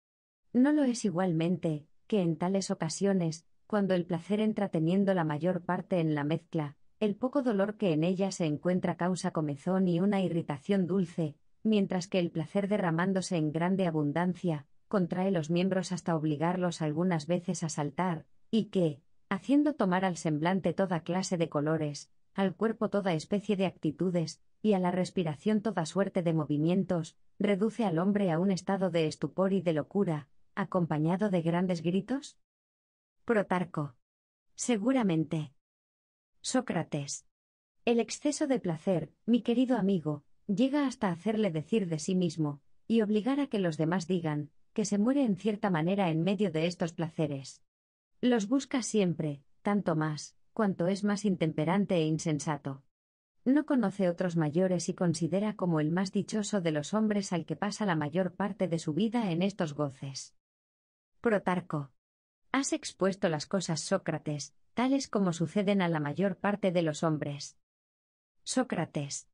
No lo es igualmente, que en tales ocasiones, cuando el placer entra teniendo la mayor parte en la mezcla, el poco dolor que en ella se encuentra causa comezón y una irritación dulce, mientras que el placer derramándose en grande abundancia, contrae los miembros hasta obligarlos algunas veces a saltar, y que, haciendo tomar al semblante toda clase de colores, al cuerpo toda especie de actitudes, y a la respiración toda suerte de movimientos, reduce al hombre a un estado de estupor y de locura, acompañado de grandes gritos? Protarco. Seguramente. Sócrates. El exceso de placer, mi querido amigo, llega hasta hacerle decir de sí mismo, y obligar a que los demás digan, que se muere en cierta manera en medio de estos placeres. Los busca siempre, tanto más, cuanto es más intemperante e insensato. No conoce otros mayores y considera como el más dichoso de los hombres al que pasa la mayor parte de su vida en estos goces. Protarco. Has expuesto las cosas, Sócrates, tales como suceden a la mayor parte de los hombres. Sócrates.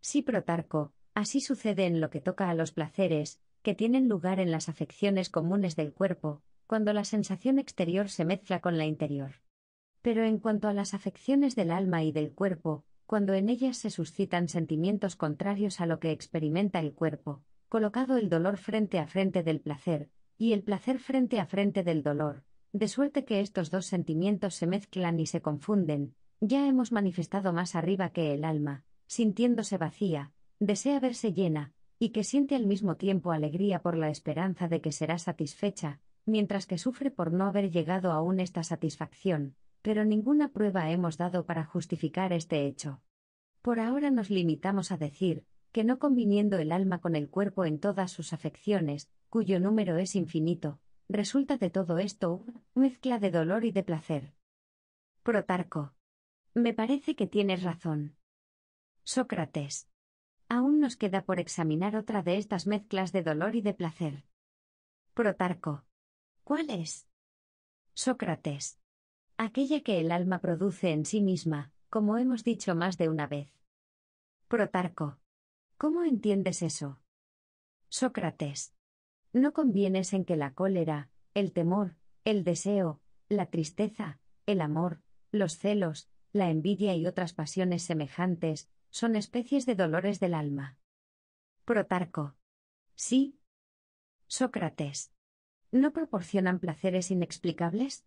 Sí, Protarco, así sucede en lo que toca a los placeres, que tienen lugar en las afecciones comunes del cuerpo, cuando la sensación exterior se mezcla con la interior. Pero en cuanto a las afecciones del alma y del cuerpo, cuando en ellas se suscitan sentimientos contrarios a lo que experimenta el cuerpo, colocado el dolor frente a frente del placer, y el placer frente a frente del dolor, de suerte que estos dos sentimientos se mezclan y se confunden, ya hemos manifestado más arriba que el alma, sintiéndose vacía, desea verse llena, y que siente al mismo tiempo alegría por la esperanza de que será satisfecha, mientras que sufre por no haber llegado aún esta satisfacción, pero ninguna prueba hemos dado para justificar este hecho. Por ahora nos limitamos a decir, que no conviniendo el alma con el cuerpo en todas sus afecciones, cuyo número es infinito, resulta de todo esto una mezcla de dolor y de placer. Protarco. Me parece que tienes razón. Sócrates. Aún nos queda por examinar otra de estas mezclas de dolor y de placer. Protarco. ¿Cuál es? Sócrates aquella que el alma produce en sí misma, como hemos dicho más de una vez. Protarco. ¿Cómo entiendes eso? Sócrates. No convienes en que la cólera, el temor, el deseo, la tristeza, el amor, los celos, la envidia y otras pasiones semejantes, son especies de dolores del alma. Protarco. Sí. Sócrates. ¿No proporcionan placeres inexplicables?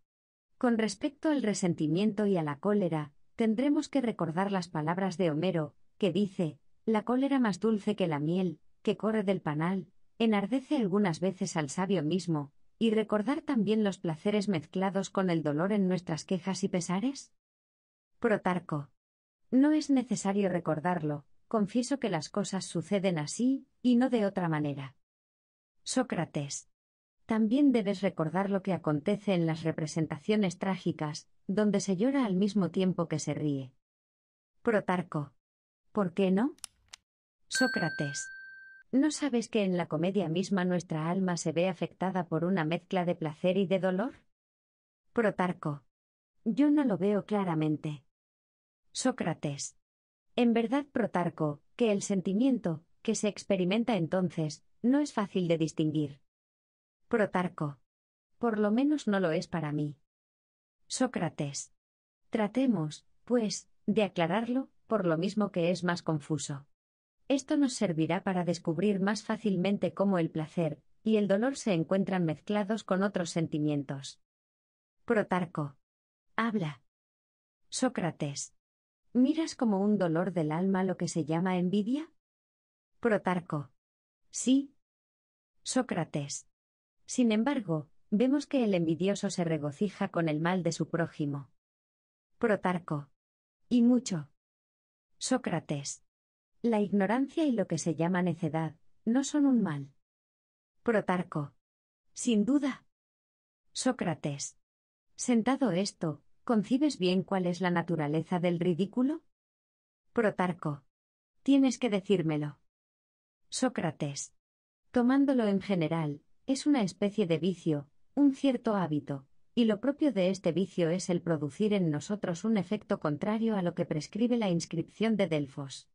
Con respecto al resentimiento y a la cólera, tendremos que recordar las palabras de Homero, que dice, la cólera más dulce que la miel, que corre del panal, enardece algunas veces al sabio mismo, y recordar también los placeres mezclados con el dolor en nuestras quejas y pesares? Protarco. No es necesario recordarlo, confieso que las cosas suceden así, y no de otra manera. Sócrates. También debes recordar lo que acontece en las representaciones trágicas, donde se llora al mismo tiempo que se ríe. Protarco. ¿Por qué no? Sócrates. ¿No sabes que en la comedia misma nuestra alma se ve afectada por una mezcla de placer y de dolor? Protarco. Yo no lo veo claramente. Sócrates. En verdad, Protarco, que el sentimiento, que se experimenta entonces, no es fácil de distinguir. Protarco. Por lo menos no lo es para mí. Sócrates. Tratemos, pues, de aclararlo, por lo mismo que es más confuso. Esto nos servirá para descubrir más fácilmente cómo el placer y el dolor se encuentran mezclados con otros sentimientos. Protarco. Habla. Sócrates. ¿Miras como un dolor del alma lo que se llama envidia? Protarco. Sí. Sócrates. Sin embargo, vemos que el envidioso se regocija con el mal de su prójimo. Protarco. Y mucho. Sócrates. La ignorancia y lo que se llama necedad, no son un mal. Protarco. Sin duda. Sócrates. Sentado esto, ¿concibes bien cuál es la naturaleza del ridículo? Protarco. Tienes que decírmelo. Sócrates. Tomándolo en general, es una especie de vicio, un cierto hábito, y lo propio de este vicio es el producir en nosotros un efecto contrario a lo que prescribe la inscripción de Delfos.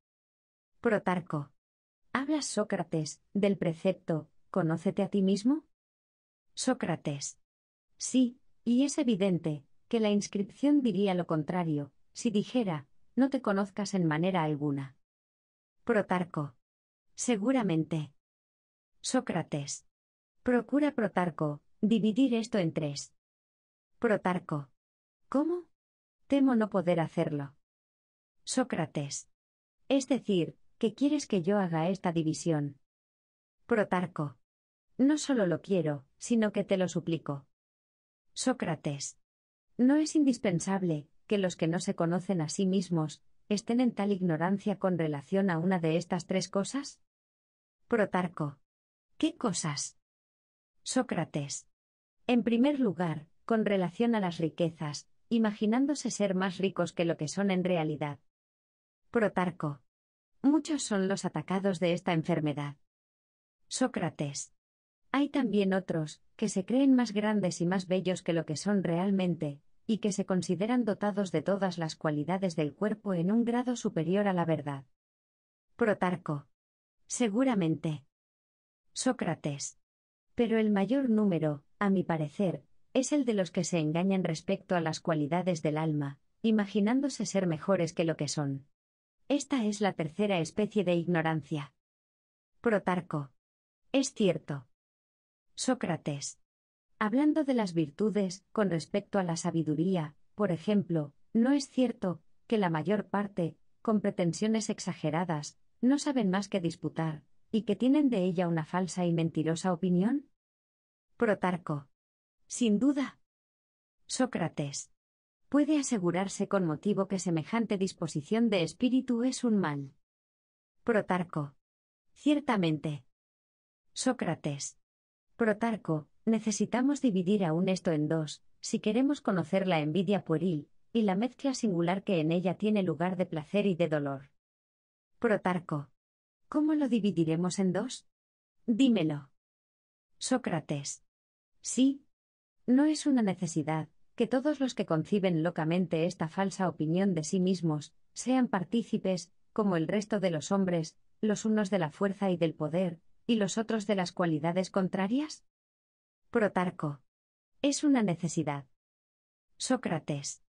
Protarco. ¿Hablas, Sócrates, del precepto, conócete a ti mismo? Sócrates. Sí, y es evidente, que la inscripción diría lo contrario, si dijera, no te conozcas en manera alguna. Protarco. Seguramente. Sócrates. Procura Protarco, dividir esto en tres. Protarco. ¿Cómo? Temo no poder hacerlo. Sócrates. Es decir, ¿qué quieres que yo haga esta división. Protarco. No solo lo quiero, sino que te lo suplico. Sócrates. No es indispensable que los que no se conocen a sí mismos estén en tal ignorancia con relación a una de estas tres cosas? Protarco. ¿Qué cosas? Sócrates. En primer lugar, con relación a las riquezas, imaginándose ser más ricos que lo que son en realidad. Protarco. Muchos son los atacados de esta enfermedad. Sócrates. Hay también otros, que se creen más grandes y más bellos que lo que son realmente, y que se consideran dotados de todas las cualidades del cuerpo en un grado superior a la verdad. Protarco. Seguramente. Sócrates. Pero el mayor número, a mi parecer, es el de los que se engañan respecto a las cualidades del alma, imaginándose ser mejores que lo que son. Esta es la tercera especie de ignorancia. Protarco. Es cierto. Sócrates. Hablando de las virtudes, con respecto a la sabiduría, por ejemplo, no es cierto que la mayor parte, con pretensiones exageradas, no saben más que disputar, y que tienen de ella una falsa y mentirosa opinión? Protarco. Sin duda. Sócrates. Puede asegurarse con motivo que semejante disposición de espíritu es un mal. Protarco. Ciertamente. Sócrates. Protarco, necesitamos dividir aún esto en dos, si queremos conocer la envidia pueril, y la mezcla singular que en ella tiene lugar de placer y de dolor. Protarco. ¿Cómo lo dividiremos en dos? Dímelo. Sócrates. Sí. No es una necesidad que todos los que conciben locamente esta falsa opinión de sí mismos sean partícipes, como el resto de los hombres, los unos de la fuerza y del poder, y los otros de las cualidades contrarias? Protarco. Es una necesidad. Sócrates.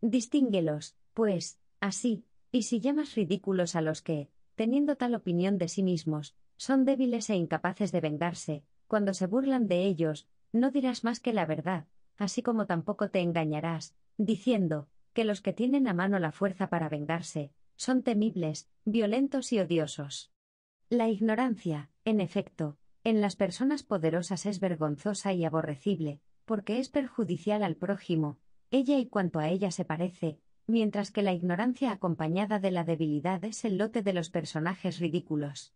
Distínguelos, pues, así, y si llamas ridículos a los que, teniendo tal opinión de sí mismos, son débiles e incapaces de vengarse, cuando se burlan de ellos, no dirás más que la verdad, así como tampoco te engañarás, diciendo, que los que tienen a mano la fuerza para vengarse, son temibles, violentos y odiosos. La ignorancia, en efecto, en las personas poderosas es vergonzosa y aborrecible, porque es perjudicial al prójimo, ella y cuanto a ella se parece, mientras que la ignorancia acompañada de la debilidad es el lote de los personajes ridículos.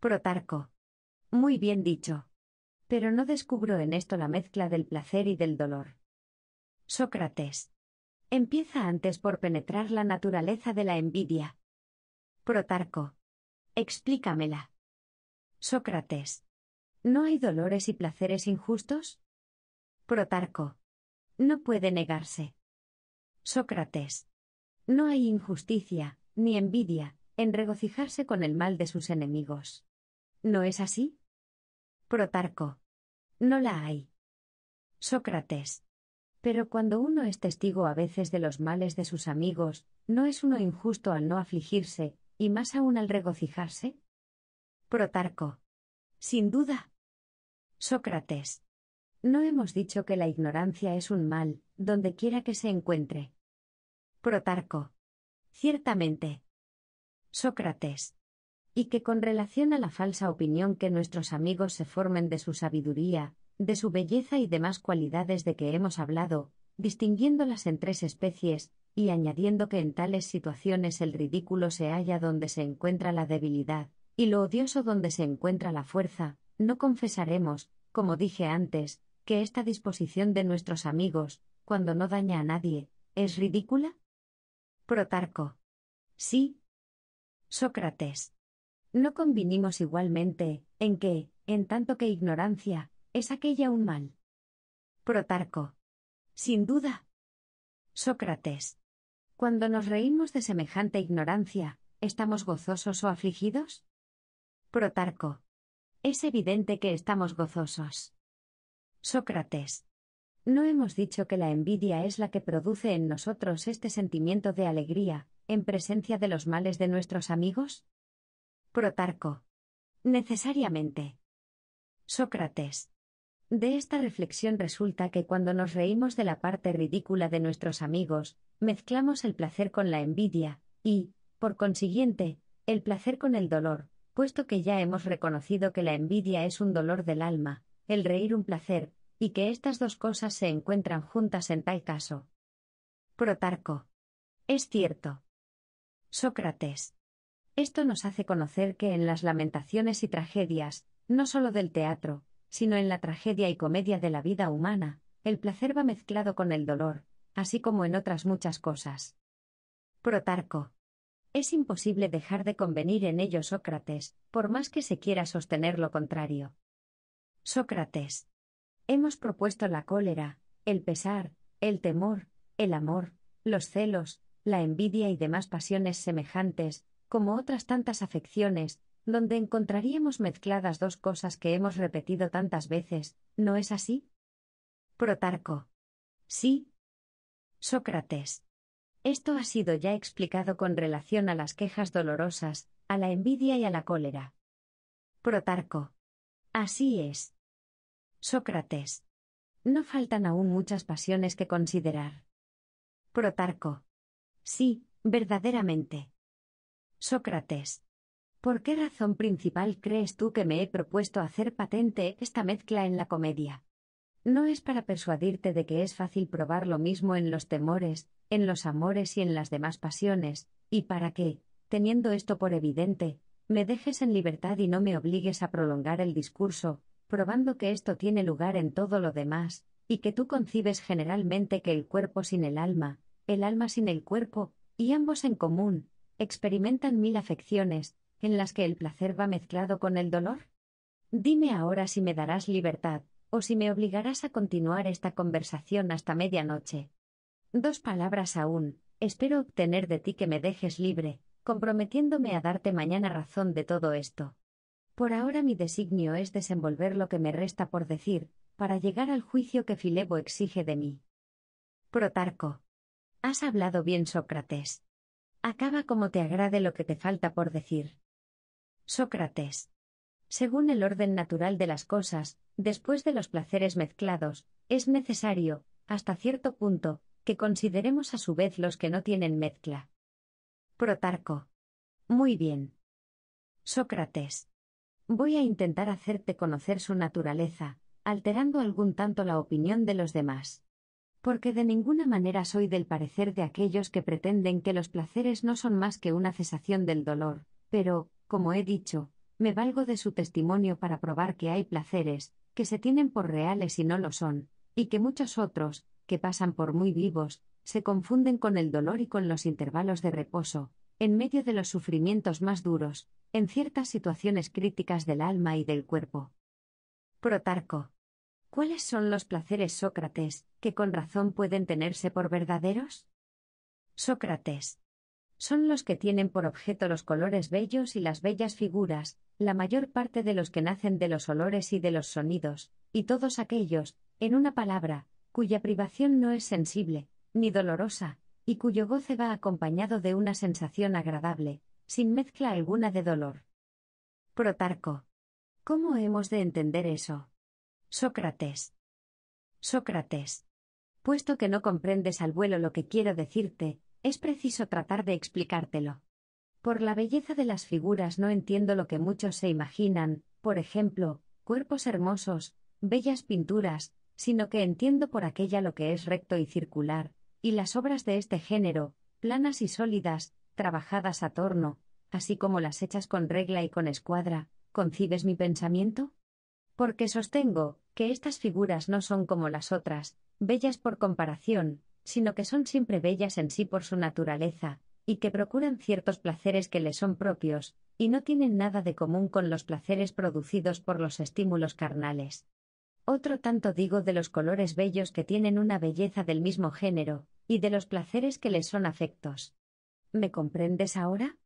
Protarco. Muy bien dicho. Pero no descubro en esto la mezcla del placer y del dolor. Sócrates. Empieza antes por penetrar la naturaleza de la envidia. Protarco. Explícamela. Sócrates. ¿No hay dolores y placeres injustos? Protarco. No puede negarse. Sócrates. No hay injusticia, ni envidia, en regocijarse con el mal de sus enemigos. ¿No es así? Protarco. No la hay. Sócrates. Pero cuando uno es testigo a veces de los males de sus amigos, ¿no es uno injusto al no afligirse, y más aún al regocijarse? Protarco. Sin duda. Sócrates. No hemos dicho que la ignorancia es un mal, donde quiera que se encuentre. Protarco. Ciertamente. Sócrates. Y que con relación a la falsa opinión que nuestros amigos se formen de su sabiduría, de su belleza y demás cualidades de que hemos hablado, distinguiéndolas en tres especies, y añadiendo que en tales situaciones el ridículo se halla donde se encuentra la debilidad, y lo odioso donde se encuentra la fuerza, no confesaremos, como dije antes, que esta disposición de nuestros amigos, cuando no daña a nadie, es ridícula? Protarco. Sí. Sócrates. No convinimos igualmente, en que, en tanto que ignorancia, es aquella un mal. Protarco. Sin duda. Sócrates. Cuando nos reímos de semejante ignorancia, ¿estamos gozosos o afligidos? Protarco. Es evidente que estamos gozosos. Sócrates. No hemos dicho que la envidia es la que produce en nosotros este sentimiento de alegría, en presencia de los males de nuestros amigos? Protarco. Necesariamente. Sócrates. De esta reflexión resulta que cuando nos reímos de la parte ridícula de nuestros amigos, mezclamos el placer con la envidia, y, por consiguiente, el placer con el dolor, puesto que ya hemos reconocido que la envidia es un dolor del alma, el reír un placer, y que estas dos cosas se encuentran juntas en tal caso. Protarco. Es cierto. Sócrates. Esto nos hace conocer que en las lamentaciones y tragedias, no solo del teatro, sino en la tragedia y comedia de la vida humana, el placer va mezclado con el dolor, así como en otras muchas cosas. Protarco. Es imposible dejar de convenir en ello Sócrates, por más que se quiera sostener lo contrario. Sócrates. Hemos propuesto la cólera, el pesar, el temor, el amor, los celos, la envidia y demás pasiones semejantes, como otras tantas afecciones, donde encontraríamos mezcladas dos cosas que hemos repetido tantas veces, ¿no es así? Protarco. Sí. Sócrates. Esto ha sido ya explicado con relación a las quejas dolorosas, a la envidia y a la cólera. Protarco. Así es. Sócrates. No faltan aún muchas pasiones que considerar. Protarco. Sí, verdaderamente. Sócrates. ¿Por qué razón principal crees tú que me he propuesto hacer patente esta mezcla en la comedia? No es para persuadirte de que es fácil probar lo mismo en los temores, en los amores y en las demás pasiones, y para que, teniendo esto por evidente, me dejes en libertad y no me obligues a prolongar el discurso, probando que esto tiene lugar en todo lo demás, y que tú concibes generalmente que el cuerpo sin el alma, el alma sin el cuerpo, y ambos en común, experimentan mil afecciones, en las que el placer va mezclado con el dolor? Dime ahora si me darás libertad, o si me obligarás a continuar esta conversación hasta medianoche. Dos palabras aún, espero obtener de ti que me dejes libre, comprometiéndome a darte mañana razón de todo esto. Por ahora mi designio es desenvolver lo que me resta por decir, para llegar al juicio que Filebo exige de mí. Protarco. Has hablado bien, Sócrates. Acaba como te agrade lo que te falta por decir. Sócrates. Según el orden natural de las cosas, después de los placeres mezclados, es necesario, hasta cierto punto, que consideremos a su vez los que no tienen mezcla. Protarco. Muy bien. Sócrates. Voy a intentar hacerte conocer su naturaleza, alterando algún tanto la opinión de los demás. Porque de ninguna manera soy del parecer de aquellos que pretenden que los placeres no son más que una cesación del dolor, pero, como he dicho, me valgo de su testimonio para probar que hay placeres, que se tienen por reales y no lo son, y que muchos otros, que pasan por muy vivos, se confunden con el dolor y con los intervalos de reposo, en medio de los sufrimientos más duros, en ciertas situaciones críticas del alma y del cuerpo. Protarco. ¿Cuáles son los placeres, Sócrates, que con razón pueden tenerse por verdaderos? Sócrates. Son los que tienen por objeto los colores bellos y las bellas figuras, la mayor parte de los que nacen de los olores y de los sonidos, y todos aquellos, en una palabra, cuya privación no es sensible, ni dolorosa, y cuyo goce va acompañado de una sensación agradable, sin mezcla alguna de dolor. Protarco. ¿Cómo hemos de entender eso? Sócrates. Sócrates. Puesto que no comprendes al vuelo lo que quiero decirte, es preciso tratar de explicártelo. Por la belleza de las figuras no entiendo lo que muchos se imaginan, por ejemplo, cuerpos hermosos, bellas pinturas, sino que entiendo por aquella lo que es recto y circular, y las obras de este género, planas y sólidas, trabajadas a torno, así como las hechas con regla y con escuadra, ¿concibes mi pensamiento? Porque sostengo, que estas figuras no son como las otras, bellas por comparación, sino que son siempre bellas en sí por su naturaleza, y que procuran ciertos placeres que le son propios, y no tienen nada de común con los placeres producidos por los estímulos carnales. Otro tanto digo de los colores bellos que tienen una belleza del mismo género, y de los placeres que les son afectos. ¿Me comprendes ahora?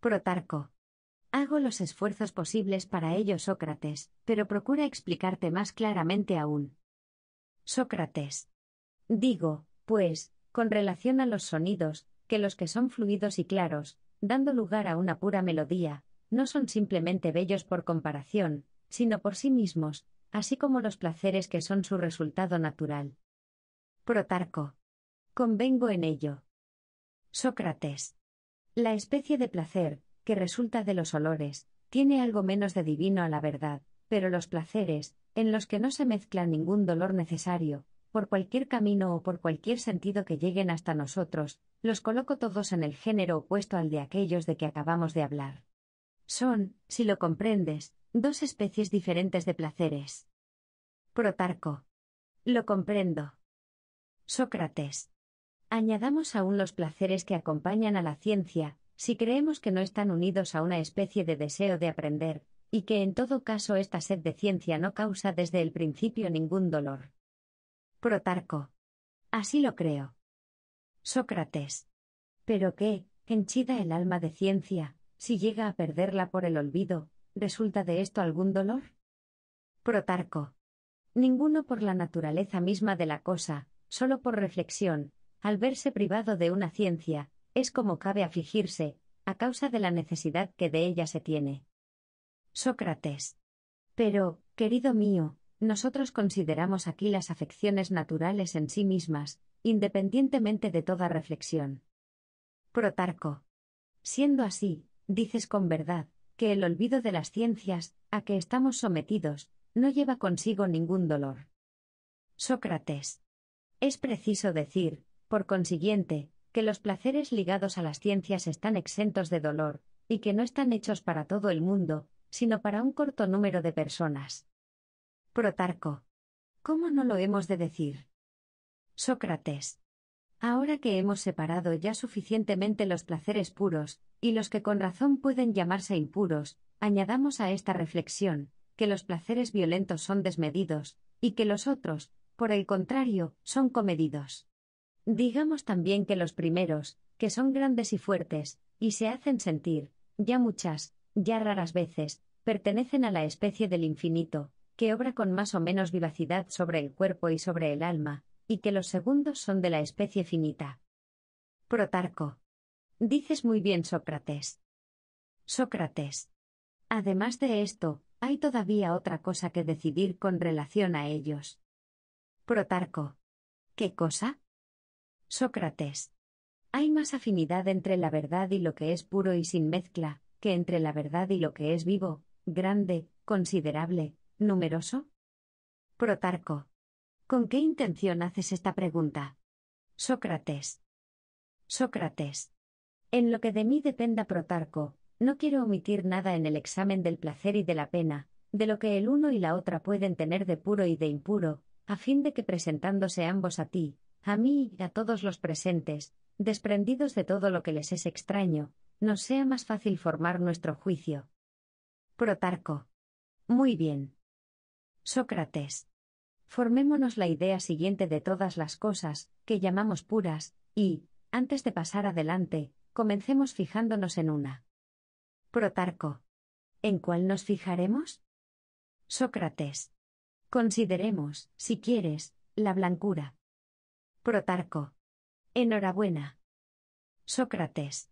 Protarco. Hago los esfuerzos posibles para ello, Sócrates, pero procura explicarte más claramente aún. Sócrates. Digo, pues, con relación a los sonidos, que los que son fluidos y claros, dando lugar a una pura melodía, no son simplemente bellos por comparación, sino por sí mismos, así como los placeres que son su resultado natural. Protarco. Convengo en ello. Sócrates. La especie de placer, que resulta de los olores, tiene algo menos de divino a la verdad, pero los placeres, en los que no se mezcla ningún dolor necesario, por cualquier camino o por cualquier sentido que lleguen hasta nosotros, los coloco todos en el género opuesto al de aquellos de que acabamos de hablar. Son, si lo comprendes, Dos especies diferentes de placeres. Protarco. Lo comprendo. Sócrates. Añadamos aún los placeres que acompañan a la ciencia, si creemos que no están unidos a una especie de deseo de aprender, y que en todo caso esta sed de ciencia no causa desde el principio ningún dolor. Protarco. Así lo creo. Sócrates. Pero qué, henchida el alma de ciencia, si llega a perderla por el olvido, ¿Resulta de esto algún dolor? Protarco. Ninguno por la naturaleza misma de la cosa, solo por reflexión, al verse privado de una ciencia, es como cabe afligirse, a causa de la necesidad que de ella se tiene. Sócrates. Pero, querido mío, nosotros consideramos aquí las afecciones naturales en sí mismas, independientemente de toda reflexión. Protarco. Siendo así, dices con verdad, que el olvido de las ciencias, a que estamos sometidos, no lleva consigo ningún dolor. Sócrates. Es preciso decir, por consiguiente, que los placeres ligados a las ciencias están exentos de dolor, y que no están hechos para todo el mundo, sino para un corto número de personas. Protarco. ¿Cómo no lo hemos de decir? Sócrates. Ahora que hemos separado ya suficientemente los placeres puros, y los que con razón pueden llamarse impuros, añadamos a esta reflexión, que los placeres violentos son desmedidos, y que los otros, por el contrario, son comedidos. Digamos también que los primeros, que son grandes y fuertes, y se hacen sentir, ya muchas, ya raras veces, pertenecen a la especie del infinito, que obra con más o menos vivacidad sobre el cuerpo y sobre el alma, y que los segundos son de la especie finita. Protarco. Dices muy bien, Sócrates. Sócrates. Además de esto, hay todavía otra cosa que decidir con relación a ellos. Protarco. ¿Qué cosa? Sócrates. Hay más afinidad entre la verdad y lo que es puro y sin mezcla, que entre la verdad y lo que es vivo, grande, considerable, numeroso. Protarco. ¿Con qué intención haces esta pregunta? Sócrates. Sócrates. En lo que de mí dependa Protarco, no quiero omitir nada en el examen del placer y de la pena, de lo que el uno y la otra pueden tener de puro y de impuro, a fin de que presentándose ambos a ti, a mí y a todos los presentes, desprendidos de todo lo que les es extraño, nos sea más fácil formar nuestro juicio. Protarco. Muy bien. Sócrates. Formémonos la idea siguiente de todas las cosas, que llamamos puras, y, antes de pasar adelante, comencemos fijándonos en una. Protarco. ¿En cuál nos fijaremos? Sócrates. Consideremos, si quieres, la blancura. Protarco. Enhorabuena. Sócrates.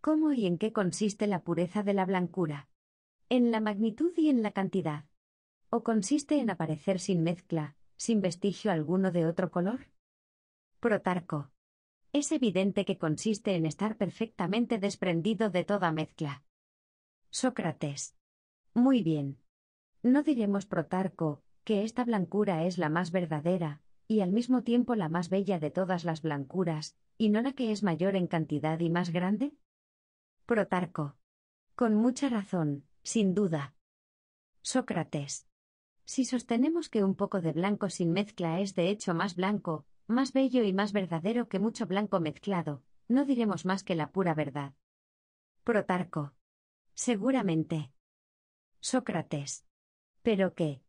¿Cómo y en qué consiste la pureza de la blancura? En la magnitud y en la cantidad. ¿O consiste en aparecer sin mezcla, sin vestigio alguno de otro color? Protarco. Es evidente que consiste en estar perfectamente desprendido de toda mezcla. Sócrates. Muy bien. No diremos Protarco, que esta blancura es la más verdadera, y al mismo tiempo la más bella de todas las blancuras, y no la que es mayor en cantidad y más grande? Protarco. Con mucha razón, sin duda. Sócrates. Si sostenemos que un poco de blanco sin mezcla es de hecho más blanco, más bello y más verdadero que mucho blanco mezclado, no diremos más que la pura verdad. Protarco. Seguramente. Sócrates. Pero qué.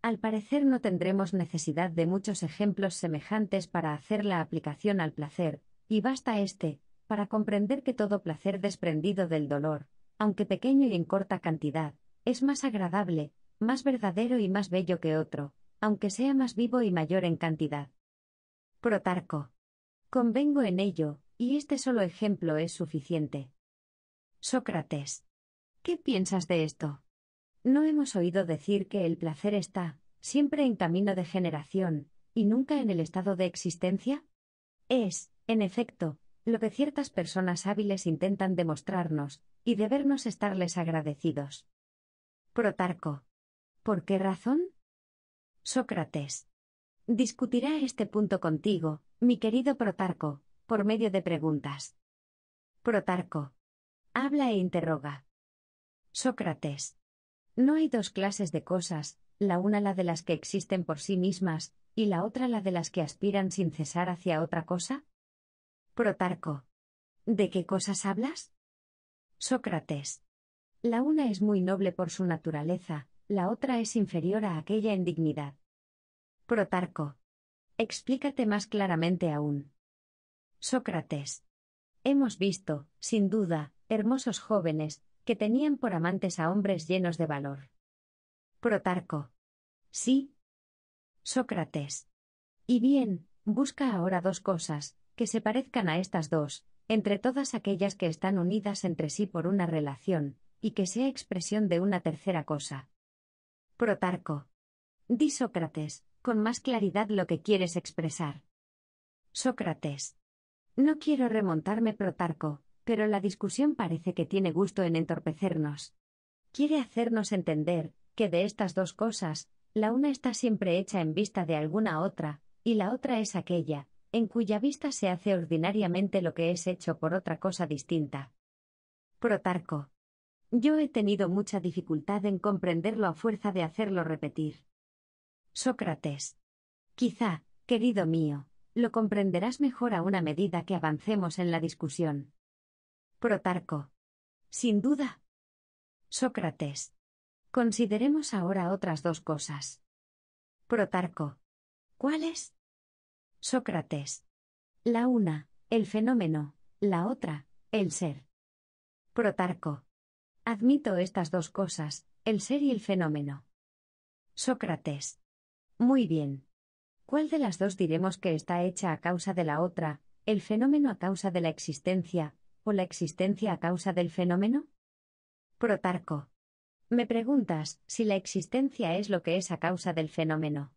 Al parecer no tendremos necesidad de muchos ejemplos semejantes para hacer la aplicación al placer, y basta este, para comprender que todo placer desprendido del dolor, aunque pequeño y en corta cantidad, es más agradable, más verdadero y más bello que otro, aunque sea más vivo y mayor en cantidad. Protarco. Convengo en ello, y este solo ejemplo es suficiente. Sócrates. ¿Qué piensas de esto? No hemos oído decir que el placer está, siempre en camino de generación, y nunca en el estado de existencia? Es, en efecto, lo que ciertas personas hábiles intentan demostrarnos, y debernos estarles agradecidos. Protarco. ¿Por qué razón? Sócrates. Discutirá este punto contigo, mi querido Protarco, por medio de preguntas. Protarco. Habla e interroga. Sócrates. No hay dos clases de cosas, la una la de las que existen por sí mismas, y la otra la de las que aspiran sin cesar hacia otra cosa? Protarco. ¿De qué cosas hablas? Sócrates. La una es muy noble por su naturaleza, la otra es inferior a aquella en dignidad. Protarco. Explícate más claramente aún. Sócrates. Hemos visto, sin duda, hermosos jóvenes, que tenían por amantes a hombres llenos de valor. Protarco. Sí. Sócrates. Y bien, busca ahora dos cosas, que se parezcan a estas dos, entre todas aquellas que están unidas entre sí por una relación, y que sea expresión de una tercera cosa, Protarco. Di Sócrates, con más claridad lo que quieres expresar. Sócrates. No quiero remontarme Protarco, pero la discusión parece que tiene gusto en entorpecernos. Quiere hacernos entender que de estas dos cosas, la una está siempre hecha en vista de alguna otra, y la otra es aquella, en cuya vista se hace ordinariamente lo que es hecho por otra cosa distinta. Protarco. Yo he tenido mucha dificultad en comprenderlo a fuerza de hacerlo repetir. Sócrates. Quizá, querido mío, lo comprenderás mejor a una medida que avancemos en la discusión. Protarco. Sin duda. Sócrates. Consideremos ahora otras dos cosas. Protarco. ¿Cuáles? Sócrates. La una, el fenómeno, la otra, el ser. Protarco. Admito estas dos cosas, el ser y el fenómeno. Sócrates. Muy bien. ¿Cuál de las dos diremos que está hecha a causa de la otra, el fenómeno a causa de la existencia, o la existencia a causa del fenómeno? Protarco. Me preguntas si la existencia es lo que es a causa del fenómeno.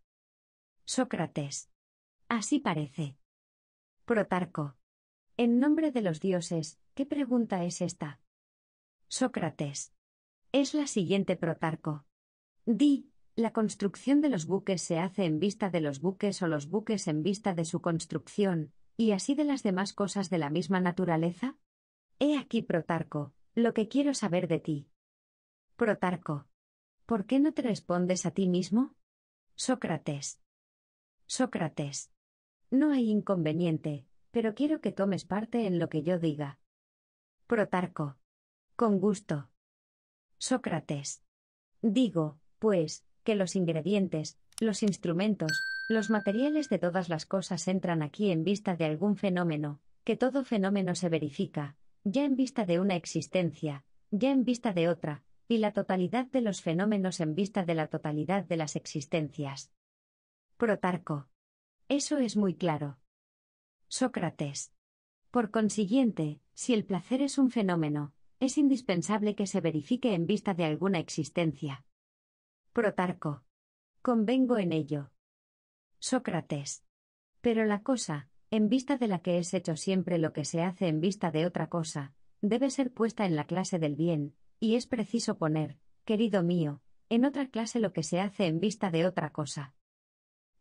Sócrates. Así parece. Protarco. En nombre de los dioses, ¿qué pregunta es esta? Sócrates. Es la siguiente Protarco. Di, la construcción de los buques se hace en vista de los buques o los buques en vista de su construcción, y así de las demás cosas de la misma naturaleza? He aquí, Protarco, lo que quiero saber de ti. Protarco. ¿Por qué no te respondes a ti mismo? Sócrates. Sócrates. No hay inconveniente, pero quiero que tomes parte en lo que yo diga. Protarco. Con gusto. Sócrates. Digo, pues, que los ingredientes, los instrumentos, los materiales de todas las cosas entran aquí en vista de algún fenómeno, que todo fenómeno se verifica, ya en vista de una existencia, ya en vista de otra, y la totalidad de los fenómenos en vista de la totalidad de las existencias. Protarco. Eso es muy claro. Sócrates. Por consiguiente, si el placer es un fenómeno, es indispensable que se verifique en vista de alguna existencia. Protarco. Convengo en ello. Sócrates. Pero la cosa, en vista de la que es hecho siempre lo que se hace en vista de otra cosa, debe ser puesta en la clase del bien, y es preciso poner, querido mío, en otra clase lo que se hace en vista de otra cosa.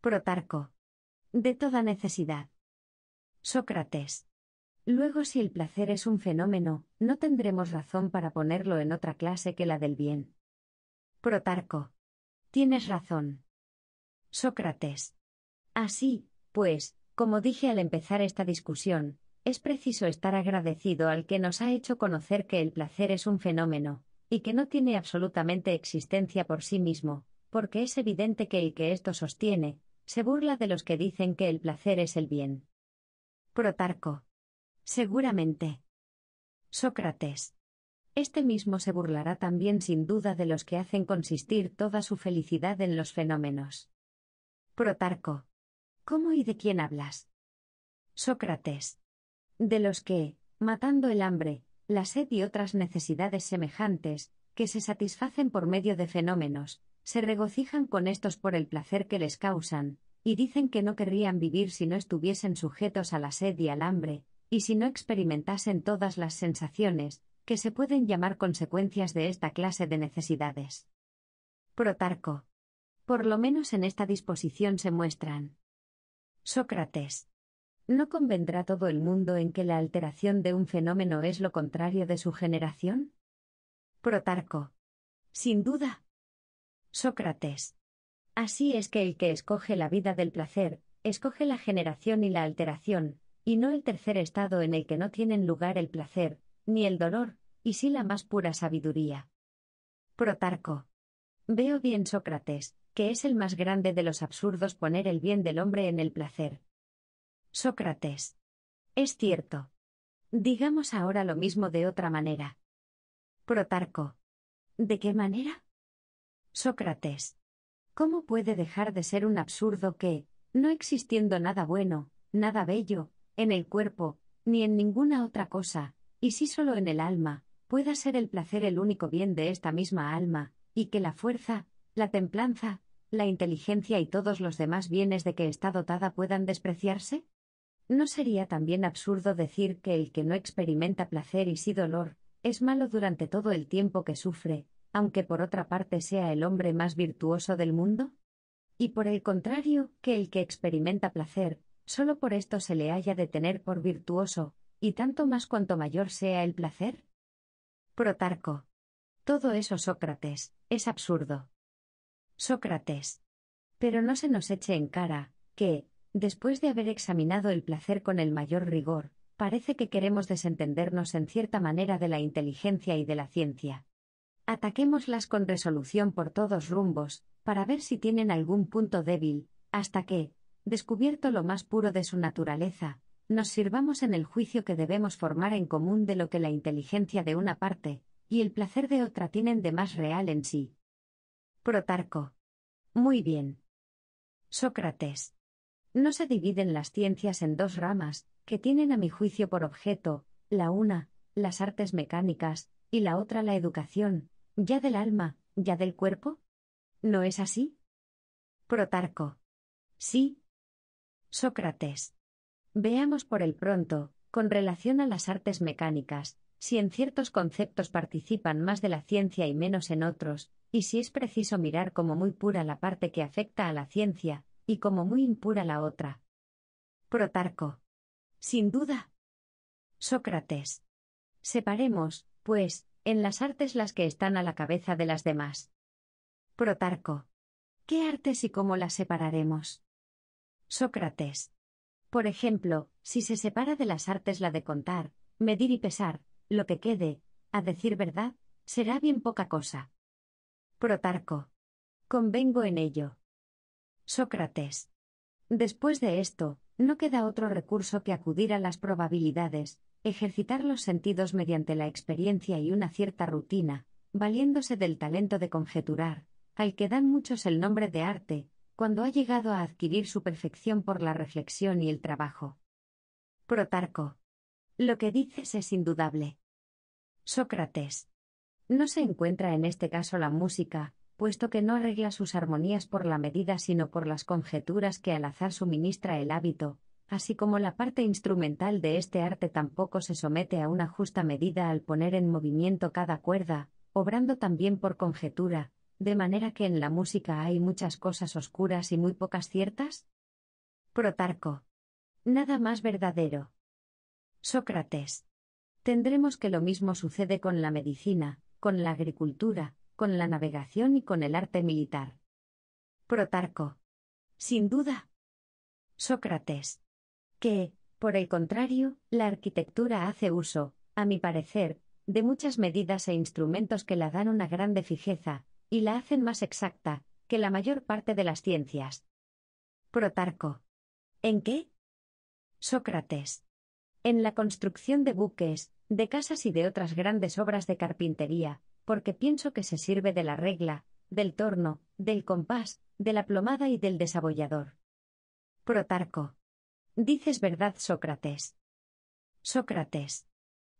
Protarco. De toda necesidad. Sócrates. Luego si el placer es un fenómeno, no tendremos razón para ponerlo en otra clase que la del bien. Protarco. Tienes razón. Sócrates. Así, pues, como dije al empezar esta discusión, es preciso estar agradecido al que nos ha hecho conocer que el placer es un fenómeno, y que no tiene absolutamente existencia por sí mismo, porque es evidente que el que esto sostiene, se burla de los que dicen que el placer es el bien. Protarco. Seguramente. Sócrates. Este mismo se burlará también sin duda de los que hacen consistir toda su felicidad en los fenómenos. Protarco. ¿Cómo y de quién hablas? Sócrates. De los que, matando el hambre, la sed y otras necesidades semejantes, que se satisfacen por medio de fenómenos, se regocijan con estos por el placer que les causan, y dicen que no querrían vivir si no estuviesen sujetos a la sed y al hambre, y si no experimentasen todas las sensaciones, que se pueden llamar consecuencias de esta clase de necesidades. Protarco. Por lo menos en esta disposición se muestran. Sócrates. ¿No convendrá todo el mundo en que la alteración de un fenómeno es lo contrario de su generación? Protarco. Sin duda. Sócrates. Así es que el que escoge la vida del placer, escoge la generación y la alteración, y no el tercer estado en el que no tienen lugar el placer, ni el dolor, y sí la más pura sabiduría. Protarco. Veo bien Sócrates, que es el más grande de los absurdos poner el bien del hombre en el placer. Sócrates. Es cierto. Digamos ahora lo mismo de otra manera. Protarco. ¿De qué manera? Sócrates. ¿Cómo puede dejar de ser un absurdo que, no existiendo nada bueno, nada bello, en el cuerpo, ni en ninguna otra cosa, y si solo en el alma, pueda ser el placer el único bien de esta misma alma, y que la fuerza, la templanza, la inteligencia y todos los demás bienes de que está dotada puedan despreciarse? ¿No sería también absurdo decir que el que no experimenta placer y sí dolor, es malo durante todo el tiempo que sufre, aunque por otra parte sea el hombre más virtuoso del mundo? Y por el contrario, que el que experimenta placer, solo por esto se le haya de tener por virtuoso, y tanto más cuanto mayor sea el placer? Protarco. Todo eso, Sócrates, es absurdo. Sócrates. Pero no se nos eche en cara, que, después de haber examinado el placer con el mayor rigor, parece que queremos desentendernos en cierta manera de la inteligencia y de la ciencia. Ataquémoslas con resolución por todos rumbos, para ver si tienen algún punto débil, hasta que, descubierto lo más puro de su naturaleza, nos sirvamos en el juicio que debemos formar en común de lo que la inteligencia de una parte, y el placer de otra tienen de más real en sí. Protarco. Muy bien. Sócrates. No se dividen las ciencias en dos ramas, que tienen a mi juicio por objeto, la una, las artes mecánicas, y la otra la educación, ya del alma, ya del cuerpo. ¿No es así? Protarco. Sí, Sócrates. Veamos por el pronto, con relación a las artes mecánicas, si en ciertos conceptos participan más de la ciencia y menos en otros, y si es preciso mirar como muy pura la parte que afecta a la ciencia, y como muy impura la otra. Protarco. Sin duda. Sócrates. Separemos, pues, en las artes las que están a la cabeza de las demás. Protarco. ¿Qué artes y cómo las separaremos? Sócrates. Por ejemplo, si se separa de las artes la de contar, medir y pesar, lo que quede, a decir verdad, será bien poca cosa. Protarco. Convengo en ello. Sócrates. Después de esto, no queda otro recurso que acudir a las probabilidades, ejercitar los sentidos mediante la experiencia y una cierta rutina, valiéndose del talento de conjeturar, al que dan muchos el nombre de arte, cuando ha llegado a adquirir su perfección por la reflexión y el trabajo. Protarco. Lo que dices es indudable. Sócrates. No se encuentra en este caso la música, puesto que no arregla sus armonías por la medida sino por las conjeturas que al azar suministra el hábito, así como la parte instrumental de este arte tampoco se somete a una justa medida al poner en movimiento cada cuerda, obrando también por conjetura, de manera que en la música hay muchas cosas oscuras y muy pocas ciertas? Protarco. Nada más verdadero. Sócrates. Tendremos que lo mismo sucede con la medicina, con la agricultura, con la navegación y con el arte militar. Protarco. Sin duda. Sócrates. Que, por el contrario, la arquitectura hace uso, a mi parecer, de muchas medidas e instrumentos que la dan una grande fijeza, y la hacen más exacta que la mayor parte de las ciencias. Protarco. ¿En qué? Sócrates. En la construcción de buques, de casas y de otras grandes obras de carpintería, porque pienso que se sirve de la regla, del torno, del compás, de la plomada y del desabollador. Protarco. Dices verdad, Sócrates. Sócrates.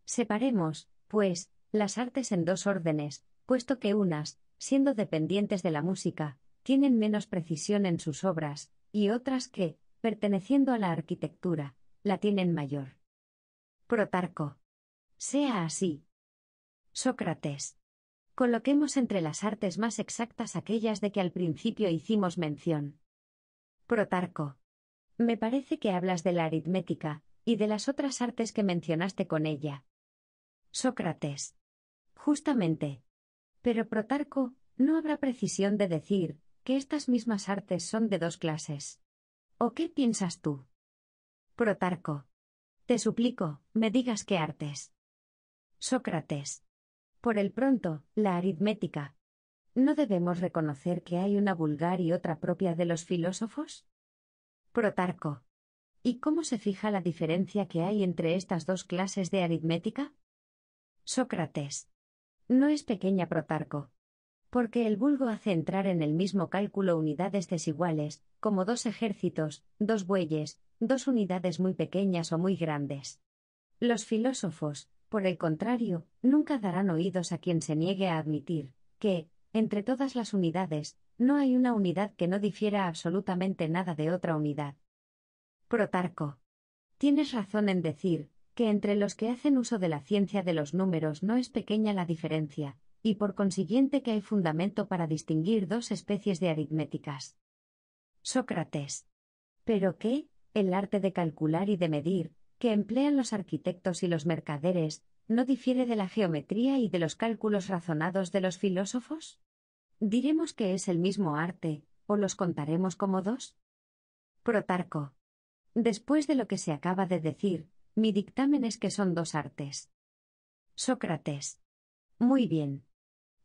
Separemos, pues, las artes en dos órdenes, puesto que unas, siendo dependientes de la música, tienen menos precisión en sus obras, y otras que, perteneciendo a la arquitectura, la tienen mayor. Protarco. Sea así. Sócrates. Coloquemos entre las artes más exactas aquellas de que al principio hicimos mención. Protarco. Me parece que hablas de la aritmética, y de las otras artes que mencionaste con ella. Sócrates. Justamente. Pero Protarco, no habrá precisión de decir que estas mismas artes son de dos clases. ¿O qué piensas tú? Protarco. Te suplico, me digas qué artes. Sócrates. Por el pronto, la aritmética. ¿No debemos reconocer que hay una vulgar y otra propia de los filósofos? Protarco. ¿Y cómo se fija la diferencia que hay entre estas dos clases de aritmética? Sócrates. No es pequeña Protarco. Porque el vulgo hace entrar en el mismo cálculo unidades desiguales, como dos ejércitos, dos bueyes, dos unidades muy pequeñas o muy grandes. Los filósofos, por el contrario, nunca darán oídos a quien se niegue a admitir que, entre todas las unidades, no hay una unidad que no difiera absolutamente nada de otra unidad. Protarco. Tienes razón en decir, que entre los que hacen uso de la ciencia de los números no es pequeña la diferencia, y por consiguiente que hay fundamento para distinguir dos especies de aritméticas. Sócrates. Pero qué, el arte de calcular y de medir, que emplean los arquitectos y los mercaderes, no difiere de la geometría y de los cálculos razonados de los filósofos? ¿Diremos que es el mismo arte, o los contaremos como dos? Protarco. Después de lo que se acaba de decir, mi dictamen es que son dos artes. Sócrates. Muy bien.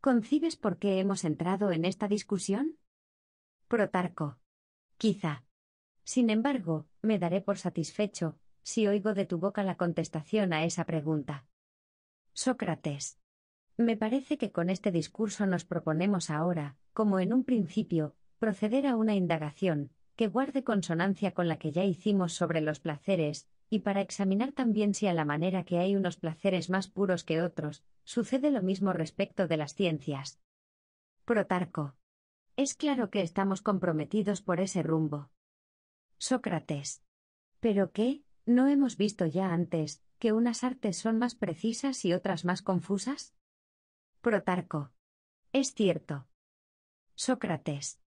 ¿Concibes por qué hemos entrado en esta discusión? Protarco. Quizá. Sin embargo, me daré por satisfecho, si oigo de tu boca la contestación a esa pregunta. Sócrates. Me parece que con este discurso nos proponemos ahora, como en un principio, proceder a una indagación, que guarde consonancia con la que ya hicimos sobre los placeres, y para examinar también si a la manera que hay unos placeres más puros que otros, sucede lo mismo respecto de las ciencias. Protarco. Es claro que estamos comprometidos por ese rumbo. Sócrates. ¿Pero qué? ¿No hemos visto ya antes que unas artes son más precisas y otras más confusas? Protarco. Es cierto. Sócrates.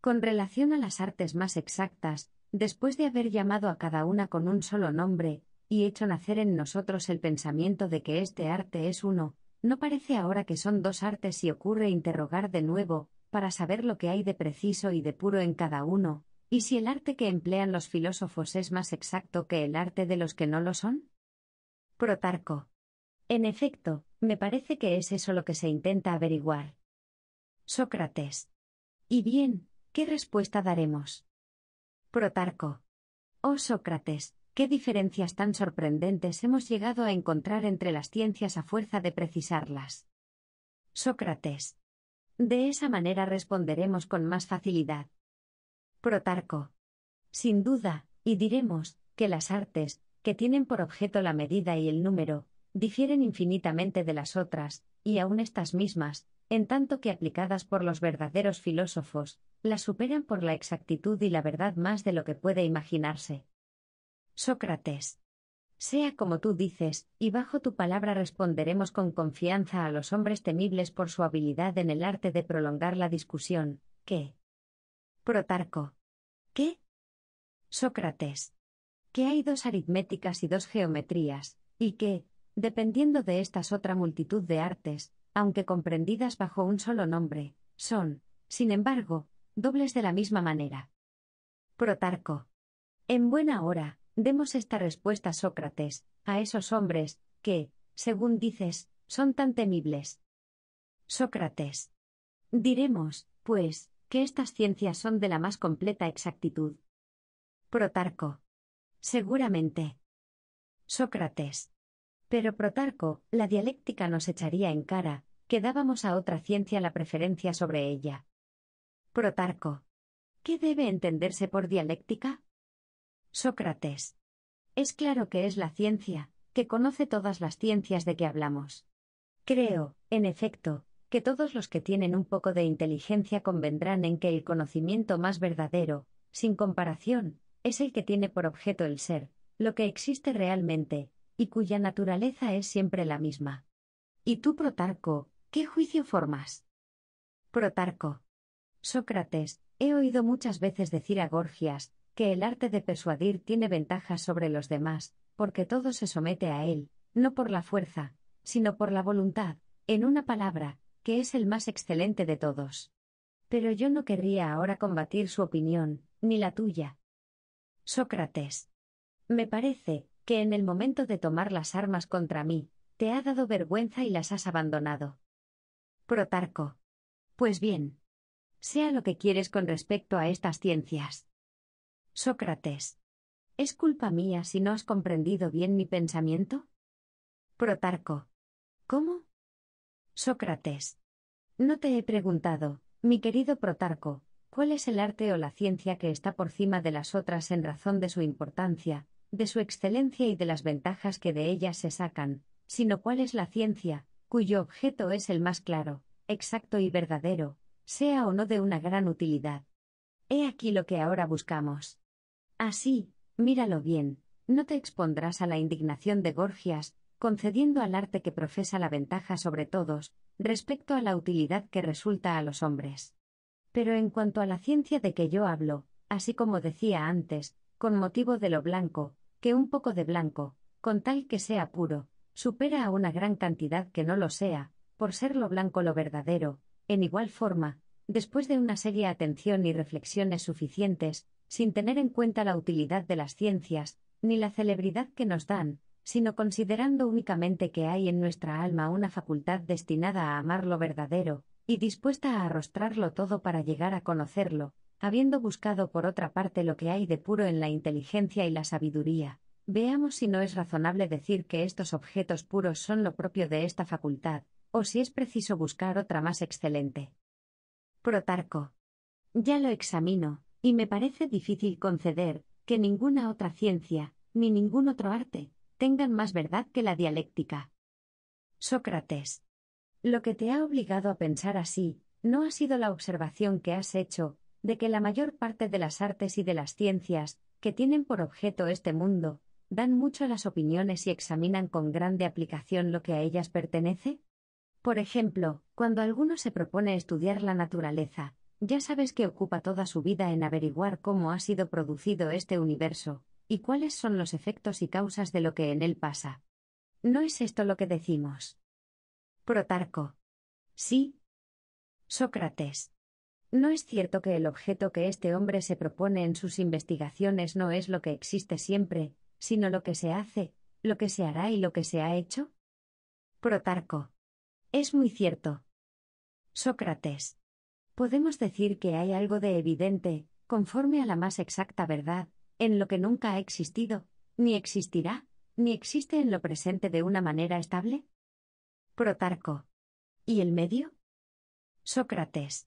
Con relación a las artes más exactas, Después de haber llamado a cada una con un solo nombre, y hecho nacer en nosotros el pensamiento de que este arte es uno, ¿no parece ahora que son dos artes y ocurre interrogar de nuevo, para saber lo que hay de preciso y de puro en cada uno, y si el arte que emplean los filósofos es más exacto que el arte de los que no lo son? Protarco. En efecto, me parece que es eso lo que se intenta averiguar. Sócrates. Y bien, ¿qué respuesta daremos? Protarco. Oh Sócrates, qué diferencias tan sorprendentes hemos llegado a encontrar entre las ciencias a fuerza de precisarlas. Sócrates. De esa manera responderemos con más facilidad. Protarco. Sin duda, y diremos, que las artes, que tienen por objeto la medida y el número, difieren infinitamente de las otras, y aun estas mismas, en tanto que aplicadas por los verdaderos filósofos, la superan por la exactitud y la verdad más de lo que puede imaginarse. Sócrates. Sea como tú dices, y bajo tu palabra responderemos con confianza a los hombres temibles por su habilidad en el arte de prolongar la discusión, ¿qué? Protarco. ¿Qué? Sócrates. Que hay dos aritméticas y dos geometrías, y que, dependiendo de estas otra multitud de artes, aunque comprendidas bajo un solo nombre, son, sin embargo, dobles de la misma manera. Protarco. En buena hora, demos esta respuesta, Sócrates, a esos hombres, que, según dices, son tan temibles. Sócrates. Diremos, pues, que estas ciencias son de la más completa exactitud. Protarco. Seguramente. Sócrates. Pero Protarco, la dialéctica nos echaría en cara, que dábamos a otra ciencia la preferencia sobre ella. Protarco. ¿Qué debe entenderse por dialéctica? Sócrates. Es claro que es la ciencia, que conoce todas las ciencias de que hablamos. Creo, en efecto, que todos los que tienen un poco de inteligencia convendrán en que el conocimiento más verdadero, sin comparación, es el que tiene por objeto el ser, lo que existe realmente, y cuya naturaleza es siempre la misma. ¿Y tú, Protarco, qué juicio formas? Protarco. Sócrates, he oído muchas veces decir a Gorgias, que el arte de persuadir tiene ventajas sobre los demás, porque todo se somete a él, no por la fuerza, sino por la voluntad, en una palabra, que es el más excelente de todos. Pero yo no querría ahora combatir su opinión, ni la tuya. Sócrates. Me parece, que en el momento de tomar las armas contra mí, te ha dado vergüenza y las has abandonado. Protarco. Pues bien, sea lo que quieres con respecto a estas ciencias. Sócrates. ¿Es culpa mía si no has comprendido bien mi pensamiento? Protarco. ¿Cómo? Sócrates. No te he preguntado, mi querido Protarco, cuál es el arte o la ciencia que está por cima de las otras en razón de su importancia, de su excelencia y de las ventajas que de ellas se sacan, sino cuál es la ciencia, cuyo objeto es el más claro, exacto y verdadero, sea o no de una gran utilidad. He aquí lo que ahora buscamos. Así, ah, míralo bien, no te expondrás a la indignación de Gorgias, concediendo al arte que profesa la ventaja sobre todos, respecto a la utilidad que resulta a los hombres. Pero en cuanto a la ciencia de que yo hablo, así como decía antes, con motivo de lo blanco, que un poco de blanco, con tal que sea puro, supera a una gran cantidad que no lo sea, por ser lo blanco lo verdadero, en igual forma, después de una seria atención y reflexiones suficientes, sin tener en cuenta la utilidad de las ciencias, ni la celebridad que nos dan, sino considerando únicamente que hay en nuestra alma una facultad destinada a amar lo verdadero, y dispuesta a arrostrarlo todo para llegar a conocerlo, habiendo buscado por otra parte lo que hay de puro en la inteligencia y la sabiduría. Veamos si no es razonable decir que estos objetos puros son lo propio de esta facultad, o si es preciso buscar otra más excelente. Protarco. Ya lo examino, y me parece difícil conceder que ninguna otra ciencia, ni ningún otro arte, tengan más verdad que la dialéctica. Sócrates. Lo que te ha obligado a pensar así, no ha sido la observación que has hecho, de que la mayor parte de las artes y de las ciencias, que tienen por objeto este mundo, dan mucho a las opiniones y examinan con grande aplicación lo que a ellas pertenece? Por ejemplo, cuando alguno se propone estudiar la naturaleza, ya sabes que ocupa toda su vida en averiguar cómo ha sido producido este universo, y cuáles son los efectos y causas de lo que en él pasa. ¿No es esto lo que decimos? Protarco. Sí. Sócrates. ¿No es cierto que el objeto que este hombre se propone en sus investigaciones no es lo que existe siempre, sino lo que se hace, lo que se hará y lo que se ha hecho? Protarco. Es muy cierto. Sócrates. Podemos decir que hay algo de evidente, conforme a la más exacta verdad, en lo que nunca ha existido, ni existirá, ni existe en lo presente de una manera estable? Protarco. ¿Y el medio? Sócrates.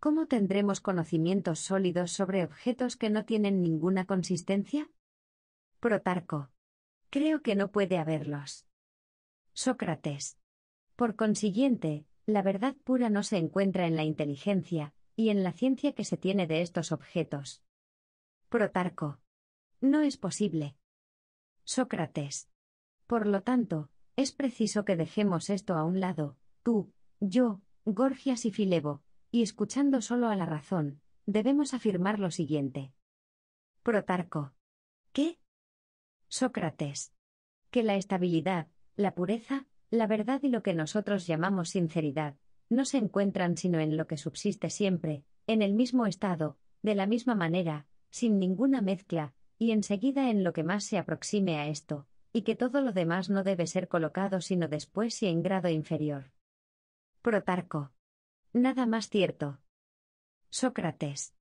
¿Cómo tendremos conocimientos sólidos sobre objetos que no tienen ninguna consistencia? Protarco. Creo que no puede haberlos. Sócrates. Por consiguiente, la verdad pura no se encuentra en la inteligencia, y en la ciencia que se tiene de estos objetos. Protarco. No es posible. Sócrates. Por lo tanto, es preciso que dejemos esto a un lado, tú, yo, Gorgias y Filebo, y escuchando solo a la razón, debemos afirmar lo siguiente. Protarco. ¿Qué? Sócrates. Que la estabilidad, la pureza, la verdad y lo que nosotros llamamos sinceridad, no se encuentran sino en lo que subsiste siempre, en el mismo estado, de la misma manera, sin ninguna mezcla, y enseguida en lo que más se aproxime a esto, y que todo lo demás no debe ser colocado sino después y en grado inferior. Protarco. Nada más cierto. Sócrates.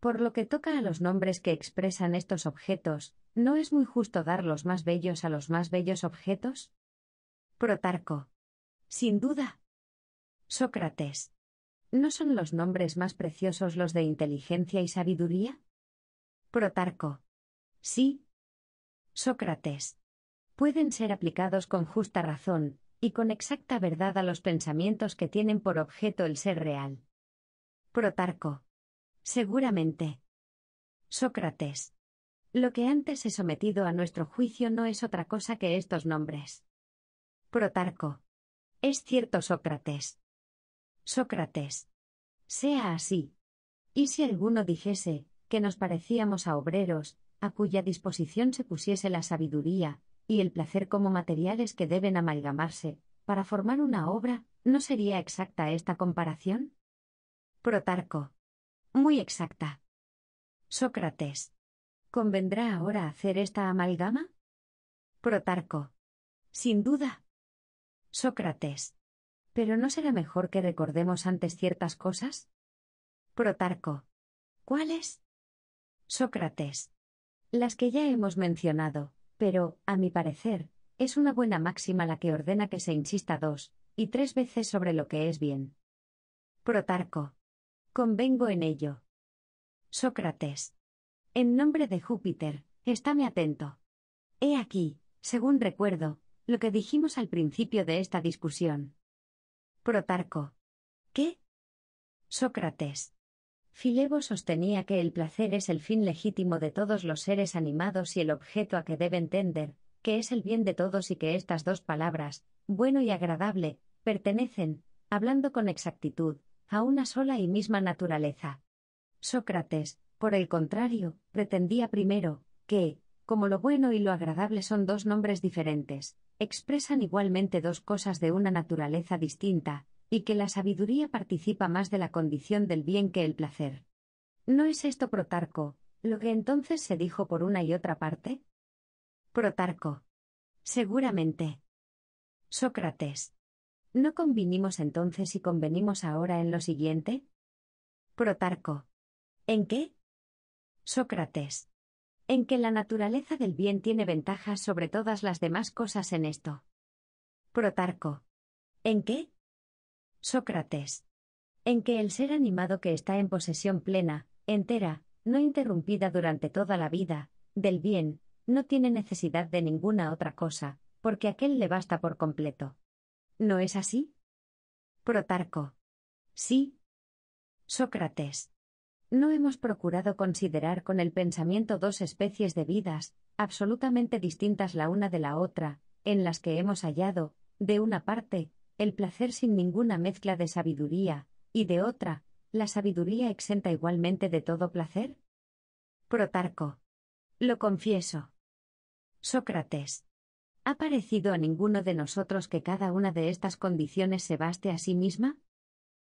Por lo que toca a los nombres que expresan estos objetos, ¿no es muy justo dar los más bellos a los más bellos objetos? Protarco. Sin duda. Sócrates. ¿No son los nombres más preciosos los de inteligencia y sabiduría? Protarco. Sí. Sócrates. Pueden ser aplicados con justa razón, y con exacta verdad a los pensamientos que tienen por objeto el ser real. Protarco. Seguramente. Sócrates. Lo que antes he sometido a nuestro juicio no es otra cosa que estos nombres. Protarco. Es cierto, Sócrates. Sócrates. Sea así. Y si alguno dijese, que nos parecíamos a obreros, a cuya disposición se pusiese la sabiduría, y el placer como materiales que deben amalgamarse, para formar una obra, ¿no sería exacta esta comparación? Protarco. Muy exacta. Sócrates. ¿Convendrá ahora hacer esta amalgama? Protarco. Sin duda. Sócrates. ¿Pero no será mejor que recordemos antes ciertas cosas? Protarco. ¿Cuáles? Sócrates. Las que ya hemos mencionado, pero, a mi parecer, es una buena máxima la que ordena que se insista dos y tres veces sobre lo que es bien. Protarco. Convengo en ello. Sócrates. En nombre de Júpiter, estáme atento. He aquí, según recuerdo, lo que dijimos al principio de esta discusión. Protarco. ¿Qué? Sócrates. Filebo sostenía que el placer es el fin legítimo de todos los seres animados y el objeto a que deben tender, que es el bien de todos y que estas dos palabras, bueno y agradable, pertenecen, hablando con exactitud, a una sola y misma naturaleza. Sócrates, por el contrario, pretendía primero, que, como lo bueno y lo agradable son dos nombres diferentes, expresan igualmente dos cosas de una naturaleza distinta, y que la sabiduría participa más de la condición del bien que el placer. ¿No es esto Protarco, lo que entonces se dijo por una y otra parte? Protarco. Seguramente. Sócrates. ¿No convinimos entonces y convenimos ahora en lo siguiente? Protarco. ¿En qué? Sócrates en que la naturaleza del bien tiene ventajas sobre todas las demás cosas en esto. Protarco. ¿En qué? Sócrates. En que el ser animado que está en posesión plena, entera, no interrumpida durante toda la vida, del bien, no tiene necesidad de ninguna otra cosa, porque aquel le basta por completo. ¿No es así? Protarco. Sí. Sócrates no hemos procurado considerar con el pensamiento dos especies de vidas, absolutamente distintas la una de la otra, en las que hemos hallado, de una parte, el placer sin ninguna mezcla de sabiduría, y de otra, la sabiduría exenta igualmente de todo placer? Protarco. Lo confieso. Sócrates. ¿Ha parecido a ninguno de nosotros que cada una de estas condiciones se baste a sí misma?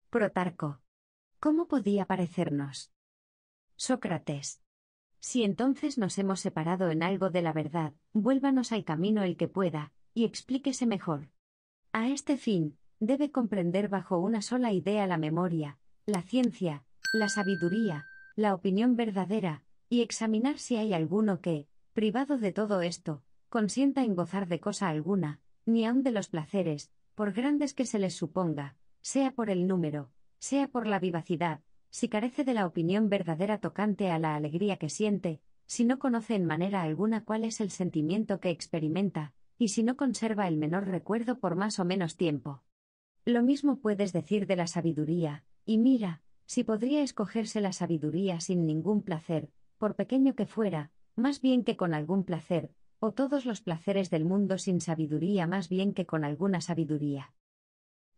Protarco. ¿Cómo podía parecernos? Sócrates. Si entonces nos hemos separado en algo de la verdad, vuélvanos al camino el que pueda, y explíquese mejor. A este fin, debe comprender bajo una sola idea la memoria, la ciencia, la sabiduría, la opinión verdadera, y examinar si hay alguno que, privado de todo esto, consienta en gozar de cosa alguna, ni aun de los placeres, por grandes que se les suponga, sea por el número, sea por la vivacidad, si carece de la opinión verdadera tocante a la alegría que siente, si no conoce en manera alguna cuál es el sentimiento que experimenta, y si no conserva el menor recuerdo por más o menos tiempo. Lo mismo puedes decir de la sabiduría, y mira, si podría escogerse la sabiduría sin ningún placer, por pequeño que fuera, más bien que con algún placer, o todos los placeres del mundo sin sabiduría más bien que con alguna sabiduría.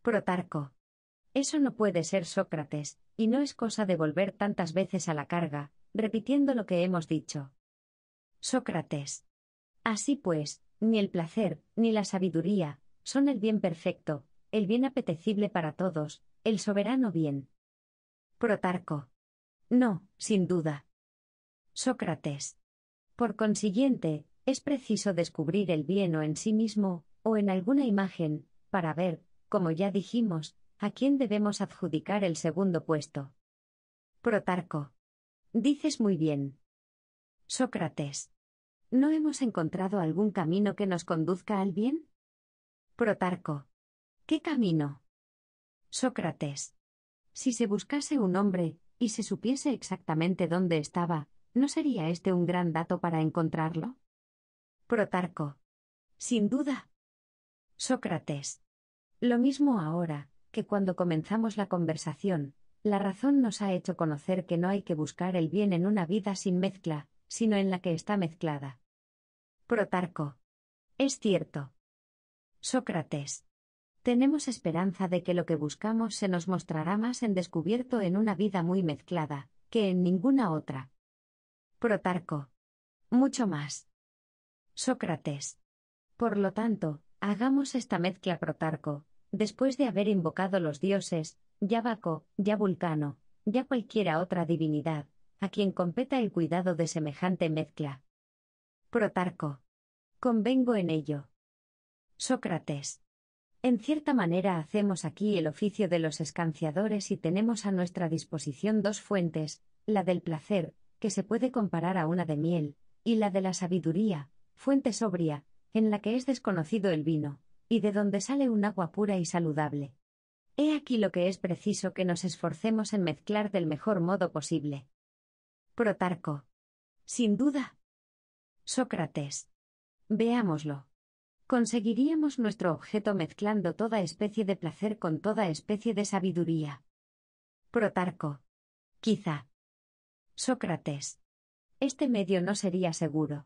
Protarco. Eso no puede ser Sócrates, y no es cosa de volver tantas veces a la carga, repitiendo lo que hemos dicho. Sócrates. Así pues, ni el placer, ni la sabiduría, son el bien perfecto, el bien apetecible para todos, el soberano bien. Protarco. No, sin duda. Sócrates. Por consiguiente, es preciso descubrir el bien o en sí mismo, o en alguna imagen, para ver, como ya dijimos, ¿A quién debemos adjudicar el segundo puesto? Protarco. Dices muy bien. Sócrates. ¿No hemos encontrado algún camino que nos conduzca al bien? Protarco. ¿Qué camino? Sócrates. Si se buscase un hombre, y se supiese exactamente dónde estaba, ¿no sería este un gran dato para encontrarlo? Protarco. Sin duda. Sócrates. Lo mismo ahora, que cuando comenzamos la conversación, la razón nos ha hecho conocer que no hay que buscar el bien en una vida sin mezcla, sino en la que está mezclada. Protarco. Es cierto. Sócrates. Tenemos esperanza de que lo que buscamos se nos mostrará más en descubierto en una vida muy mezclada, que en ninguna otra. Protarco. Mucho más. Sócrates. Por lo tanto, hagamos esta mezcla Protarco, después de haber invocado los dioses, ya Baco, ya Vulcano, ya cualquiera otra divinidad, a quien competa el cuidado de semejante mezcla. Protarco. Convengo en ello. Sócrates. En cierta manera hacemos aquí el oficio de los escanciadores y tenemos a nuestra disposición dos fuentes, la del placer, que se puede comparar a una de miel, y la de la sabiduría, fuente sobria, en la que es desconocido el vino y de donde sale un agua pura y saludable. He aquí lo que es preciso que nos esforcemos en mezclar del mejor modo posible. Protarco. Sin duda. Sócrates. Veámoslo. Conseguiríamos nuestro objeto mezclando toda especie de placer con toda especie de sabiduría. Protarco. Quizá. Sócrates. Este medio no sería seguro.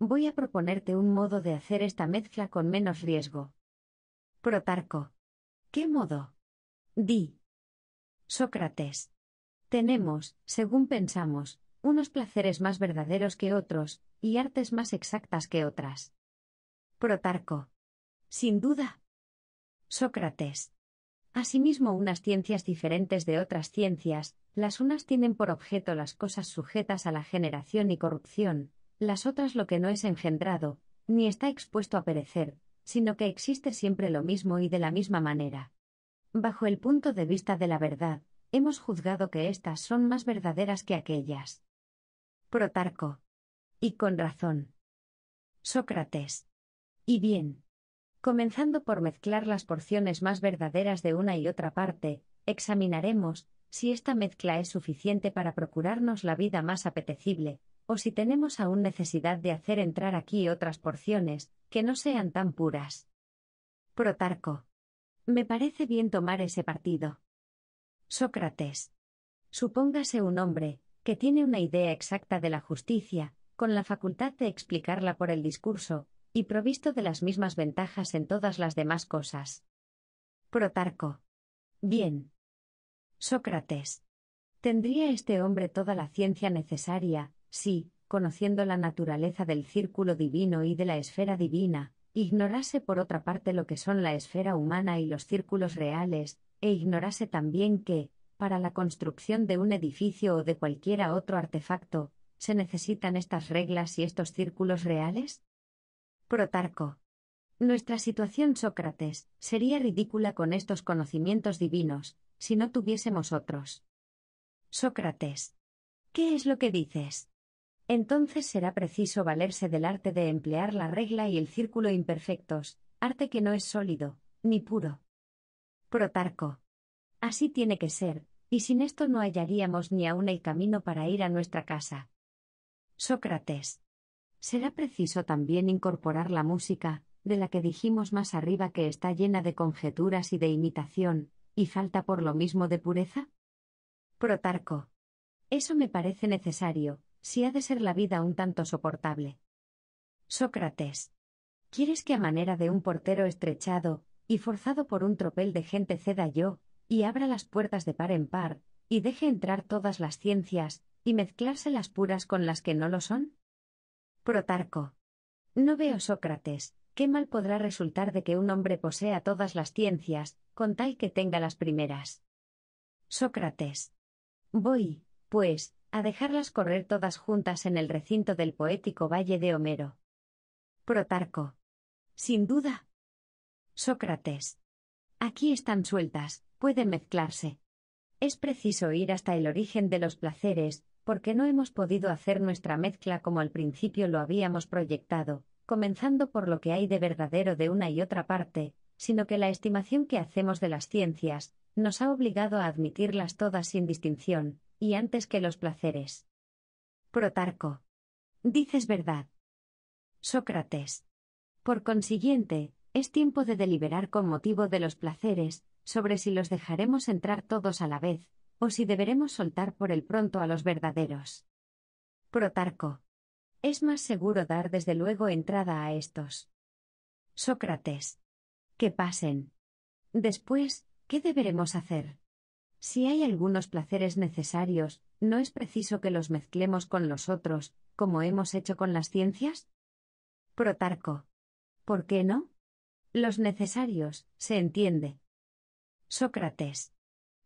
Voy a proponerte un modo de hacer esta mezcla con menos riesgo. Protarco. ¿Qué modo? Di. Sócrates. Tenemos, según pensamos, unos placeres más verdaderos que otros, y artes más exactas que otras. Protarco. Sin duda. Sócrates. Asimismo, unas ciencias diferentes de otras ciencias, las unas tienen por objeto las cosas sujetas a la generación y corrupción, las otras lo que no es engendrado, ni está expuesto a perecer, sino que existe siempre lo mismo y de la misma manera. Bajo el punto de vista de la verdad, hemos juzgado que éstas son más verdaderas que aquellas. Protarco. Y con razón. Sócrates. Y bien. Comenzando por mezclar las porciones más verdaderas de una y otra parte, examinaremos, si esta mezcla es suficiente para procurarnos la vida más apetecible, o si tenemos aún necesidad de hacer entrar aquí otras porciones, que no sean tan puras. Protarco. Me parece bien tomar ese partido. Sócrates. Supóngase un hombre, que tiene una idea exacta de la justicia, con la facultad de explicarla por el discurso, y provisto de las mismas ventajas en todas las demás cosas. Protarco. Bien. Sócrates. ¿Tendría este hombre toda la ciencia necesaria, si, conociendo la naturaleza del círculo divino y de la esfera divina, ignorase por otra parte lo que son la esfera humana y los círculos reales, e ignorase también que, para la construcción de un edificio o de cualquiera otro artefacto, se necesitan estas reglas y estos círculos reales? Protarco. Nuestra situación, Sócrates, sería ridícula con estos conocimientos divinos, si no tuviésemos otros. Sócrates. ¿Qué es lo que dices? entonces será preciso valerse del arte de emplear la regla y el círculo imperfectos, arte que no es sólido, ni puro. Protarco. Así tiene que ser, y sin esto no hallaríamos ni aún el camino para ir a nuestra casa. Sócrates. Será preciso también incorporar la música, de la que dijimos más arriba que está llena de conjeturas y de imitación, y falta por lo mismo de pureza? Protarco. Eso me parece necesario, si ha de ser la vida un tanto soportable. Sócrates. ¿Quieres que a manera de un portero estrechado, y forzado por un tropel de gente ceda yo, y abra las puertas de par en par, y deje entrar todas las ciencias, y mezclarse las puras con las que no lo son? Protarco. No veo, Sócrates, qué mal podrá resultar de que un hombre posea todas las ciencias, con tal que tenga las primeras. Sócrates. Voy, pues, a dejarlas correr todas juntas en el recinto del poético valle de Homero. Protarco. Sin duda. Sócrates. Aquí están sueltas, pueden mezclarse. Es preciso ir hasta el origen de los placeres, porque no hemos podido hacer nuestra mezcla como al principio lo habíamos proyectado, comenzando por lo que hay de verdadero de una y otra parte, sino que la estimación que hacemos de las ciencias, nos ha obligado a admitirlas todas sin distinción, y antes que los placeres. Protarco. Dices verdad. Sócrates. Por consiguiente, es tiempo de deliberar con motivo de los placeres, sobre si los dejaremos entrar todos a la vez, o si deberemos soltar por el pronto a los verdaderos. Protarco. Es más seguro dar desde luego entrada a estos. Sócrates. Que pasen. Después, ¿qué deberemos hacer? Si hay algunos placeres necesarios, ¿no es preciso que los mezclemos con los otros, como hemos hecho con las ciencias? Protarco. ¿Por qué no? Los necesarios, se entiende. Sócrates.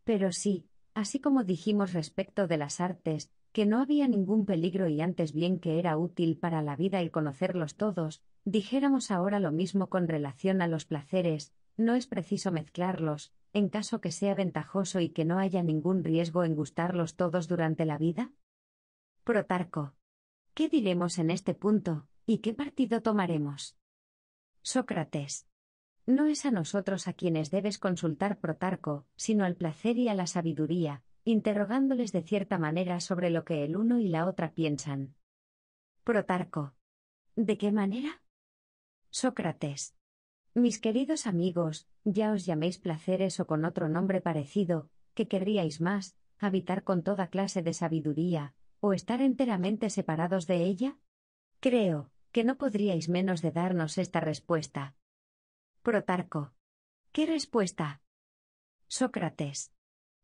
Pero sí, así como dijimos respecto de las artes, que no había ningún peligro y antes bien que era útil para la vida el conocerlos todos, dijéramos ahora lo mismo con relación a los placeres, no es preciso mezclarlos, en caso que sea ventajoso y que no haya ningún riesgo en gustarlos todos durante la vida? Protarco. ¿Qué diremos en este punto, y qué partido tomaremos? Sócrates. No es a nosotros a quienes debes consultar Protarco, sino al placer y a la sabiduría, interrogándoles de cierta manera sobre lo que el uno y la otra piensan. Protarco. ¿De qué manera? Sócrates. Mis queridos amigos, ya os llaméis placeres o con otro nombre parecido, que querríais más, habitar con toda clase de sabiduría, o estar enteramente separados de ella? Creo, que no podríais menos de darnos esta respuesta. Protarco. ¿Qué respuesta? Sócrates.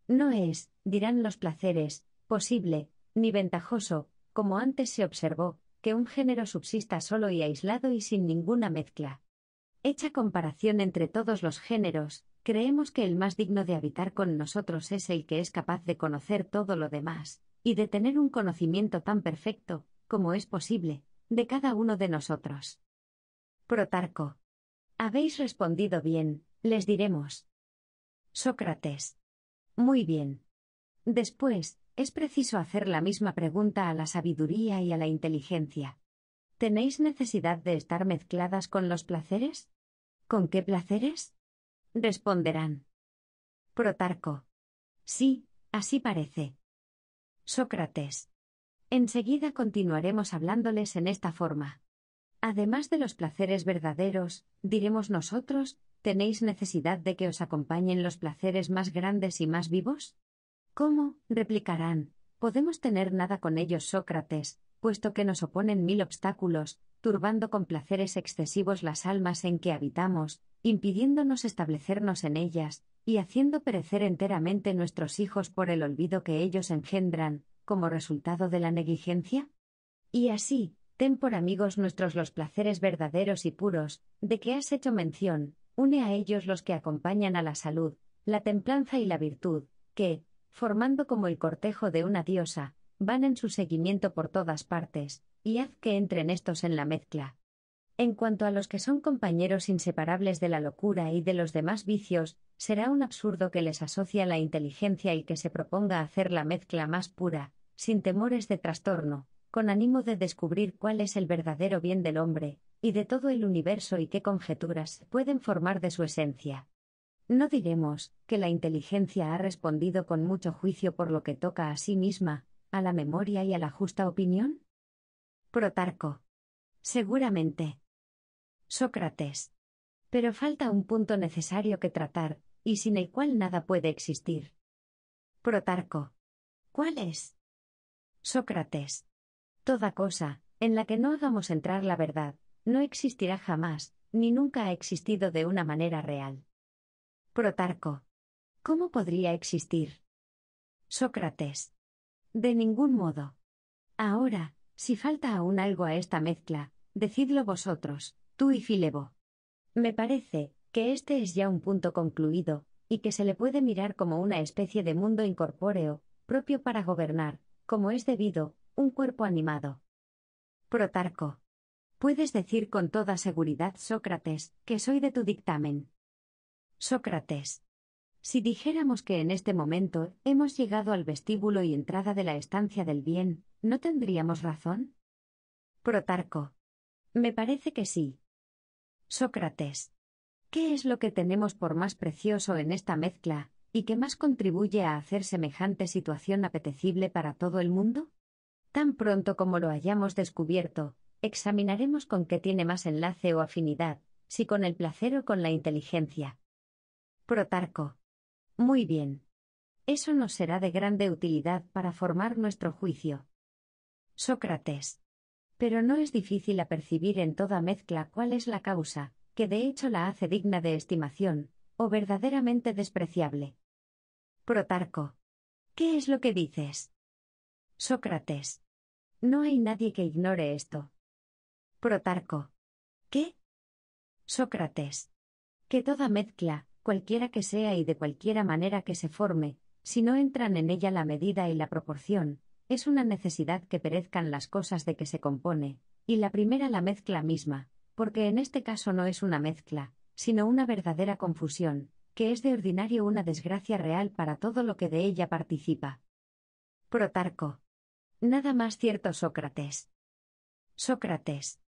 No es, dirán los placeres, posible, ni ventajoso, como antes se observó, que un género subsista solo y aislado y sin ninguna mezcla. Hecha comparación entre todos los géneros, creemos que el más digno de habitar con nosotros es el que es capaz de conocer todo lo demás, y de tener un conocimiento tan perfecto, como es posible, de cada uno de nosotros. Protarco. Habéis respondido bien, les diremos. Sócrates. Muy bien. Después, es preciso hacer la misma pregunta a la sabiduría y a la inteligencia. ¿Tenéis necesidad de estar mezcladas con los placeres? ¿Con qué placeres? Responderán. Protarco. Sí, así parece. Sócrates. Enseguida continuaremos hablándoles en esta forma. Además de los placeres verdaderos, diremos nosotros, ¿tenéis necesidad de que os acompañen los placeres más grandes y más vivos? ¿Cómo? replicarán, podemos tener nada con ellos, Sócrates, puesto que nos oponen mil obstáculos, turbando con placeres excesivos las almas en que habitamos, impidiéndonos establecernos en ellas, y haciendo perecer enteramente nuestros hijos por el olvido que ellos engendran, como resultado de la negligencia? Y así, ten por amigos nuestros los placeres verdaderos y puros, de que has hecho mención, une a ellos los que acompañan a la salud, la templanza y la virtud, que, formando como el cortejo de una diosa, van en su seguimiento por todas partes, y haz que entren estos en la mezcla. En cuanto a los que son compañeros inseparables de la locura y de los demás vicios, será un absurdo que les asocia la inteligencia y que se proponga hacer la mezcla más pura, sin temores de trastorno, con ánimo de descubrir cuál es el verdadero bien del hombre, y de todo el universo y qué conjeturas pueden formar de su esencia. No diremos que la inteligencia ha respondido con mucho juicio por lo que toca a sí misma, a la memoria y a la justa opinión? Protarco. Seguramente. Sócrates. Pero falta un punto necesario que tratar, y sin el cual nada puede existir. Protarco. ¿Cuál es? Sócrates. Toda cosa, en la que no hagamos entrar la verdad, no existirá jamás, ni nunca ha existido de una manera real. Protarco. ¿Cómo podría existir? Sócrates. De ningún modo. Ahora, si falta aún algo a esta mezcla, decidlo vosotros, tú y Filebo. Me parece que este es ya un punto concluido, y que se le puede mirar como una especie de mundo incorpóreo, propio para gobernar, como es debido, un cuerpo animado. Protarco. Puedes decir con toda seguridad, Sócrates, que soy de tu dictamen. Sócrates. Si dijéramos que en este momento hemos llegado al vestíbulo y entrada de la estancia del bien, ¿no tendríamos razón? Protarco. Me parece que sí. Sócrates. ¿Qué es lo que tenemos por más precioso en esta mezcla, y que más contribuye a hacer semejante situación apetecible para todo el mundo? Tan pronto como lo hayamos descubierto, examinaremos con qué tiene más enlace o afinidad, si con el placer o con la inteligencia. Protarco. Muy bien. Eso nos será de grande utilidad para formar nuestro juicio. Sócrates. Pero no es difícil apercibir en toda mezcla cuál es la causa, que de hecho la hace digna de estimación, o verdaderamente despreciable. Protarco. ¿Qué es lo que dices? Sócrates. No hay nadie que ignore esto. Protarco. ¿Qué? Sócrates. Que toda mezcla, cualquiera que sea y de cualquiera manera que se forme, si no entran en ella la medida y la proporción, es una necesidad que perezcan las cosas de que se compone, y la primera la mezcla misma, porque en este caso no es una mezcla, sino una verdadera confusión, que es de ordinario una desgracia real para todo lo que de ella participa. Protarco. Nada más cierto Sócrates. Sócrates.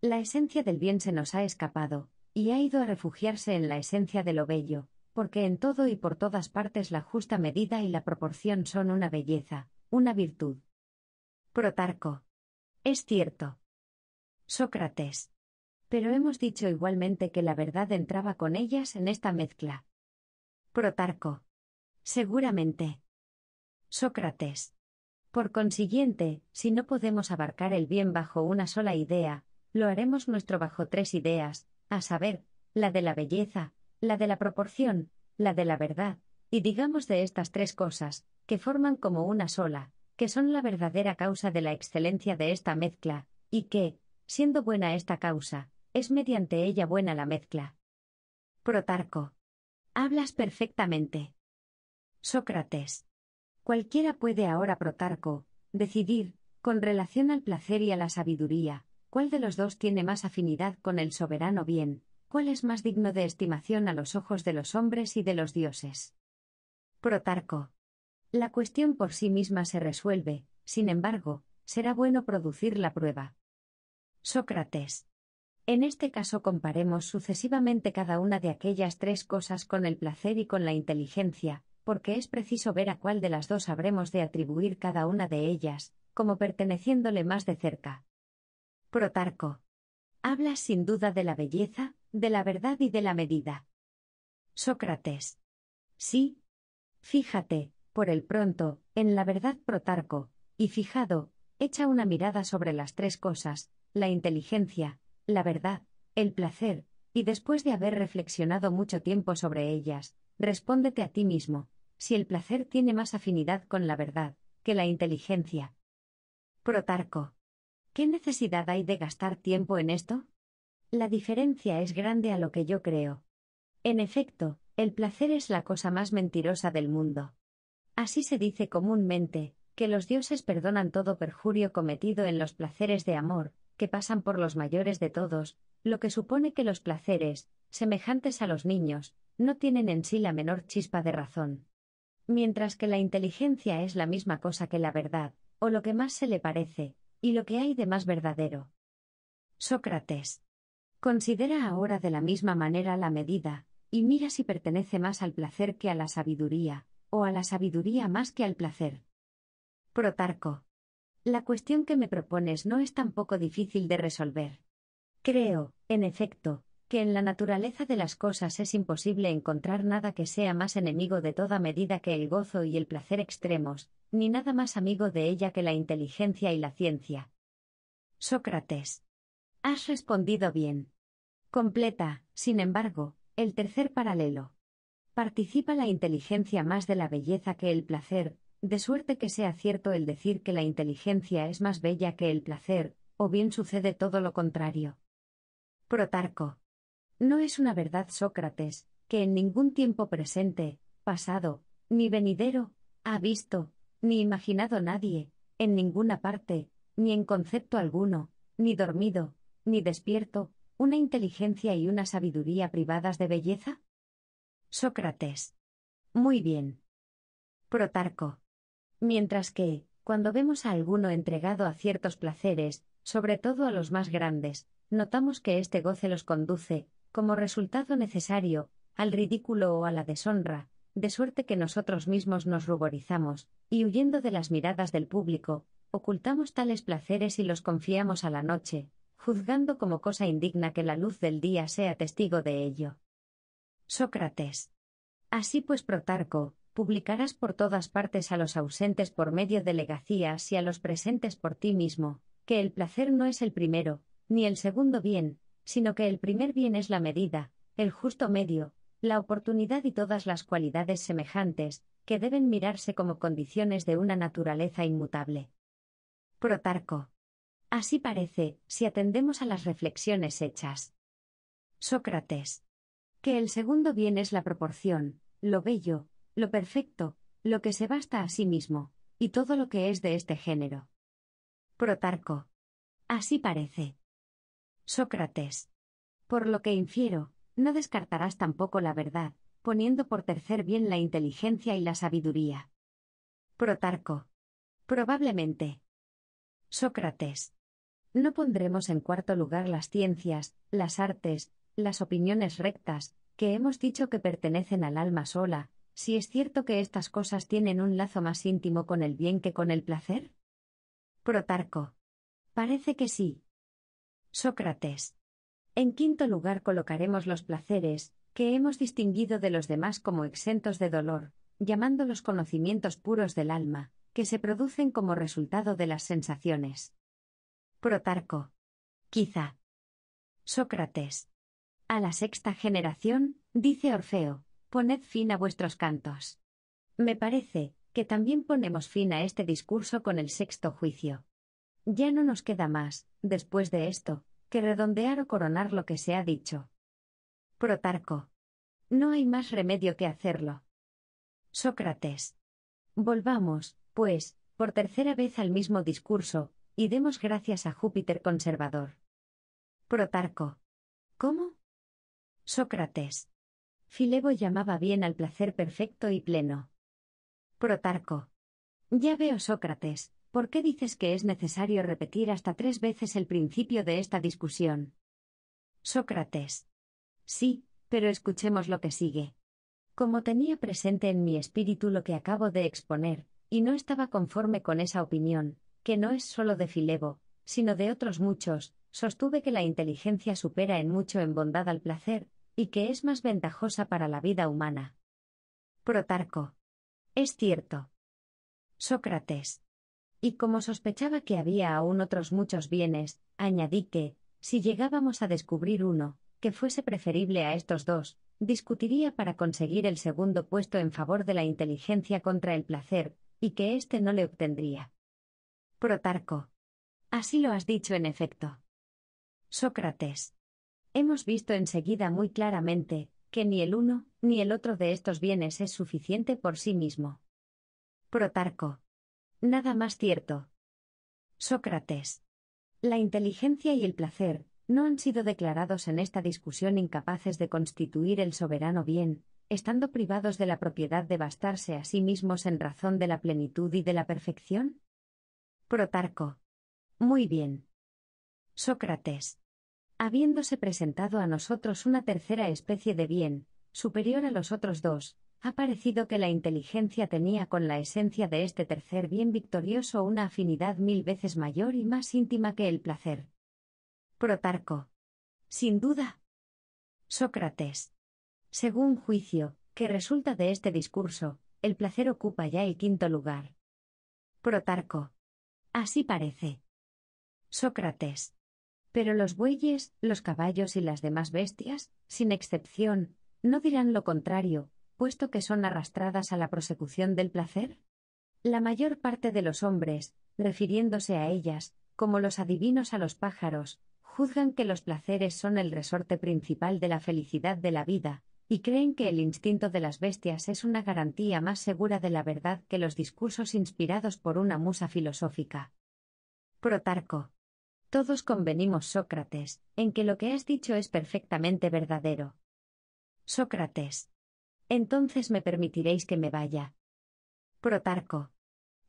La esencia del bien se nos ha escapado, y ha ido a refugiarse en la esencia de lo bello, porque en todo y por todas partes la justa medida y la proporción son una belleza, una virtud. Protarco. Es cierto. Sócrates. Pero hemos dicho igualmente que la verdad entraba con ellas en esta mezcla. Protarco. Seguramente. Sócrates. Por consiguiente, si no podemos abarcar el bien bajo una sola idea, lo haremos nuestro bajo tres ideas, a saber, la de la belleza, la de la proporción, la de la verdad, y digamos de estas tres cosas, que forman como una sola, que son la verdadera causa de la excelencia de esta mezcla, y que, siendo buena esta causa, es mediante ella buena la mezcla. Protarco. Hablas perfectamente. Sócrates. Cualquiera puede ahora, Protarco, decidir, con relación al placer y a la sabiduría, ¿Cuál de los dos tiene más afinidad con el soberano bien? ¿Cuál es más digno de estimación a los ojos de los hombres y de los dioses? Protarco. La cuestión por sí misma se resuelve, sin embargo, será bueno producir la prueba. Sócrates. En este caso comparemos sucesivamente cada una de aquellas tres cosas con el placer y con la inteligencia, porque es preciso ver a cuál de las dos habremos de atribuir cada una de ellas, como perteneciéndole más de cerca. Protarco. Hablas sin duda de la belleza, de la verdad y de la medida. Sócrates. Sí. Fíjate, por el pronto, en la verdad Protarco, y fijado, echa una mirada sobre las tres cosas, la inteligencia, la verdad, el placer, y después de haber reflexionado mucho tiempo sobre ellas, respóndete a ti mismo, si el placer tiene más afinidad con la verdad, que la inteligencia. Protarco. ¿Qué necesidad hay de gastar tiempo en esto? La diferencia es grande a lo que yo creo. En efecto, el placer es la cosa más mentirosa del mundo. Así se dice comúnmente, que los dioses perdonan todo perjurio cometido en los placeres de amor, que pasan por los mayores de todos, lo que supone que los placeres, semejantes a los niños, no tienen en sí la menor chispa de razón. Mientras que la inteligencia es la misma cosa que la verdad, o lo que más se le parece, y lo que hay de más verdadero. Sócrates. Considera ahora de la misma manera la medida, y mira si pertenece más al placer que a la sabiduría, o a la sabiduría más que al placer. Protarco. La cuestión que me propones no es tampoco difícil de resolver. Creo, en efecto, que en la naturaleza de las cosas es imposible encontrar nada que sea más enemigo de toda medida que el gozo y el placer extremos, ni nada más amigo de ella que la inteligencia y la ciencia. Sócrates. Has respondido bien. Completa, sin embargo, el tercer paralelo. Participa la inteligencia más de la belleza que el placer, de suerte que sea cierto el decir que la inteligencia es más bella que el placer, o bien sucede todo lo contrario. Protarco. No es una verdad, Sócrates, que en ningún tiempo presente, pasado, ni venidero, ha visto, ni imaginado nadie, en ninguna parte, ni en concepto alguno, ni dormido, ni despierto, una inteligencia y una sabiduría privadas de belleza? Sócrates. Muy bien. Protarco. Mientras que, cuando vemos a alguno entregado a ciertos placeres, sobre todo a los más grandes, notamos que este goce los conduce, como resultado necesario, al ridículo o a la deshonra, de suerte que nosotros mismos nos ruborizamos, y huyendo de las miradas del público, ocultamos tales placeres y los confiamos a la noche, juzgando como cosa indigna que la luz del día sea testigo de ello. Sócrates. Así pues, Protarco, publicarás por todas partes a los ausentes por medio de legacías y a los presentes por ti mismo, que el placer no es el primero, ni el segundo bien, sino que el primer bien es la medida, el justo medio, la oportunidad y todas las cualidades semejantes, que deben mirarse como condiciones de una naturaleza inmutable. Protarco. Así parece, si atendemos a las reflexiones hechas. Sócrates. Que el segundo bien es la proporción, lo bello, lo perfecto, lo que se basta a sí mismo, y todo lo que es de este género. Protarco. Así parece. Sócrates. Por lo que infiero, no descartarás tampoco la verdad, poniendo por tercer bien la inteligencia y la sabiduría. Protarco. Probablemente. Sócrates. No pondremos en cuarto lugar las ciencias, las artes, las opiniones rectas, que hemos dicho que pertenecen al alma sola, si es cierto que estas cosas tienen un lazo más íntimo con el bien que con el placer? Protarco. Parece que sí, Sócrates. En quinto lugar colocaremos los placeres, que hemos distinguido de los demás como exentos de dolor, llamando los conocimientos puros del alma, que se producen como resultado de las sensaciones. Protarco. Quizá. Sócrates. A la sexta generación, dice Orfeo, poned fin a vuestros cantos. Me parece, que también ponemos fin a este discurso con el sexto juicio. Ya no nos queda más, después de esto, que redondear o coronar lo que se ha dicho. Protarco. No hay más remedio que hacerlo. Sócrates. Volvamos, pues, por tercera vez al mismo discurso, y demos gracias a Júpiter conservador. Protarco. ¿Cómo? Sócrates. Filebo llamaba bien al placer perfecto y pleno. Protarco. Ya veo, Sócrates, ¿Por qué dices que es necesario repetir hasta tres veces el principio de esta discusión? Sócrates. Sí, pero escuchemos lo que sigue. Como tenía presente en mi espíritu lo que acabo de exponer, y no estaba conforme con esa opinión, que no es solo de Filebo, sino de otros muchos, sostuve que la inteligencia supera en mucho en bondad al placer, y que es más ventajosa para la vida humana. Protarco. Es cierto. Sócrates y como sospechaba que había aún otros muchos bienes, añadí que, si llegábamos a descubrir uno, que fuese preferible a estos dos, discutiría para conseguir el segundo puesto en favor de la inteligencia contra el placer, y que éste no le obtendría. Protarco. Así lo has dicho en efecto. Sócrates. Hemos visto enseguida muy claramente, que ni el uno, ni el otro de estos bienes es suficiente por sí mismo. Protarco. Nada más cierto. Sócrates. La inteligencia y el placer, no han sido declarados en esta discusión incapaces de constituir el soberano bien, estando privados de la propiedad de bastarse a sí mismos en razón de la plenitud y de la perfección? Protarco. Muy bien. Sócrates. Habiéndose presentado a nosotros una tercera especie de bien, superior a los otros dos, ha parecido que la inteligencia tenía con la esencia de este tercer bien victorioso una afinidad mil veces mayor y más íntima que el placer. Protarco. Sin duda. Sócrates. Según juicio, que resulta de este discurso, el placer ocupa ya el quinto lugar. Protarco. Así parece. Sócrates. Pero los bueyes, los caballos y las demás bestias, sin excepción, no dirán lo contrario, puesto que son arrastradas a la prosecución del placer? La mayor parte de los hombres, refiriéndose a ellas, como los adivinos a los pájaros, juzgan que los placeres son el resorte principal de la felicidad de la vida, y creen que el instinto de las bestias es una garantía más segura de la verdad que los discursos inspirados por una musa filosófica. Protarco. Todos convenimos, Sócrates, en que lo que has dicho es perfectamente verdadero. Sócrates. Entonces me permitiréis que me vaya. Protarco.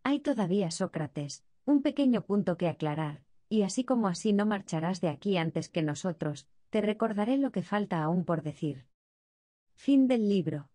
Hay todavía, Sócrates, un pequeño punto que aclarar, y así como así no marcharás de aquí antes que nosotros, te recordaré lo que falta aún por decir. Fin del libro.